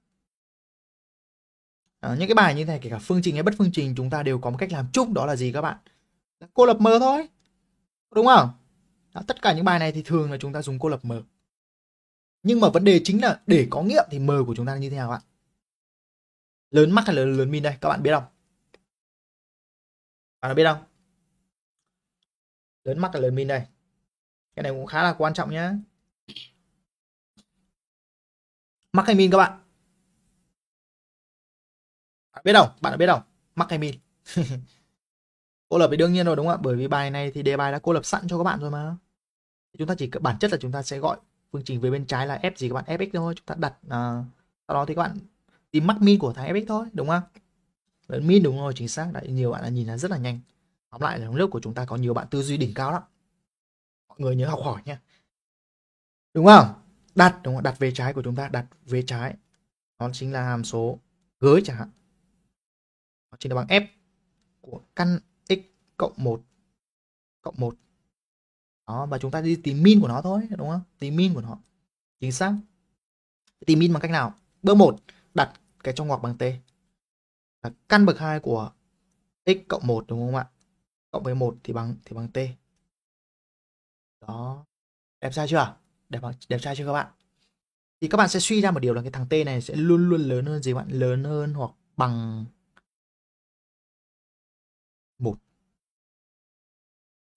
S2: À, những cái bài như thế này kể cả phương trình hay bất phương trình chúng ta đều có một cách làm chung đó là gì các bạn? Là cô lập m thôi. Đúng không? Đó, tất cả những bài này thì thường là chúng ta dùng cô lập m nhưng mà vấn đề
S1: chính là để có nghiệm thì m của chúng ta như thế nào ạ lớn mắc hay lớn lớn min đây các bạn biết không bạn biết không lớn mắc hay lớn min đây cái này cũng khá là quan trọng nhá mắc hay min các bạn bạn biết không bạn đã biết không mắc hay min cô lập thì đương nhiên rồi đúng không ạ bởi vì bài này thì đề bài đã cô lập
S2: sẵn cho các bạn rồi mà chúng ta chỉ bản chất là chúng ta sẽ gọi phương trình về bên trái là f gì các bạn fx thôi chúng ta đặt uh, sau đó thì các bạn tìm mắc min của thằng fx thôi đúng không lớn min đúng rồi chính xác đấy nhiều bạn đã nhìn là rất là nhanh tóm lại là trong lớp của chúng ta có nhiều bạn tư duy đỉnh cao lắm mọi người nhớ học hỏi nha đúng không đặt đúng không đặt về trái của chúng ta đặt về trái nó chính là hàm số gới chẳng hạn nó chính là bằng f của căn x cộng 1 cộng 1 đó ờ, và chúng ta đi tìm min của nó thôi đúng không tìm min của nó chính xác tìm min bằng cách nào bước 1 đặt cái trong ngoặc bằng t là căn bậc 2 của x cộng 1 đúng không ạ cộng với 1 thì bằng thì bằng t đó đẹp trai chưa đẹp đẹp trai chưa các bạn thì
S1: các bạn sẽ suy ra một điều là cái thằng t này sẽ luôn luôn lớn hơn gì bạn lớn hơn hoặc bằng một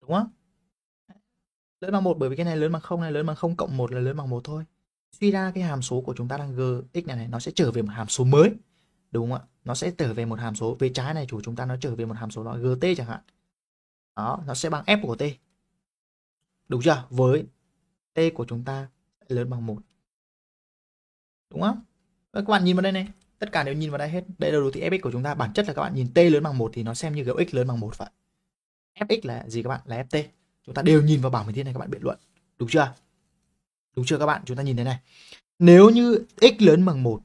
S1: đúng không lớn bằng một bởi vì cái này lớn bằng không này lớn bằng không cộng một là lớn bằng một thôi suy ra cái
S2: hàm số của chúng ta đang g x này này nó sẽ trở về một hàm số mới đúng không ạ nó sẽ trở về một hàm số về trái này chủ chúng ta nó trở về một hàm số đó gt chẳng hạn đó nó sẽ bằng f của t đúng chưa với t của chúng ta lớn bằng một đúng không các bạn nhìn vào đây này tất cả đều nhìn vào đây hết đây là đồ thị fx của chúng ta bản chất là các bạn nhìn t lớn bằng một thì nó xem như gấu x lớn bằng một vậy fx là gì các bạn là ft chúng ta đều nhìn vào bảng mình thế này các bạn biện luận đúng chưa đúng chưa các bạn chúng ta nhìn thế này nếu như x lớn bằng một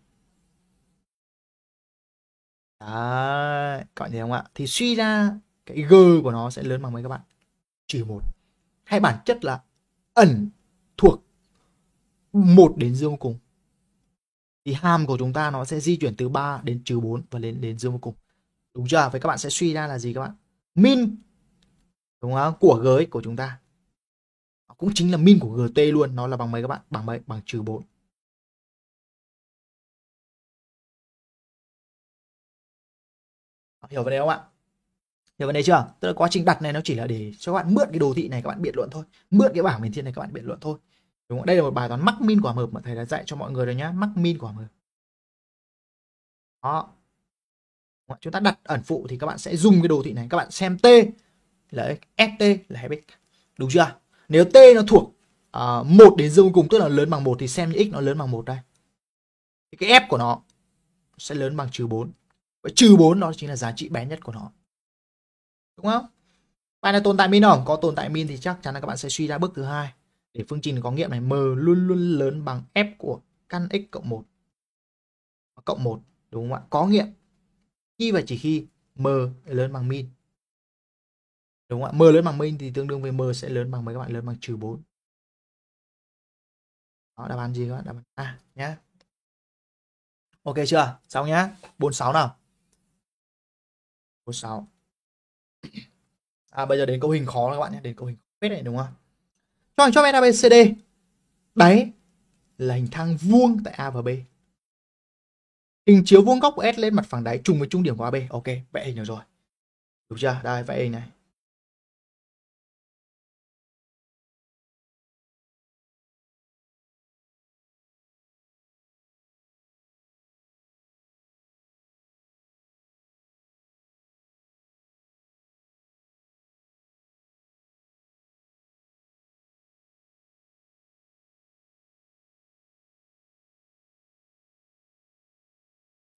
S1: Đấy,
S2: các bạn thấy không ạ? Thì suy ra cái g của nó sẽ lớn bằng mấy các bạn? Trừ một Hay bản chất là ẩn thuộc một đến dương vô cùng. Thì hàm của chúng ta nó sẽ di chuyển từ 3 đến trừ 4 và đến đến dương vô cùng. Đúng chưa? Vậy các bạn sẽ suy ra là gì các bạn? Min đúng không của gới của chúng ta
S1: nó cũng chính là min của gt luôn nó là bằng mấy các bạn bằng mấy bằng trừ bốn hiểu vấn đề không ạ hiểu vấn đề chưa tức là quá trình đặt này nó chỉ là để cho các bạn mượn cái đồ thị này
S2: các bạn biện luận thôi mượn cái bảng miền thiên này các bạn biện luận thôi đúng không? đây là một bài toán mắc min của hợp mà thầy đã dạy cho mọi người rồi nhá mắc min của hợp đó chúng ta đặt ẩn phụ thì các bạn sẽ dùng cái đồ thị này các bạn xem t là ST là hẹp x. Đúng chưa? Nếu T nó thuộc uh, à, 1 đến dương cùng tức là lớn bằng 1 thì xem như x nó lớn bằng 1 đây. Thì cái F của nó sẽ lớn bằng trừ 4. Và trừ 4 nó chính là giá trị bé nhất của nó. Đúng không? Bài này tồn tại min không? Có tồn tại min thì chắc chắn là các bạn sẽ suy ra bước thứ hai để phương trình có nghiệm này m luôn luôn lớn bằng f của căn x cộng 1. Cộng 1 đúng không ạ? Có nghiệm khi và chỉ khi m lớn bằng min đúng không ạ m lớn bằng minh thì tương đương với m sẽ
S1: lớn bằng mấy các bạn lớn bằng trừ 4 đó đáp án gì các bạn đáp án a nhé ok chưa xong nhá 46 nào 46 à bây giờ đến câu hình khó các bạn nhé đến câu hình hết này đúng không cho hình cho bên abcd đáy là hình thang vuông tại a và b hình chiếu vuông góc của s lên mặt phẳng đáy trùng với trung điểm của ab ok vẽ hình được rồi đúng chưa đây vẽ hình này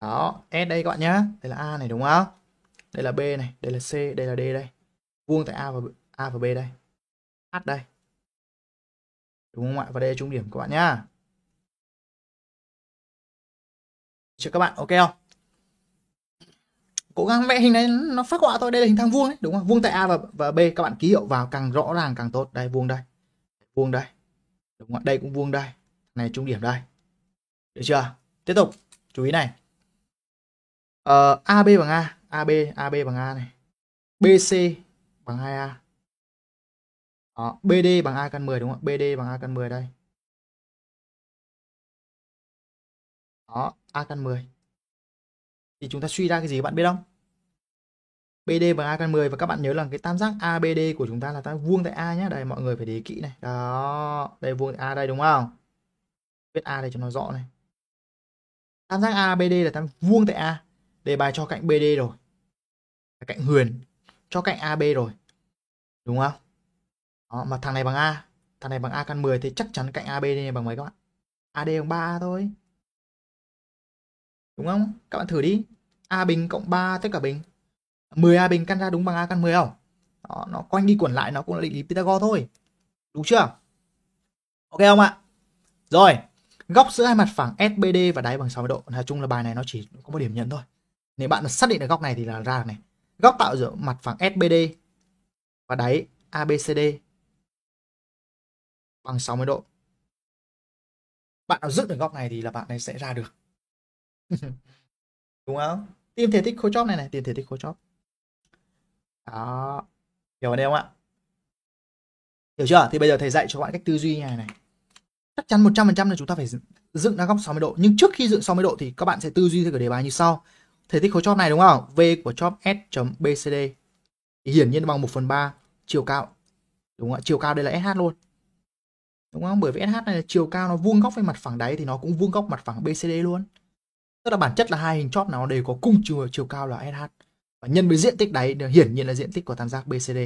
S1: đó S đây các bạn nhá đây là A này đúng không
S2: đây là B này đây là C đây là D đây vuông tại A và A và B đây
S1: H đây đúng không ạ và đây là trung điểm các bạn nhá chưa các bạn ok không
S2: cố gắng vẽ hình này nó phát họa thôi đây là hình thang vuông đấy đúng không vuông tại a và, và b các bạn ký hiệu vào càng rõ ràng càng tốt đây vuông đây vuông đây đúng không đây cũng vuông đây này trung điểm đây được chưa tiếp tục chú ý này uh, ờ, AB bằng A
S1: AB AB bằng A này BC bằng 2A Đó, BD bằng A căn 10 đúng không BD bằng A căn 10 đây Đó, A căn 10 thì chúng ta suy ra cái gì các bạn biết không
S2: BD bằng A căn 10 và các bạn nhớ là cái tam giác ABD của chúng ta là ta vuông tại A nhé đây mọi người phải để kỹ này đó đây vuông tại A đây đúng không viết A đây cho nó rõ này tam giác ABD là tam vuông tại A đề bài cho cạnh BD rồi cạnh huyền cho cạnh AB rồi đúng không đó, mà thằng này bằng A thằng này bằng A căn 10 thì chắc chắn cạnh AB này bằng mấy các bạn AD bằng 3 thôi đúng không các bạn thử đi A bình cộng 3 tất cả bình 10A bình căn ra đúng bằng A căn 10 không đó, nó quanh đi quẩn lại nó cũng là định lý Pythagore thôi đúng chưa ok không ạ rồi góc giữa hai mặt phẳng SBD và đáy bằng 60 độ nói chung là bài này nó chỉ có một điểm nhận thôi nếu bạn xác định được góc này thì
S1: là ra này góc tạo giữa mặt phẳng SBD và đáy ABCD bằng 60 độ bạn nào dựng được góc này thì là bạn này sẽ ra được đúng không tìm thể tích khối chóp này này tìm
S2: thể tích khối chóp đó hiểu vấn không ạ hiểu chưa thì bây giờ thầy dạy cho bạn cách tư duy này này chắc chắn 100% là chúng ta phải dựng ra góc 60 độ nhưng trước khi dựng 60 độ thì các bạn sẽ tư duy theo kiểu đề bài như sau thể tích khối chóp này đúng không? V của chóp S.BCD hiển nhiên bằng 1 phần 3 chiều cao. Đúng không ạ? Chiều cao đây là SH luôn. Đúng không? Bởi vì SH này là chiều cao nó vuông góc với mặt phẳng đáy thì nó cũng vuông góc mặt phẳng BCD luôn. Tức là bản chất là hai hình chóp nào đều có cùng chiều chiều cao là SH. Và nhân với diện tích đáy hiển nhiên là diện tích của tam giác BCD.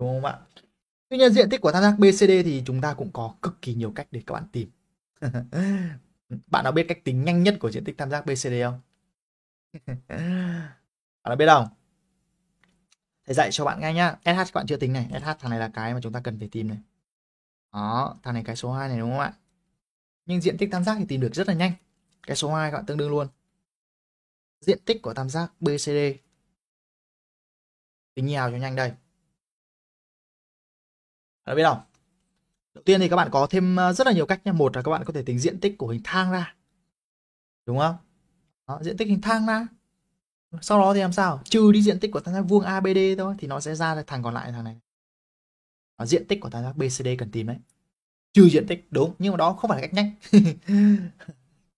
S2: Đúng không ạ? Tuy nhiên diện tích của tam giác BCD thì chúng ta cũng có cực kỳ nhiều cách để các bạn tìm. Bạn nào biết cách tính nhanh nhất của diện tích tam giác BCD không? bạn nào biết không? Thầy dạy cho bạn ngay nhá. SH các bạn chưa tính này. SH thằng này là cái mà chúng ta cần phải tìm này. Đó, thằng này cái số 2 này đúng không ạ? Nhưng diện tích tam giác thì tìm được rất là nhanh. Cái số 2 các bạn tương đương luôn.
S1: Diện tích của tam giác BCD. Tính nhào cho nhanh đây. Đã biết không? Đầu tiên thì các bạn có thêm ờ, rất là nhiều cách nha.
S2: Một là các bạn có thể tính diện tích của hình thang ra. Đúng không? Đó, diện tích hình thang ra. Sau đó thì làm sao? Trừ đi diện tích của tam giác vuông ABD thôi thì nó sẽ ra thằng còn lại thằng này. Đó, diện tích của tam giác BCD cần tìm đấy. Trừ diện tích đúng nhưng mà đó không phải là cách nhanh.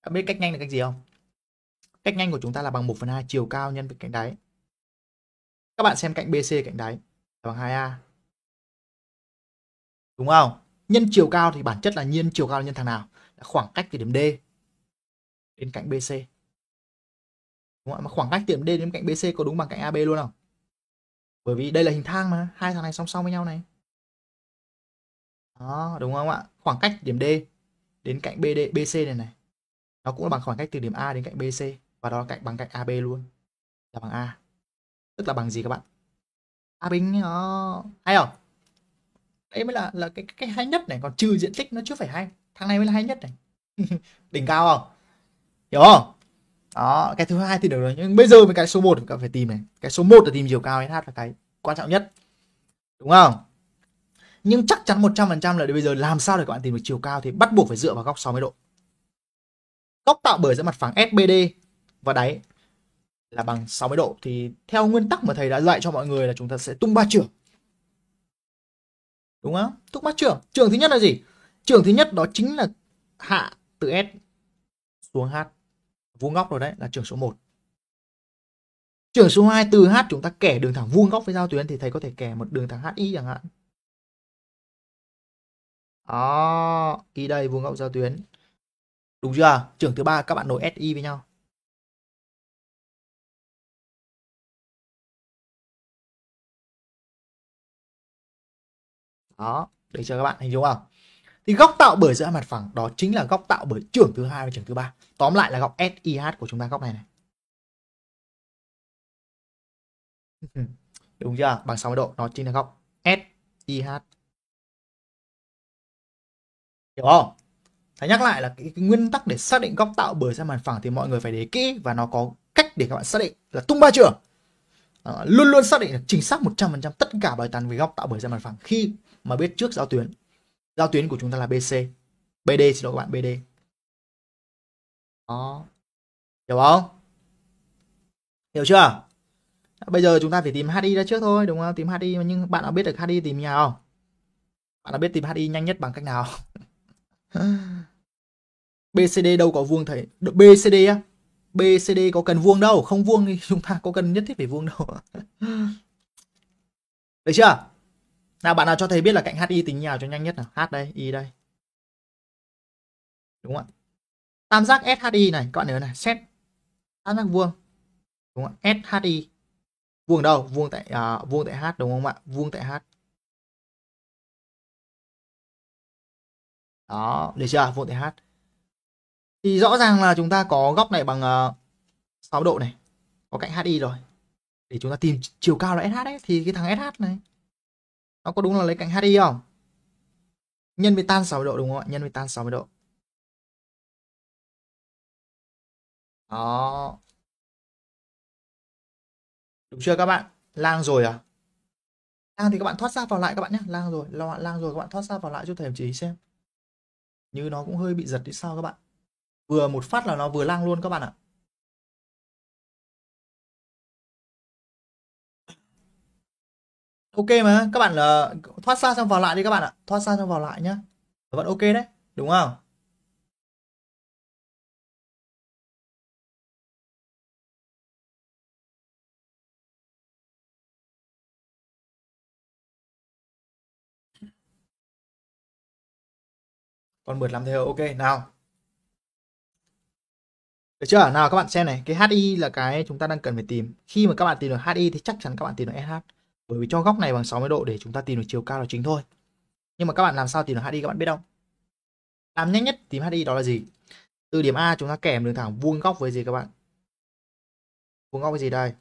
S2: các biết cách nhanh là cách gì không? Cách nhanh của chúng ta là bằng 1 phần 2 chiều cao nhân với cạnh đáy. Các bạn xem cạnh BC cạnh đáy là bằng 2A.
S1: Đúng không? nhân chiều cao thì bản chất là nhân chiều cao nhân thằng nào là khoảng cách từ điểm D đến cạnh BC
S2: đúng không? mà khoảng cách từ điểm D đến cạnh BC có đúng bằng cạnh AB luôn không bởi vì đây là hình thang mà hai thằng này song song với nhau này đó đúng không ạ khoảng cách điểm D đến cạnh BD BC này này nó cũng là bằng khoảng cách từ điểm A đến cạnh BC và đó là cạnh bằng cạnh AB luôn là bằng A tức là bằng gì các bạn A bình nó ờ, hay không ấy mới là là cái cái hay nhất này còn trừ diện tích nó chưa phải hay thằng này mới là hay nhất này đỉnh cao không hiểu không đó cái thứ hai thì được rồi nhưng bây giờ với cái số 1 các phải tìm này cái số 1 là tìm chiều cao SH là cái quan trọng nhất đúng không nhưng chắc chắn 100% là bây giờ làm sao để các bạn tìm được chiều cao thì bắt buộc phải dựa vào góc 60 độ góc tạo bởi giữa mặt phẳng SBD và đáy là bằng 60 độ thì theo nguyên tắc mà thầy đã dạy cho mọi người là chúng ta sẽ tung ba trưởng đúng không thúc mắt trưởng trưởng thứ nhất là gì trưởng thứ nhất đó chính là hạ từ s xuống h vuông góc rồi đấy là trưởng số 1
S1: trưởng số 2 từ h chúng ta kẻ đường thẳng vuông góc với giao tuyến thì thầy có thể kẻ một đường thẳng hi chẳng hạn đó y đây vuông góc giao tuyến đúng chưa trưởng thứ ba các bạn nối si với nhau đó để cho các bạn hình dung không thì góc tạo bởi giữa mặt phẳng
S2: đó chính là góc tạo bởi trưởng thứ hai và trưởng thứ ba tóm lại là góc SIH của chúng ta góc này này
S1: đúng chưa bằng 60 độ nó chính là góc SIH hiểu không
S2: Thầy nhắc lại là cái, cái nguyên tắc để xác định góc tạo bởi ra mặt phẳng thì mọi người phải để kỹ và nó có cách để các bạn xác định là tung ba trường uh, luôn luôn xác định là chính xác 100% tất cả bài toán về góc tạo bởi ra mặt phẳng khi mà biết trước giao tuyến giao tuyến của chúng ta là BC BD xin lỗi các bạn BD đó hiểu không hiểu chưa bây giờ chúng ta phải tìm HD ra trước thôi đúng không tìm HD nhưng bạn đã biết được HD tìm nhà không bạn đã biết tìm HD nhanh nhất bằng cách nào BCD đâu có vuông thầy BCD á BCD có cần vuông đâu không vuông thì chúng ta có cần nhất thiết phải vuông đâu được chưa nào bạn nào cho thầy biết là cạnh HI tính nhào cho nhanh nhất nào H đây I đây đúng không ạ tam giác SHI này các bạn nhớ này xét tam giác vuông
S1: đúng không ạ SHI vuông đâu vuông tại à, vuông tại H đúng không ạ vuông tại H đó được chưa vuông tại H thì rõ ràng là chúng ta có góc này bằng ờ, uh, 6 độ này
S2: có cạnh HI rồi để chúng ta tìm chiều cao là SH ấy thì cái thằng SH này
S1: nó có đúng là lấy cạnh HI không nhân với tan 60 độ đúng không ạ nhân với tan 60 độ đó đúng chưa các bạn lang rồi à lang thì các bạn thoát ra vào lại các bạn nhé lang rồi lang, lang rồi các bạn thoát ra vào lại cho thầy chỉ xem như nó cũng hơi bị giật đi sao các bạn vừa một phát là nó vừa lang luôn các bạn ạ ok mà các bạn là ờ, thoát xa xong vào lại đi các bạn ạ thoát xa xong vào lại nhá vẫn ok đấy đúng không con mượt lắm thế, ok nào được chưa? Nào các bạn xem này, cái HI là cái
S2: chúng ta đang cần phải tìm. Khi mà các bạn tìm được HI thì chắc chắn các bạn tìm được SH. Bởi vì cho góc này bằng 60 độ để chúng ta tìm được chiều cao là chính thôi. Nhưng mà các bạn làm sao tìm được HI các bạn biết không? Làm nhanh nhất
S1: tìm HI đó là gì? Từ điểm A chúng ta kèm đường thẳng vuông góc với gì các bạn? Vuông góc với gì đây?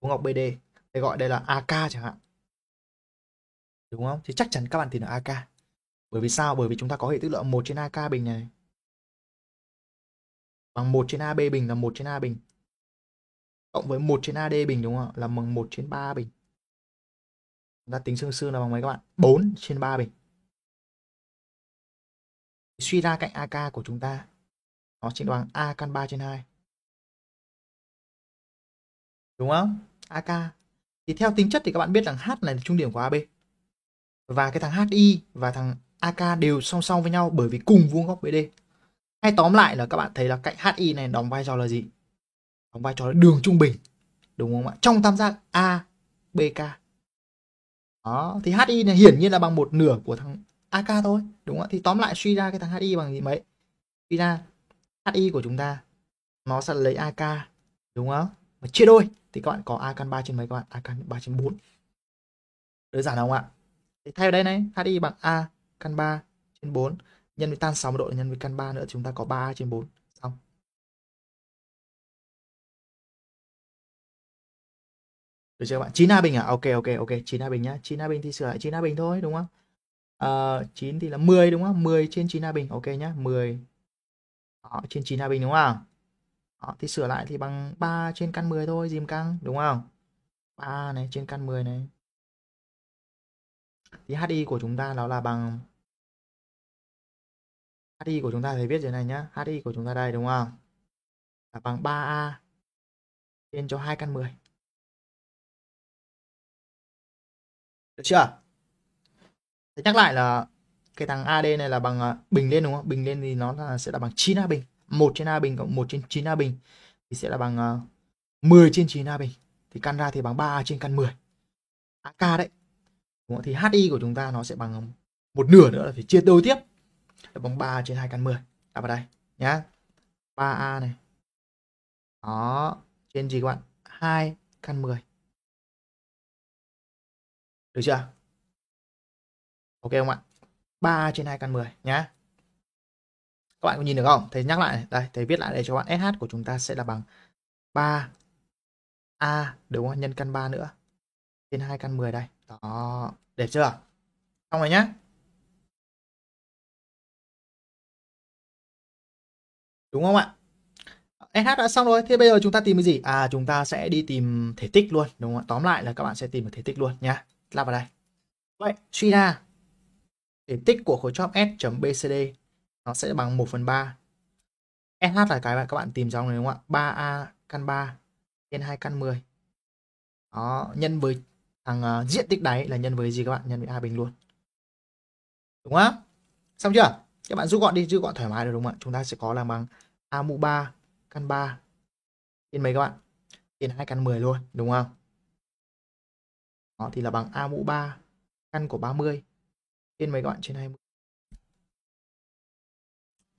S1: Vuông góc BD. Để gọi đây là AK chẳng hạn. Đúng không? Thì chắc chắn các bạn tìm được AK.
S2: Bởi vì sao? Bởi vì chúng ta có hệ tức lượng 1 trên AK bình này bằng 1 trên AB bình là 1 trên A bình. Cộng với 1 trên AD bình đúng không ạ? Là bằng 1 trên 3
S1: bình. Chúng ta tính xương xương là bằng mấy các bạn? 4 trên 3 bình. Suy ra cạnh AK của chúng ta nó sẽ bằng A căn 3 trên 2. Đúng không? AK. Thì theo tính chất thì các bạn biết rằng H này là trung điểm của AB. Và cái thằng HI và thằng
S2: AK đều song song với nhau bởi vì cùng vuông góc với D hay tóm lại là các bạn thấy là cạnh hi này đóng vai trò là gì đóng vai trò là đường trung bình đúng không ạ trong tam giác abk đó thì hi này hiển nhiên là bằng một nửa của thằng ak thôi đúng không ạ thì tóm lại suy ra cái thằng hi bằng gì mấy suy ra hi của chúng ta nó sẽ lấy ak đúng không mà chia đôi thì các bạn có a căn 3 trên mấy các bạn a căn 3 trên 4 đơn giản không ạ thì thay vào đây này hi bằng a căn
S1: 3 trên 4 nhân với tan 6 độ nhân với căn 3 nữa chúng ta có 3 trên 4 xong được chưa các bạn 9 A bình à ok ok ok 9 A bình nhá 9 A bình thì sửa lại 9 A bình thôi đúng không à, ờ, 9
S2: thì là 10 đúng không 10 trên 9 A bình ok nhá 10 Đó, trên 9 A bình đúng không Đó, thì sửa lại thì bằng 3 trên căn 10 thôi dìm căng đúng không 3 này
S1: trên căn 10 này thì HI của chúng ta nó là bằng HI của chúng ta thầy viết dưới này nhá HI của chúng ta đây đúng không là bằng 3A trên cho 2 căn 10 được chưa Thế nhắc lại là
S2: cái thằng AD này là bằng à, bình lên đúng không bình lên thì nó là sẽ là bằng 9A bình 1 trên A bình cộng 1 trên 9A bình thì sẽ là bằng 10 à, trên 9A bình thì căn ra thì bằng 3A trên căn 10 AK đấy đúng không? thì HI của chúng ta nó sẽ bằng một nửa nữa là phải chia đôi tiếp là bóng 3 trên 2 căn 10 đặt vào đây nhá 3A này
S1: đó trên gì các bạn 2 căn 10 được chưa ok không ạ 3 trên 2 căn 10 nhá các bạn có nhìn được không thầy nhắc lại này. đây thầy viết lại để cho bạn
S2: SH của chúng ta sẽ là bằng 3 A đúng không nhân căn 3 nữa
S1: trên 2 căn 10 đây đó đẹp chưa xong rồi nhá đúng không ạ ờ, SH đã xong rồi thế bây giờ chúng ta tìm cái gì à chúng ta sẽ đi tìm thể tích luôn đúng không ạ tóm lại là
S2: các bạn sẽ tìm được thể tích luôn nhá lắp vào đây vậy suy ra thể tích của khối chóp S.BCD chấm nó sẽ bằng 1 phần 3 SH là cái mà các bạn tìm trong này đúng không ạ 3A căn 3 trên 2 căn 10 đó nhân với thằng uh, diện tích đáy là nhân với gì các bạn nhân với A bình luôn đúng không xong chưa các bạn rút gọn đi rút gọn thoải mái được đúng không ạ chúng ta sẽ có là bằng A mũ 3, căn 3. Trên mấy các bạn? Trên 2 căn 10 luôn, đúng không? Đó thì là bằng A mũ 3, căn của 30. Trên mấy các bạn? Trên 20.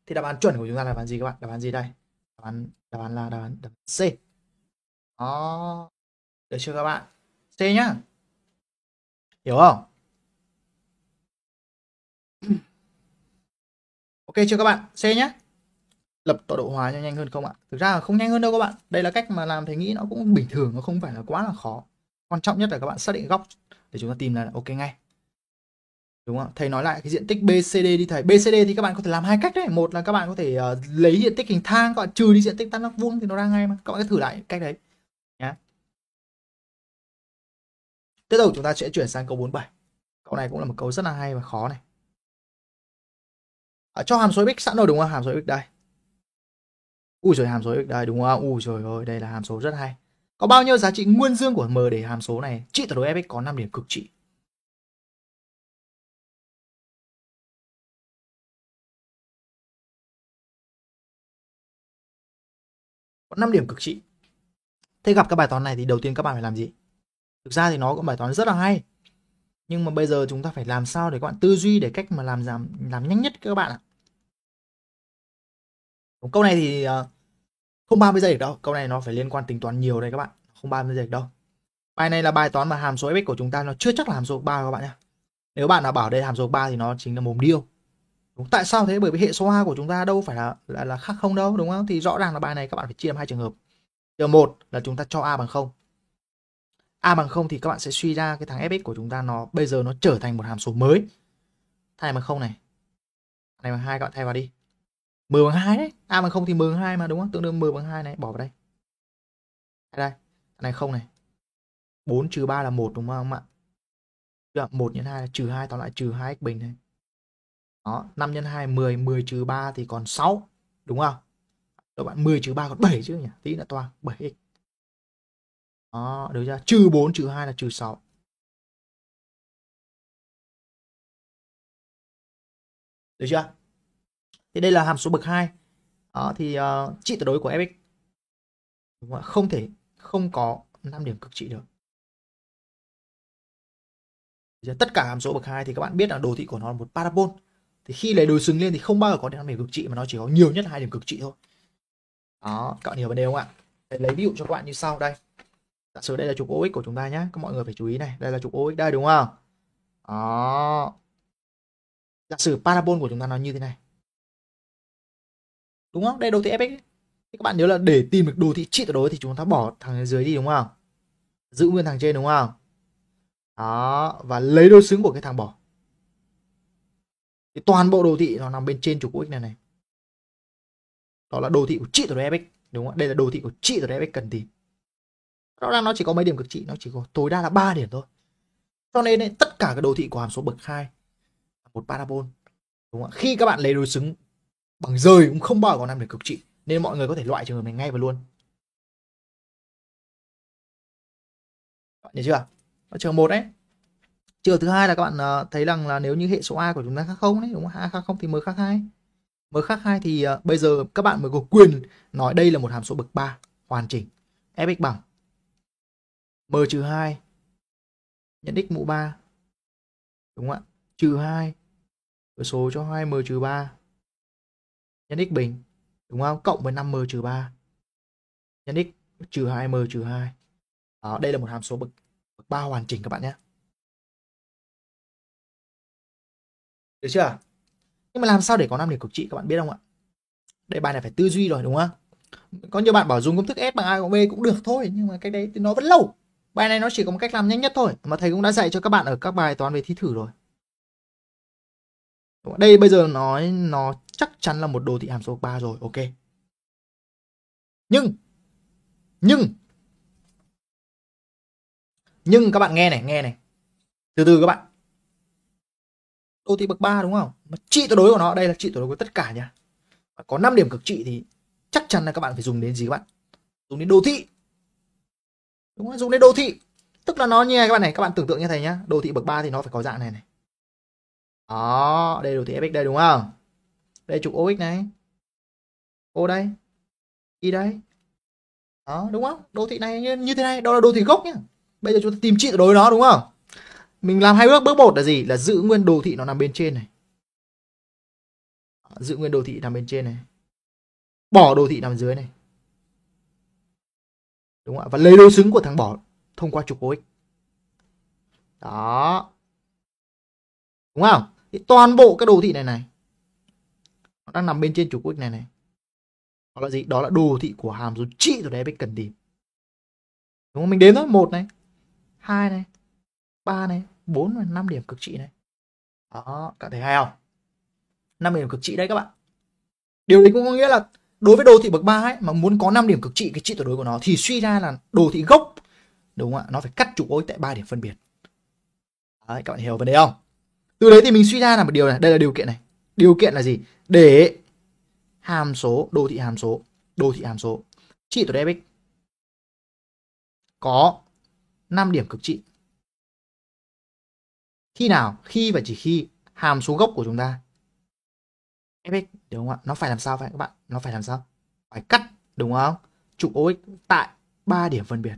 S2: Thì đáp án chuẩn của chúng ta là đáp án gì các bạn? Đáp án gì đây? Đáp án,
S1: đáp án là đáp án, đáp án C. Đó. Được chưa các bạn? C nhá. Hiểu không? Ok chưa các bạn? C nhé lập tọa độ hóa cho nhanh hơn không ạ?
S2: Thực ra là không nhanh hơn đâu các bạn. Đây là cách mà làm thầy nghĩ nó cũng bình thường, nó không phải là quá là khó. Quan trọng nhất là các bạn xác định góc để chúng ta tìm là ok ngay. Đúng không? Thầy nói lại cái diện tích BCD đi thầy. BCD thì các bạn có thể làm hai cách đấy. Một là các bạn có thể uh, lấy diện tích hình thang các bạn trừ đi diện tích
S1: tam giác vuông thì nó ra ngay mà.
S2: Các bạn cứ thử lại cách đấy nhá.
S1: Tiếp tục chúng ta sẽ chuyển sang câu 47. Câu này cũng là một câu rất là hay và khó này. À, cho hàm số x sẵn rồi đúng không? Hàm số x đây Ui trời hàm
S2: số x đây đúng không? Ui trời ơi, đây là hàm số rất hay. Có bao nhiêu giá trị nguyên dương của m để hàm số này
S1: trị tuyệt đối fx có 5 điểm cực trị. Có 5 điểm cực trị. Thế gặp các bài toán này thì đầu tiên các bạn phải làm gì? Thực
S2: ra thì nó cũng bài toán rất là hay. Nhưng mà bây giờ chúng ta phải làm sao để các bạn tư duy để cách mà làm giảm làm nhanh nhất các bạn ạ. À? câu này thì ờ, không 30 giây được đâu câu này nó phải liên quan tính toán nhiều đây các bạn không 30 giây được đâu bài này là bài toán mà hàm số fx của chúng ta nó chưa chắc là hàm số 3 các bạn nhé nếu bạn nào bảo đây hàm số 3 thì nó chính là mồm điêu đúng tại sao thế bởi vì hệ số a của chúng ta đâu phải là là, là khác không đâu đúng không thì rõ ràng là bài này các bạn phải chia làm hai trường hợp trường một là chúng ta cho a bằng không a bằng không thì các bạn sẽ suy ra cái thằng fx của chúng ta nó bây giờ nó trở thành một hàm số mới thay bằng không này này bằng hai các bạn thay vào đi 10 bằng 2 đấy. A à, bằng 0 thì 10 bằng 2 mà đúng không? Tương đương 10 bằng 2 này, bỏ vào đây. Đây, này không này. 4 trừ 3 là 1 đúng không ạ? 1 nhân 2 là trừ 2, tóm lại trừ 2x bình này. Đó, 5 nhân 2 10, 10 trừ 3 thì còn 6, đúng không? Các bạn 10 trừ 3
S1: còn 7 chứ nhỉ? Tí nữa toa 7x. Đó, được chưa? Trừ 4 trừ 2 là trừ 6. Được chưa? thì đây là hàm số bậc 2 đó, thì uh, trị tuyệt đối của fx không? thể không có 5 điểm cực trị được tất cả hàm số bậc 2 thì các bạn biết là đồ thị của nó là một parabol
S2: thì khi lấy đối xứng lên thì không bao giờ có năm điểm cực trị mà nó chỉ có nhiều nhất hai điểm cực trị thôi đó các bạn hiểu vấn đề không ạ để lấy ví dụ cho các bạn như sau đây giả sử đây là trục OX của chúng ta nhé các mọi người phải chú ý này đây là trục OX đây đúng không đó giả sử parabol của chúng ta nó như thế này
S1: đúng không đây đồ thị fx
S2: các bạn nhớ là để tìm được đồ thị trị tuyệt đối thì chúng ta bỏ thằng dưới đi đúng không giữ nguyên thằng trên đúng không đó và lấy đối xứng của cái thằng bỏ thì toàn bộ đồ thị nó nằm bên trên trục của x này này đó là đồ thị của trị tuyệt đối fx đúng không đây là đồ thị của trị tuyệt đối fx cần tìm rõ ràng nó chỉ có mấy điểm cực trị nó chỉ có tối đa là 3 điểm thôi cho nên ấy, tất cả các đồ thị của hàm số bậc hai một parabol
S1: đúng không? khi các bạn lấy đối xứng bằng rời cũng không bao giờ còn làm được cực trị nên mọi người có thể loại trường hợp này ngay và luôn bạn được chưa trường một đấy trường thứ hai là các bạn ờ, thấy rằng là nếu như hệ số a của chúng ta khác không đấy đúng
S2: không a khác không thì m khác hai m khác hai thì ờ, bây giờ các bạn mới có quyền nói đây là một hàm số bậc 3 hoàn chỉnh fx bằng m trừ hai nhân x mũ 3 đúng không ạ trừ hai, số cho 2 m trừ 3 nhân x bình đúng không cộng với 5m trừ 3
S1: nhân x trừ 2m trừ 2 đó, đây là một hàm số bậc bậc 3 hoàn chỉnh các bạn nhé được chưa nhưng mà làm sao để có năm điểm cực trị các bạn biết không ạ đây bài này phải tư duy rồi đúng không
S2: có nhiều bạn bảo dùng công thức s bằng a cộng b cũng được thôi nhưng mà cái đấy thì nó vẫn lâu bài này nó chỉ có một cách làm nhanh nhất thôi mà thầy cũng đã dạy cho các bạn ở các bài toán về thi thử rồi đây bây giờ nói nó chắc chắn là một đồ thị hàm số 3 rồi, ok.
S1: Nhưng nhưng nhưng các bạn nghe này, nghe này. Từ từ các bạn. Đô thị bậc 3 đúng không?
S2: Mà trị tuyệt đối của nó, đây là trị tuyệt đối của tất cả nha. Có 5 điểm cực trị thì chắc chắn là các bạn phải dùng đến gì các bạn? Dùng đến đô thị. Đúng không? Dùng đến đô thị. Tức là nó như này các bạn này, các bạn tưởng tượng như thế nhá. Đô thị bậc 3 thì nó phải có dạng này này. Đó, đây đô thị fx đây đúng không? về trục OX này O đây Y đây đó đúng không đô thị này như, thế này đó là đô thị gốc nhá bây giờ chúng ta tìm trị đối nó đúng không mình làm hai bước bước một là gì là giữ nguyên đồ thị nó nằm bên trên này giữ nguyên đồ thị nằm bên trên này bỏ đồ thị nằm dưới này
S1: đúng không ạ và lấy đối xứng của thằng bỏ
S2: thông qua trục OX đó đúng không thì toàn bộ cái đồ thị này này nó đang nằm bên trên trục quick này này đó là gì đó là đồ thị của hàm số trị rồi đấy mình cần tìm đúng không mình đến thôi một này hai này ba này bốn và năm điểm cực trị này đó cảm thấy hay không năm điểm cực trị đấy các bạn điều đấy cũng có nghĩa là đối với đồ thị bậc 3 ấy mà muốn có 5 điểm cực trị cái trị tuyệt đối của nó thì suy ra là đồ thị gốc đúng không ạ nó phải cắt trục ối tại ba điểm phân biệt đấy, các bạn hiểu vấn đề không từ đấy thì mình suy ra là một điều này đây là điều kiện này điều kiện là gì để hàm số đô thị hàm số đô thị hàm số
S1: trị của fx có 5 điểm cực trị khi nào khi và chỉ khi hàm số gốc của chúng ta fx đúng không ạ nó phải làm sao vậy các bạn nó phải làm sao phải cắt đúng không trục ox tại 3 điểm phân biệt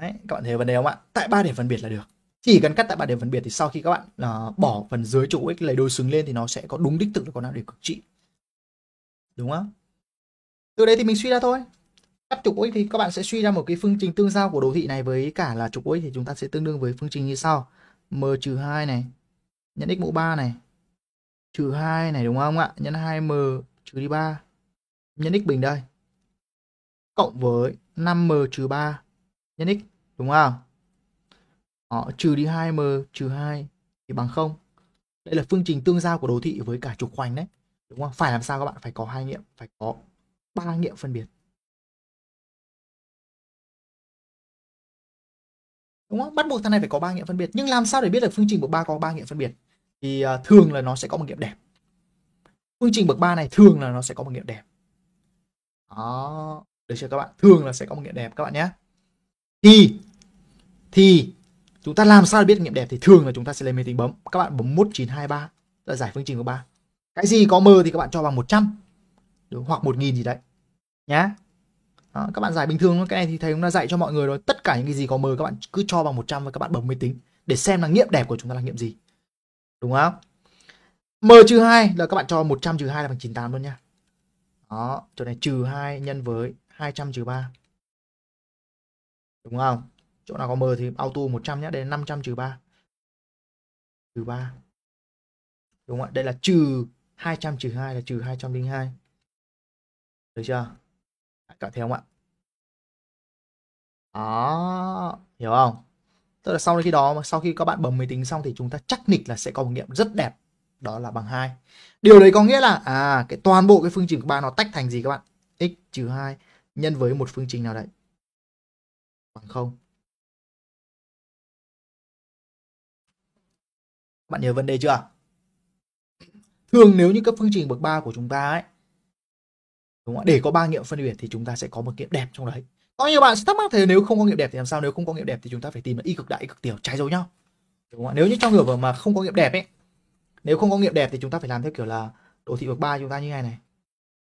S1: Đấy, các bạn thấy vấn đề không ạ? Tại ba điểm phân biệt là được. Chỉ cần cắt tại ba điểm phân biệt thì sau khi các bạn uh, bỏ
S2: phần dưới chỗ x lấy đối xứng lên thì nó sẽ có đúng đích thực là con nào để cực trị. Đúng không? Từ đấy thì mình suy ra thôi. Cắt trục x thì các bạn sẽ suy ra một cái phương trình tương giao của đồ thị này với cả là trục x thì chúng ta sẽ tương đương với phương trình như sau. m trừ 2 này, nhân x mũ 3 này, trừ 2 này đúng không ạ? Nhân 2m trừ đi 3, nhân x bình đây. Cộng với 5m trừ 3 nhân x đúng không? Đó, ờ, trừ đi 2m trừ 2 thì bằng 0.
S1: Đây là phương trình tương giao của đồ thị với cả trục khoành đấy. Đúng không? Phải làm sao các bạn phải có hai nghiệm, phải có ba nghiệm phân biệt. Đúng không? Bắt buộc thằng này phải có ba nghiệm phân biệt. Nhưng làm sao để biết được phương trình bậc 3 có ba nghiệm phân biệt?
S2: Thì uh, thường là nó sẽ có một nghiệm đẹp. Phương trình bậc 3 này thường là nó sẽ có một nghiệm đẹp. Đó, được chưa các bạn? Thường là sẽ có một nghiệm đẹp các bạn nhé thì thì chúng ta làm sao để biết nghiệm đẹp thì thường là chúng ta sẽ lấy máy tính bấm các bạn bấm 1923 là giải phương trình của ba cái gì có m thì các bạn cho bằng 100 đúng hoặc 1000 gì đấy nhá đó, các bạn giải bình thường cái này thì thầy cũng đã dạy cho mọi người rồi tất cả những cái gì có m các bạn cứ cho bằng 100 và các bạn bấm máy tính để xem là nghiệm đẹp của chúng ta là nghiệm gì đúng không m trừ 2 là các bạn cho 100 trừ 2 là bằng 98 luôn nha đó chỗ này trừ 2 nhân với 200 trừ 3 đúng không chỗ nào có m thì auto 100 nhé đây là 500 trừ 3 trừ 3
S1: đúng không ạ đây là trừ 200 trừ 2 là trừ 202 được chưa cả theo không ạ đó
S2: hiểu không tức là sau khi đó mà sau khi các bạn bấm máy tính xong thì chúng ta chắc nịch là sẽ có một nghiệm rất đẹp đó là bằng 2 điều đấy có nghĩa là à cái toàn bộ cái phương trình của bạn nó tách thành
S1: gì các bạn x trừ 2 nhân với một phương trình nào đấy bằng không bạn nhớ vấn đề chưa thường nếu như các phương trình bậc 3 của chúng ta ấy đúng không? để có
S2: ba nghiệm phân biệt thì chúng ta sẽ có một nghiệm đẹp trong đấy có nhiều bạn sẽ thắc mắc thế nếu không có nghiệm đẹp thì làm sao nếu không có nghiệm đẹp thì chúng ta phải tìm là y cực đại y cực tiểu trái dấu nhau
S1: đúng không? nếu như trong trường hợp
S2: mà không có nghiệm đẹp ấy nếu không có nghiệm đẹp thì chúng ta phải làm theo kiểu là đồ thị bậc 3 chúng ta như này này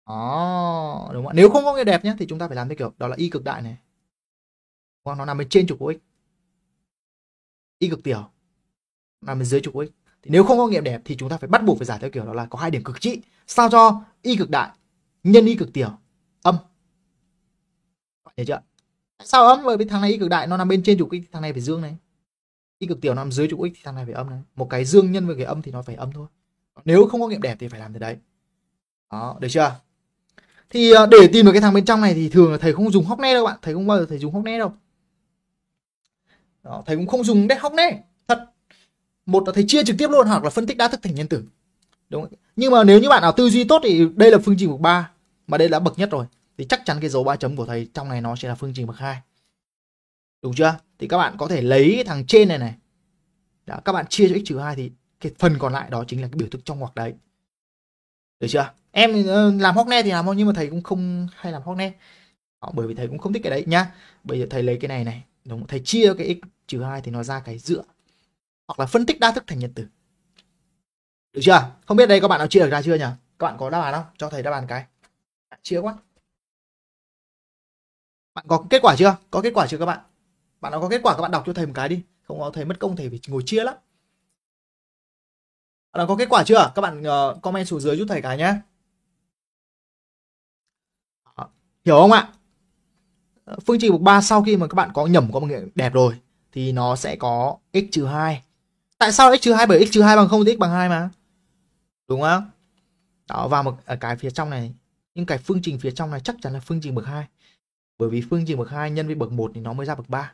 S2: đó đúng không nếu không có nghiệm đẹp nhé thì chúng ta phải làm theo kiểu đó là y cực đại này nó nằm bên trên trục x y cực tiểu nằm bên dưới trục của x thì nếu không có nghiệm đẹp thì chúng ta phải bắt buộc phải giải theo kiểu đó là có hai điểm cực trị sao cho y cực đại nhân y cực tiểu âm hiểu chưa tại sao âm bởi vì thằng này y cực đại nó nằm bên trên trục x thằng này phải dương này y cực tiểu nằm dưới trục x thì thằng này phải âm này một cái dương nhân với cái âm thì nó phải âm thôi nếu không có nghiệm đẹp thì phải làm thế đấy đó được chưa thì ờ, để tìm được cái thằng bên trong này thì thường là thầy không dùng hóc nét đâu bạn thầy không bao giờ thầy dùng hóc nét đâu đó, thầy cũng không dùng đét học này thật một là thầy chia trực tiếp luôn hoặc là phân tích đa thức thành nhân tử đúng không? nhưng mà nếu như bạn nào tư duy tốt thì đây là phương trình bậc 3 mà đây đã bậc nhất rồi thì chắc chắn cái dấu ba chấm của thầy trong này nó sẽ là phương trình bậc 2 đúng chưa thì các bạn có thể lấy thằng trên này này đó, các bạn chia cho x trừ 2 thì cái phần còn lại đó chính là cái biểu thức trong ngoặc đấy được chưa em ờ, làm Hocknet thì làm thôi nhưng mà thầy cũng không hay làm Hocknet bởi vì thầy cũng không thích cái đấy nhá bây giờ thầy lấy cái này này đúng thầy chia cái x trừ 2 thì nó ra cái giữa hoặc là phân tích đa thức thành nhân tử
S1: được chưa không biết đây các bạn nào chia được ra chưa nhỉ các
S2: bạn có đáp án không cho thầy đáp án cái
S1: chia quá bạn có kết quả chưa có kết quả chưa các bạn bạn nào có kết quả các bạn đọc cho thầy một cái đi không có thầy mất công thầy phải ngồi chia lắm
S2: bạn nào có kết quả chưa các bạn uh, comment xuống dưới giúp thầy cái nhé hiểu không ạ phương trình bậc 3 sau khi mà các bạn có nhẩm có một nghiệm đẹp rồi thì nó sẽ có x trừ 2. Tại sao x trừ 2 bởi x trừ 2 bằng 0 thì x bằng 2 mà. Đúng không? Đó và một à, cái phía trong này nhưng cái phương trình phía trong này chắc chắn là phương trình bậc 2. Bởi vì phương trình bậc 2 nhân với bậc 1 thì nó mới ra bậc 3.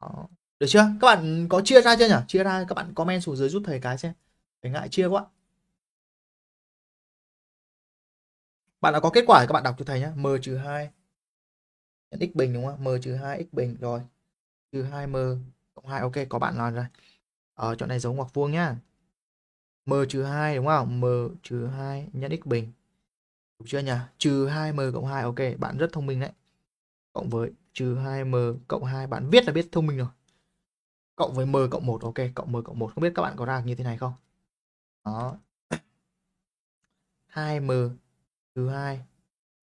S1: Đó. Được chưa? Các bạn có chia ra chưa nhỉ? Chia ra các bạn comment xuống dưới giúp thầy cái xem. Thầy ngại chia quá. Bạn đã có kết quả thì các bạn đọc cho thầy nhé. M trừ 2 x bình đúng không? m trừ 2 x bình
S2: rồi. Trừ 2m cộng 2 ok có bạn nói rồi. Ở ờ, chỗ này dấu ngoặc vuông nhá. m trừ 2 đúng không? m trừ 2 nhân x bình. Đúng chưa nhỉ? Trừ 2m cộng 2 ok, bạn rất thông minh đấy. Cộng với trừ 2m cộng 2 bạn biết là biết thông minh rồi. Cộng với m cộng 1 ok, cộng m cộng 1 không biết các bạn có ra như thế này không? Đó. 2m trừ 2.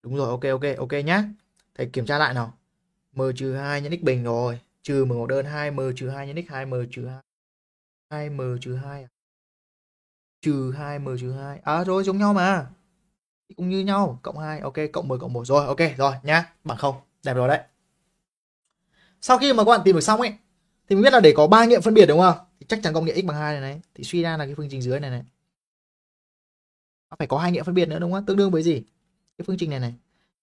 S2: Đúng rồi ok ok ok nhá để kiểm tra lại nào m trừ 2 nhân x bình rồi trừ mở ngoặc đơn 2 m trừ 2 nhân x 2 m trừ 2 2 m trừ 2 à? trừ 2 m trừ 2 à rồi giống nhau mà cũng như nhau cộng 2 ok cộng 10 cộng 1 rồi ok rồi nhá bằng không đẹp rồi đấy sau khi mà các bạn tìm được xong ấy thì mình biết là để có ba nghiệm phân biệt đúng không thì chắc chắn công nghĩa x bằng 2 này này thì suy ra là cái phương trình dưới này này nó phải có hai nghiệm phân biệt nữa đúng không tương đương với gì cái phương trình này này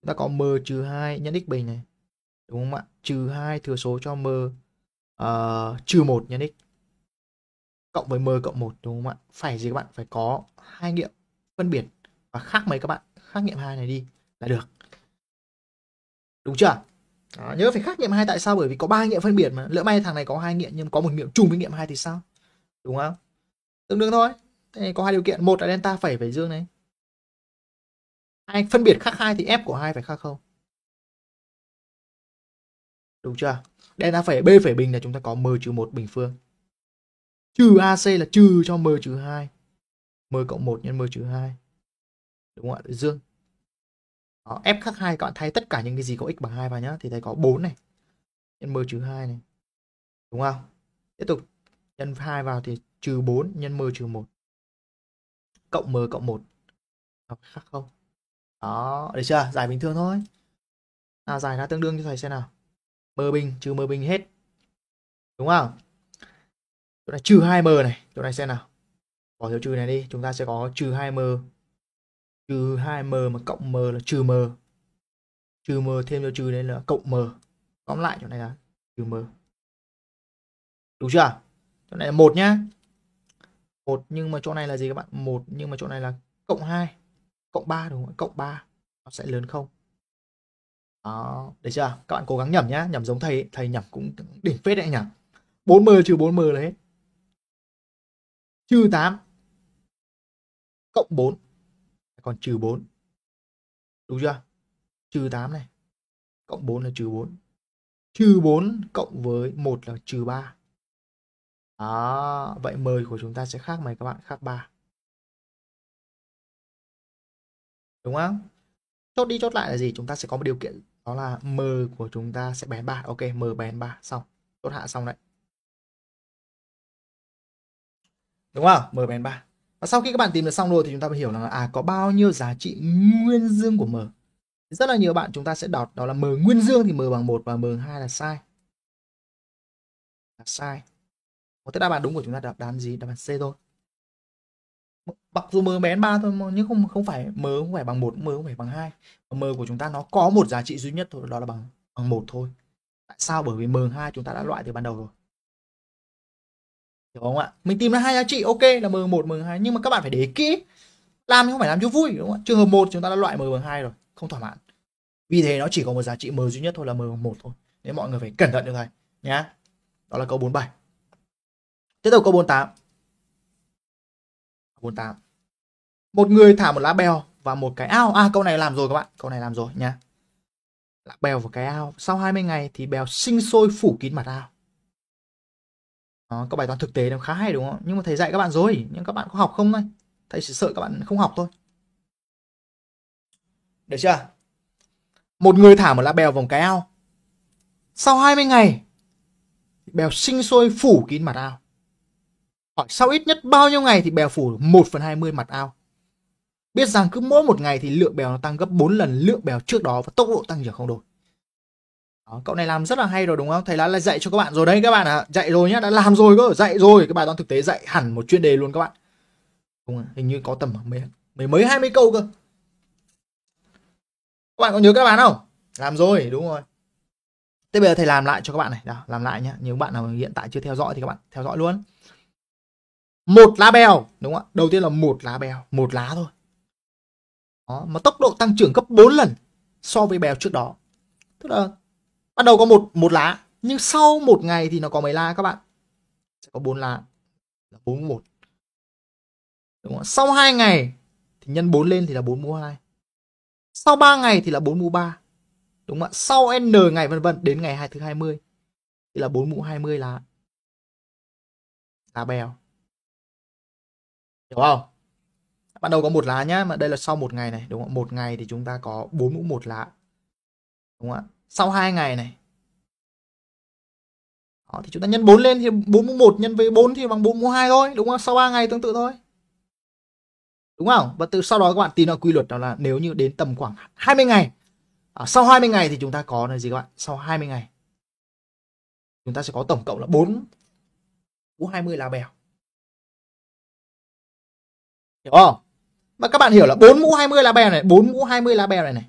S2: ta có m trừ 2 nhân x bình này đúng không ạ trừ 2 thừa số cho m uh, trừ 1 nhân x cộng với m cộng 1 đúng không ạ phải gì các bạn phải có hai nghiệm phân biệt và khác mấy các bạn khác nghiệm hai này đi là được đúng chưa đó, nhớ phải khác nghiệm hai tại sao bởi vì có ba nghiệm phân biệt mà lỡ may thằng này có hai nghiệm nhưng có một nghiệm trùng với nghiệm hai thì sao
S1: đúng không tương đương thôi thế có hai điều kiện một là delta phẩy phải dương này hai phân biệt khác hai thì f của hai phải khác không đúng chưa
S2: delta phải b phải bình là chúng ta có m trừ một bình phương trừ ac là trừ cho m trừ hai m cộng một nhân m trừ hai đúng không ạ dương đó, f khác hai các bạn thay tất cả những cái gì có x bằng hai vào nhá thì thấy có 4 này nhân m trừ hai này đúng không tiếp tục nhân 2 vào thì trừ 4 nhân m trừ 1 cộng m cộng 1 Học khác không đó được chưa giải bình thường thôi nào giải ra tương đương cho thầy xem nào m bình trừ m bình hết đúng không chỗ này trừ hai m này chỗ này xem nào bỏ dấu trừ này đi chúng ta sẽ có trừ hai m trừ hai m mà cộng m là trừ m trừ m thêm dấu trừ đây là cộng m tóm lại chỗ này là trừ m đúng chưa chỗ này là một nhá một nhưng mà chỗ này là gì các bạn một nhưng mà chỗ này là cộng hai cộng 3 đúng không? Cộng 3 nó sẽ lớn không? Đó, được chưa? Các bạn cố gắng nhẩm nhá, nhẩm giống thầy, thầy nhẩm
S1: cũng đỉnh phết đấy nhỉ. 40 trừ 40 là hết. Trừ 8
S2: cộng 4 còn trừ 4. Đúng chưa? Trừ 8 này cộng 4 là trừ 4. Trừ 4
S1: cộng với 1 là trừ 3. Đó, vậy mời của chúng ta sẽ khác mấy các bạn khác 3. đúng không chốt đi chốt lại là gì chúng ta sẽ có một điều kiện đó là m của chúng ta sẽ bén ba ok m bén
S2: ba xong chốt hạ xong đấy đúng không m bén ba và sau khi các bạn tìm được xong rồi thì chúng ta mới hiểu là à có bao nhiêu giá trị nguyên dương của m rất là nhiều bạn chúng ta sẽ đọt đó là m nguyên dương thì m bằng 1 và m 2 là sai là sai thế đáp án đúng của chúng ta đáp án gì đáp án c thôi mặc dù m bén hơn ba thôi nhưng không không phải m không phải bằng một m không phải bằng hai m của chúng ta nó có một giá trị duy nhất thôi đó là bằng bằng một thôi tại sao bởi vì m 2 chúng ta đã loại từ ban đầu rồi hiểu không ạ mình tìm ra hai giá trị ok là m 1 m 2 nhưng mà các bạn phải để ý kỹ làm không phải làm cho vui đúng không ạ trường hợp một chúng ta đã loại m bằng hai rồi không thỏa mãn vì thế nó chỉ có một giá trị m duy nhất thôi là m 1 thôi nên mọi người phải cẩn thận như này nhá đó là câu 47 tiếp tục câu 48 48. Một người thả một lá bèo và một cái ao. À câu này làm rồi các bạn, câu này làm rồi nha, Lá bèo và cái ao. Sau 20 ngày thì bèo sinh sôi phủ kín mặt ao. Đó, các bài toán thực tế nó khá hay đúng không? Nhưng mà thầy dạy các bạn rồi, nhưng các bạn có học không thôi. Thầy chỉ sợ các bạn không học thôi. Được chưa? Một người thả một lá bèo vào cái ao. Sau 20 ngày, bèo sinh sôi phủ kín mặt ao. Hỏi sau ít nhất bao nhiêu ngày thì bèo phủ 1 phần 20 mặt ao? Biết rằng cứ mỗi một ngày thì lượng bèo nó tăng gấp 4 lần lượng bèo trước đó và tốc độ tăng trưởng không đổi. Đó, cậu này làm rất là hay rồi đúng không? Thầy đã là dạy cho các bạn rồi đấy các bạn ạ. À. Dạy rồi nhá, đã làm rồi cơ, dạy rồi. Cái bài toán thực tế dạy hẳn một chuyên đề luôn các bạn. Đúng rồi, hình như có tầm mấy, mấy mấy 20 câu cơ. Các bạn có nhớ các bạn không? Làm rồi, đúng rồi. Thế bây giờ thầy làm lại cho các bạn này, Đó, làm lại nhá. Nếu bạn nào hiện tại chưa theo dõi thì các bạn theo dõi luôn một lá bèo đúng không ạ đầu tiên là một lá bèo một lá thôi đó, mà tốc độ tăng trưởng gấp 4 lần so với bèo trước đó tức là bắt đầu có một một lá nhưng sau một ngày thì nó có mấy lá các bạn sẽ có bốn lá là một đúng không? sau hai ngày thì nhân 4 lên thì là bốn mũ hai sau 3 ngày thì là bốn mũ ba đúng không ạ sau n ngày vân vân đến ngày hai thứ 20 thì là bốn mũ 20 lá lá bèo hiểu không bắt đầu có một lá nhá mà đây là sau một ngày này đúng không một ngày thì chúng ta có bốn mũ một lá đúng không ạ sau hai ngày này đó, thì chúng ta nhân 4 lên thì 4 mũ 1 nhân với 4 thì bằng 4 mũ 2 thôi, đúng không? Sau 3 ngày tương tự thôi. Đúng không? Và từ sau đó các bạn tìm ra quy luật đó là nếu như đến tầm khoảng 20 ngày. À, sau 20 ngày thì chúng ta có là gì các bạn? Sau 20 ngày.
S1: Chúng ta sẽ có tổng cộng là 4 mũ 20 lá bèo. Hiểu không? Mà các bạn hiểu là 4 mũ 20 lá bèo này, 4 mũ 20 lá
S2: bèo này này.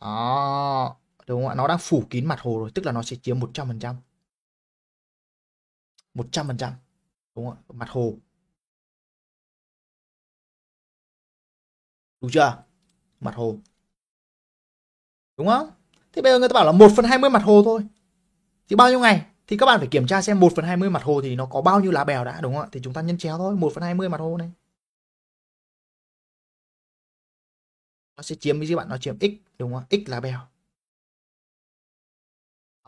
S2: Đó, đúng không ạ? Nó đang phủ kín mặt hồ rồi, tức là nó sẽ chiếm 100%.
S1: 100%. Đúng không ạ? Mặt hồ. Đủ chưa? Mặt hồ. Đúng không? Thế bây giờ người ta bảo là 1 phần 20 mặt hồ thôi. Thì bao nhiêu ngày? Thì các bạn phải kiểm tra xem 1 phần 20 mặt hồ thì nó có bao nhiêu lá bèo đã đúng không ạ? Thì chúng ta nhân chéo thôi, 1 phần 20 mặt hồ này. nó sẽ chiếm cái gì bạn nó chiếm x đúng không x là bèo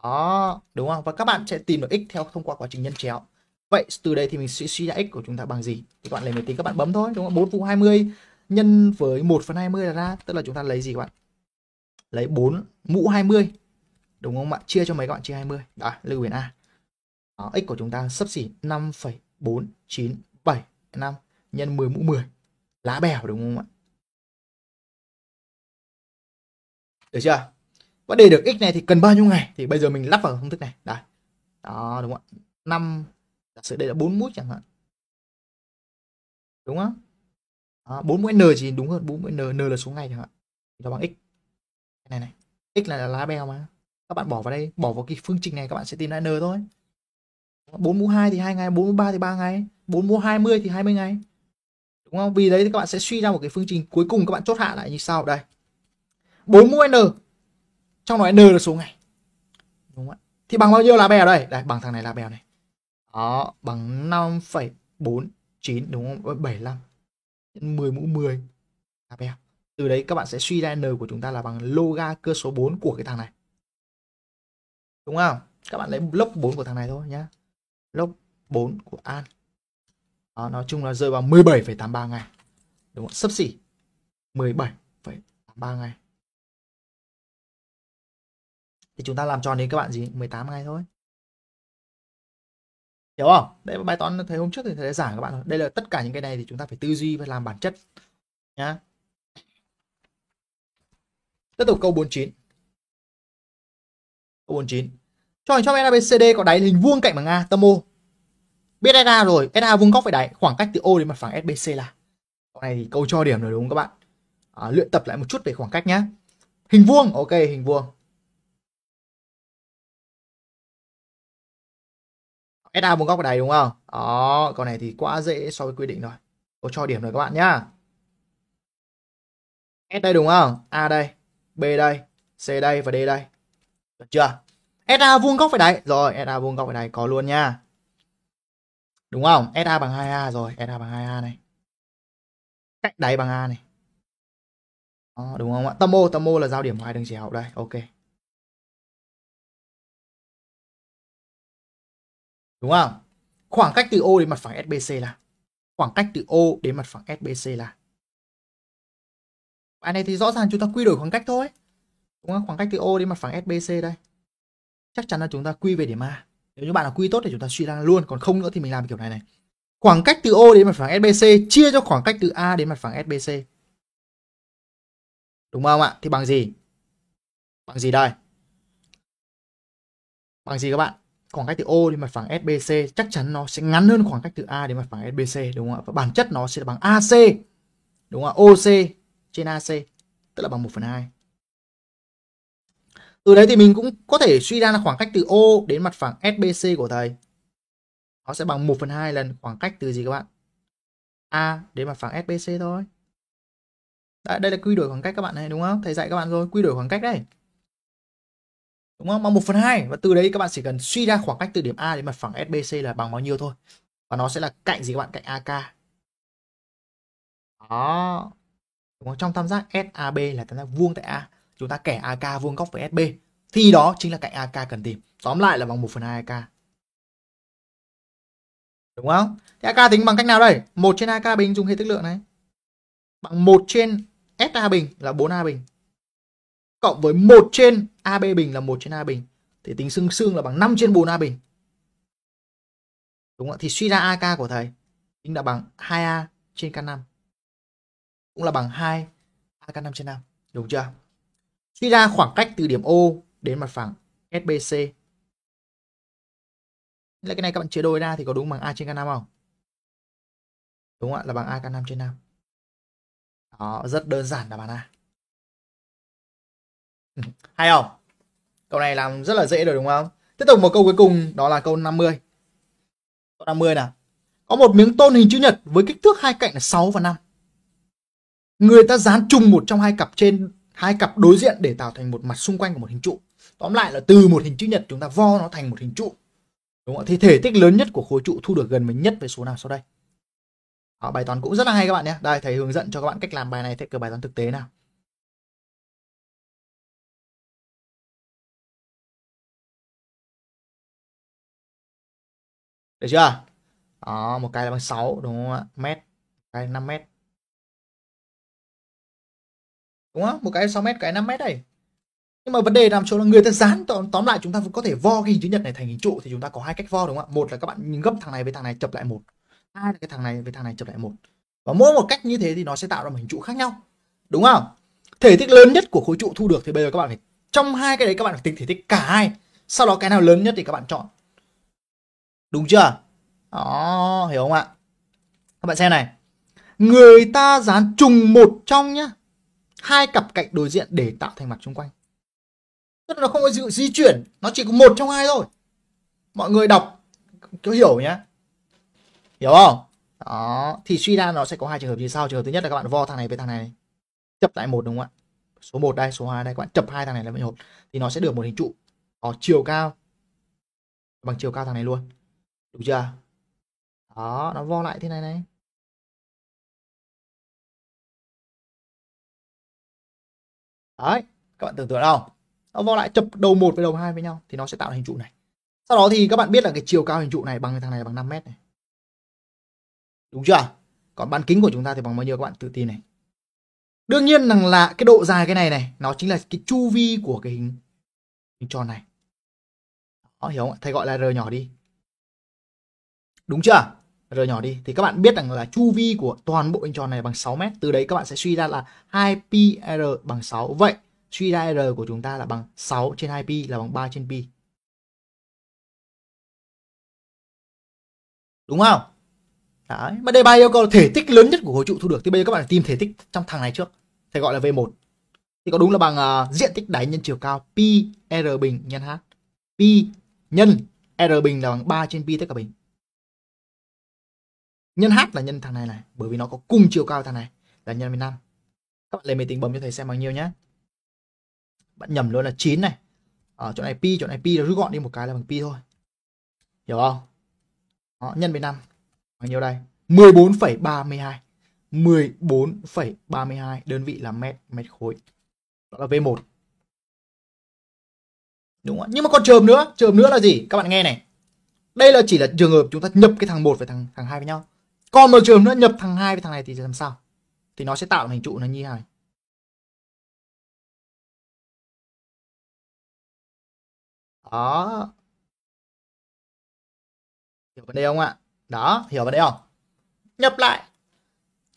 S1: đó đúng không
S2: và các bạn sẽ tìm được x theo thông qua quá trình nhân chéo vậy từ đây thì mình suy suy ra x của chúng ta bằng gì thì các bạn lấy máy tính các bạn bấm thôi đúng không bốn 4 hai mươi nhân với 1 phần 20 là ra tức là chúng ta lấy gì các bạn lấy 4 mũ 20 đúng không ạ chia cho mấy các bạn chia 20 đó lưu biển A đó, x của chúng ta sấp xỉ 5,497 5
S1: nhân 10 mũ 10 lá bèo đúng không ạ được chưa và để được x này thì cần bao nhiêu ngày thì bây giờ mình lắp vào công thức này đấy
S2: đó đúng không ạ năm giả sử đây là bốn mũi chẳng hạn đúng không bốn mũi n chỉ đúng hơn bốn mũi n n là số ngày chẳng hạn nó bằng x cái này này x là, là lá bèo mà các bạn bỏ vào đây bỏ vào cái phương trình này các bạn sẽ tìm ra n thôi 4 mũ 2 thì 2 ngày, 4 mũ 3 thì 3 ngày, 4 mũ 20 thì 20 ngày. Đúng không? Vì đấy thì các bạn sẽ suy ra một cái phương trình cuối cùng các bạn chốt hạ lại như sau đây. 4 mũ n trong đó n là số ngày đúng không ạ thì bằng bao nhiêu lá bèo đây đây bằng thằng này lá bèo này đó bằng 5,49 đúng không 75 10 mũ 10 lá bèo. từ đấy các bạn sẽ suy ra n của chúng ta là bằng loga cơ số 4 của cái thằng này đúng không các bạn lấy lốc 4 của thằng này thôi nhá lốc 4 của an đó, nói chung là rơi vào 17,83 ngày đúng không sấp xỉ 17,83 ngày
S1: thì chúng ta làm tròn đến các bạn gì 18 ngày thôi hiểu không đây là bài toán thầy hôm trước thì thầy đã giảng các bạn đây là tất cả
S2: những cái này thì chúng ta phải tư duy và làm bản chất nhá tiếp tục câu 49 câu 49 cho hình chóp abcd có đáy hình vuông cạnh bằng A tâm O biết SA rồi SA vuông góc với đáy khoảng cách từ O đến mặt phẳng SBC là câu này thì câu cho điểm rồi đúng không các bạn à, luyện tập lại một chút về khoảng cách nhá
S1: hình vuông ok hình vuông SA vuông góc này đúng không? Đó, con này thì quá dễ so với quy định
S2: rồi. Cô cho điểm rồi các bạn nhá. S đây đúng không? A đây, B đây, C đây và D đây. Được chưa? SA vuông góc phải đấy. Rồi, SA vuông góc phải này có luôn nha. Đúng không? SA bằng 2A rồi, SA bằng 2A
S1: này. Cách đáy bằng A này. Đó, đúng không ạ? Tâm ô, tâm ô là giao điểm của hai đường chéo. Đây, ok. đúng không khoảng cách từ O đến mặt phẳng SBC là khoảng cách từ O đến mặt phẳng SBC là bài này thì rõ ràng chúng ta quy đổi
S2: khoảng cách thôi đúng không khoảng cách từ O đến mặt phẳng SBC đây chắc chắn là chúng ta quy về điểm A nếu như bạn là quy tốt thì chúng ta suy ra luôn còn không nữa thì mình làm kiểu này này khoảng cách từ O đến mặt phẳng
S1: SBC chia cho khoảng cách từ A đến mặt phẳng SBC đúng không ạ thì bằng gì bằng gì đây bằng gì các bạn
S2: khoảng cách từ O đến mặt phẳng SBC chắc chắn nó sẽ ngắn hơn khoảng cách từ A đến mặt phẳng SBC đúng không ạ? Và bản chất nó sẽ là bằng AC. Đúng không ạ? OC trên AC tức là bằng 1 phần 2. Từ đấy thì mình cũng có thể suy ra là khoảng cách từ O đến mặt phẳng SBC của thầy. Nó sẽ bằng 1 phần 2 lần khoảng cách từ gì các bạn? A đến mặt phẳng SBC thôi. Đấy, đây là quy đổi khoảng cách các bạn này đúng không? Thầy dạy các bạn rồi, quy đổi khoảng cách đây đúng không? Bằng 1 phần 2 và từ đấy các bạn chỉ cần suy ra khoảng cách từ điểm A đến mặt phẳng SBC là bằng bao nhiêu thôi. Và nó sẽ là cạnh gì các bạn? Cạnh AK. Đó. Đúng không? Trong tam giác SAB là tam giác vuông tại A. Chúng ta kẻ AK vuông góc với SB. Thì đó chính là cạnh AK cần tìm. Tóm lại là bằng 1 phần 2 AK. Đúng không? Thế AK tính bằng cách nào đây? 1 trên AK bình dùng hệ thức lượng này. Bằng 1 trên SA bình là 4A bình cộng với 1 trên AB bình là 1 trên A bình thì tính xương xương là bằng 5 trên 4 A bình đúng không ạ thì suy ra AK của thầy chính là bằng 2A trên K5 cũng là bằng 2 AK5 trên 5 đúng chưa suy ra khoảng cách từ điểm O đến mặt phẳng SBC
S1: là cái này các bạn chia đôi ra thì có đúng bằng A trên K5 không đúng không ạ là bằng A K5 trên 5 đó rất đơn giản là bạn A
S2: Hay không? Câu này làm rất là dễ rồi đúng không? Tiếp tục một câu cuối cùng đó là câu 50. Câu 50 nào. Có một miếng tôn hình chữ nhật với kích thước hai cạnh là 6 và 5. Người ta dán chung một trong hai cặp trên hai cặp đối diện để tạo thành một mặt xung quanh của một hình trụ. Tóm lại là từ một hình chữ nhật chúng ta vo nó thành một hình trụ. Đúng không? Thì thể tích lớn nhất của khối trụ thu được gần với nhất với số nào sau đây? Đó,
S1: ờ, bài toán cũng rất là hay các bạn nhé. Đây thầy hướng dẫn cho các bạn cách làm bài này theo kiểu bài toán thực tế nào. được chưa đó một cái là bằng 6 đúng không ạ mét cái 5 mét đúng không một cái 6 mét
S2: cái 5 mét đây nhưng mà vấn đề nằm chỗ là người ta dán tóm lại chúng ta có thể vo cái hình chữ nhật này thành hình trụ thì chúng ta có hai cách vo đúng không ạ một là các bạn gấp thằng này với thằng này chập lại một hai là cái thằng này với thằng này chập lại một và mỗi một cách như thế thì nó sẽ tạo ra một hình trụ khác nhau đúng không thể tích lớn nhất của khối trụ thu được thì bây giờ các bạn phải trong hai cái đấy các bạn phải tính thể tích cả hai sau đó cái nào lớn nhất thì các bạn chọn Đúng chưa? Đó, hiểu không ạ? Các bạn xem này. Người ta dán trùng một trong nhá. Hai cặp cạnh đối diện để tạo thành mặt chung quanh. Tức là nó không có sự di chuyển, nó chỉ có một trong hai thôi. Mọi người đọc có hiểu nhá. Hiểu không? Đó, thì suy ra nó sẽ có hai trường hợp như sau. Trường hợp thứ nhất là các bạn vo thằng này với thằng này. này. Chập lại một đúng không ạ? Số 1 đây, số 2 đây các bạn chập hai thằng này là một thì nó sẽ được một hình trụ có chiều cao
S1: bằng chiều cao thằng này luôn được chưa? Đó, nó vo lại thế này này. Đấy, các bạn tưởng tượng không? Nó vo lại chập đầu một với đầu hai với nhau thì nó sẽ tạo hình trụ này. Sau
S2: đó thì các bạn biết là cái chiều cao hình trụ này bằng cái thằng này bằng 5 mét này. Đúng chưa? Còn bán kính của chúng ta thì bằng bao nhiêu các bạn tự tìm này. Đương nhiên rằng là cái độ dài cái này này nó chính là cái chu vi của cái hình, hình tròn này. Đó, hiểu không Thầy gọi là R nhỏ đi đúng chưa r nhỏ đi thì các bạn biết rằng là chu vi của toàn bộ hình tròn này bằng 6 mét từ đấy các bạn sẽ suy ra là 2 pi r bằng 6 vậy
S1: suy ra r của chúng ta là bằng 6 trên 2 pi là bằng 3 trên pi đúng không đấy mà đây bài yêu cầu thể tích lớn nhất của khối trụ thu được thì bây giờ các bạn tìm thể tích trong thằng này trước thầy gọi là v1 thì có đúng là
S2: bằng uh, diện tích đáy nhân chiều cao pi r bình nhân h pi nhân r bình là bằng 3 trên pi tất cả bình nhân h là nhân thằng này này bởi vì nó có cùng chiều cao thằng này là nhân 15 các bạn lấy máy tính bấm cho thầy xem bao nhiêu nhé bạn nhầm luôn là 9 này ở chỗ này pi chỗ này pi nó rút gọn đi một cái là bằng pi thôi hiểu không Đó, nhân 15 bao nhiêu đây 14,32 14,32 đơn vị là mét mét khối đó là V1 đúng không nhưng mà còn chồm nữa chồm nữa là gì các bạn nghe này đây là chỉ là trường hợp chúng ta nhập cái thằng 1 với thằng thằng hai với nhau còn một trường nữa nhập thằng
S1: hai với thằng này thì làm sao thì nó sẽ tạo hình trụ nó như này đó hiểu vấn đề không ạ đó hiểu vấn đề không nhập lại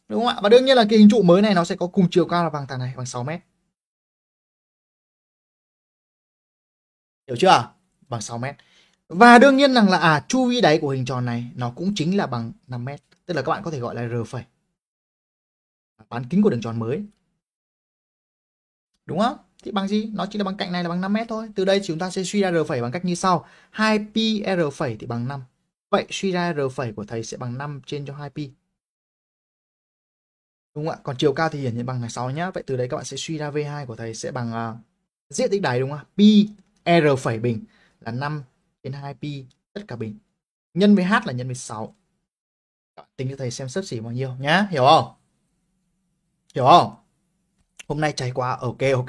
S1: đúng không ạ và đương nhiên là cái hình trụ mới này nó sẽ có cùng chiều cao là bằng thằng này bằng 6 mét hiểu chưa bằng 6 mét và
S2: đương nhiên rằng là à chu vi đáy của hình tròn này nó cũng chính là bằng 5 mét tức là các bạn có thể gọi là r phẩy bán kính của đường tròn mới đúng không thì bằng gì nó chỉ là bằng cạnh này là bằng 5 mét thôi từ đây chúng ta sẽ suy ra r phẩy bằng cách như sau 2 pi r phẩy thì bằng 5 vậy suy ra r phẩy của thầy sẽ bằng 5 trên cho 2 pi đúng không ạ còn chiều cao thì hiển nhiên bằng là 6 nhá vậy từ đấy các bạn sẽ suy ra v2 của thầy sẽ bằng uh, diện tích đáy đúng không pi r phẩy bình là 5 trên 2 pi tất cả bình nhân với h là nhân với 6 tính cho thầy xem sấp xỉ bao nhiêu nhá hiểu không hiểu không hôm nay cháy quá ok ok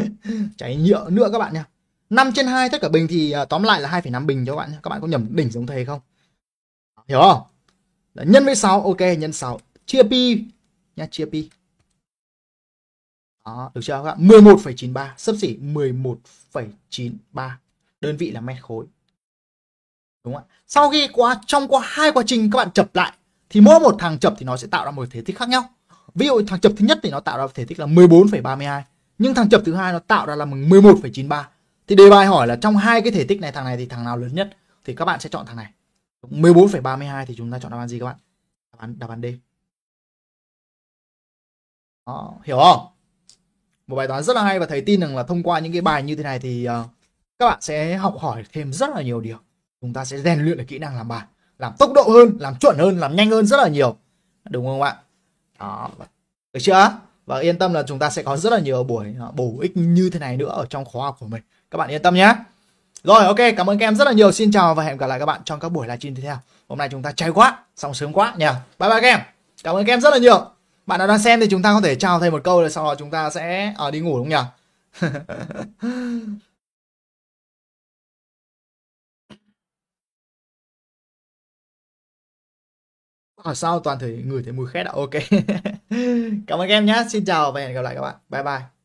S2: cháy nhựa nữa các bạn nhá 5 trên 2 tất cả bình thì à, tóm lại là 2,5 bình cho các bạn nhé. Các bạn có nhầm đỉnh giống thầy không? Hiểu không? Đó, nhân với 6, ok, nhân 6. Chia pi nhá chia pi. Đó, được chưa các bạn? 11,93, sấp xỉ 11,93. Đơn vị là mét khối. Đúng không ạ? Sau khi qua trong qua hai quá trình các bạn chập lại thì mỗi một thằng chập thì nó sẽ tạo ra một thể tích khác nhau ví dụ thằng chập thứ nhất thì nó tạo ra thể tích là 14,32 nhưng thằng chập thứ hai nó tạo ra là 11,93 thì đề bài hỏi là trong hai cái thể tích này thằng này thì thằng nào lớn nhất thì các bạn sẽ chọn thằng này 14,32 thì chúng ta chọn đáp án gì các bạn đáp án đáp án D Đó, hiểu không một bài toán rất là hay và thầy tin rằng là thông qua những cái bài như thế này thì uh, các bạn sẽ học hỏi thêm rất là nhiều điều chúng ta sẽ rèn luyện được kỹ năng làm bài làm tốc độ hơn làm chuẩn hơn làm nhanh hơn rất là nhiều đúng không ạ đó vâng. được chưa và yên tâm là chúng ta sẽ có rất là nhiều buổi à, bổ ích như thế này nữa ở trong khóa học của mình các bạn yên tâm nhé rồi ok cảm ơn các em rất là nhiều xin chào và hẹn gặp lại các bạn trong các buổi livestream tiếp theo hôm nay chúng ta cháy quá xong sớm quá nhỉ bye bye các em cảm ơn các em rất là nhiều bạn nào đang xem thì chúng ta có thể chào thầy một câu rồi sau đó chúng ta sẽ ở à, đi ngủ đúng không
S1: nhỉ ở ờ, sau toàn thể người thấy mùi khét ạ ok cảm ơn các em nhé xin chào và hẹn gặp lại các bạn bye bye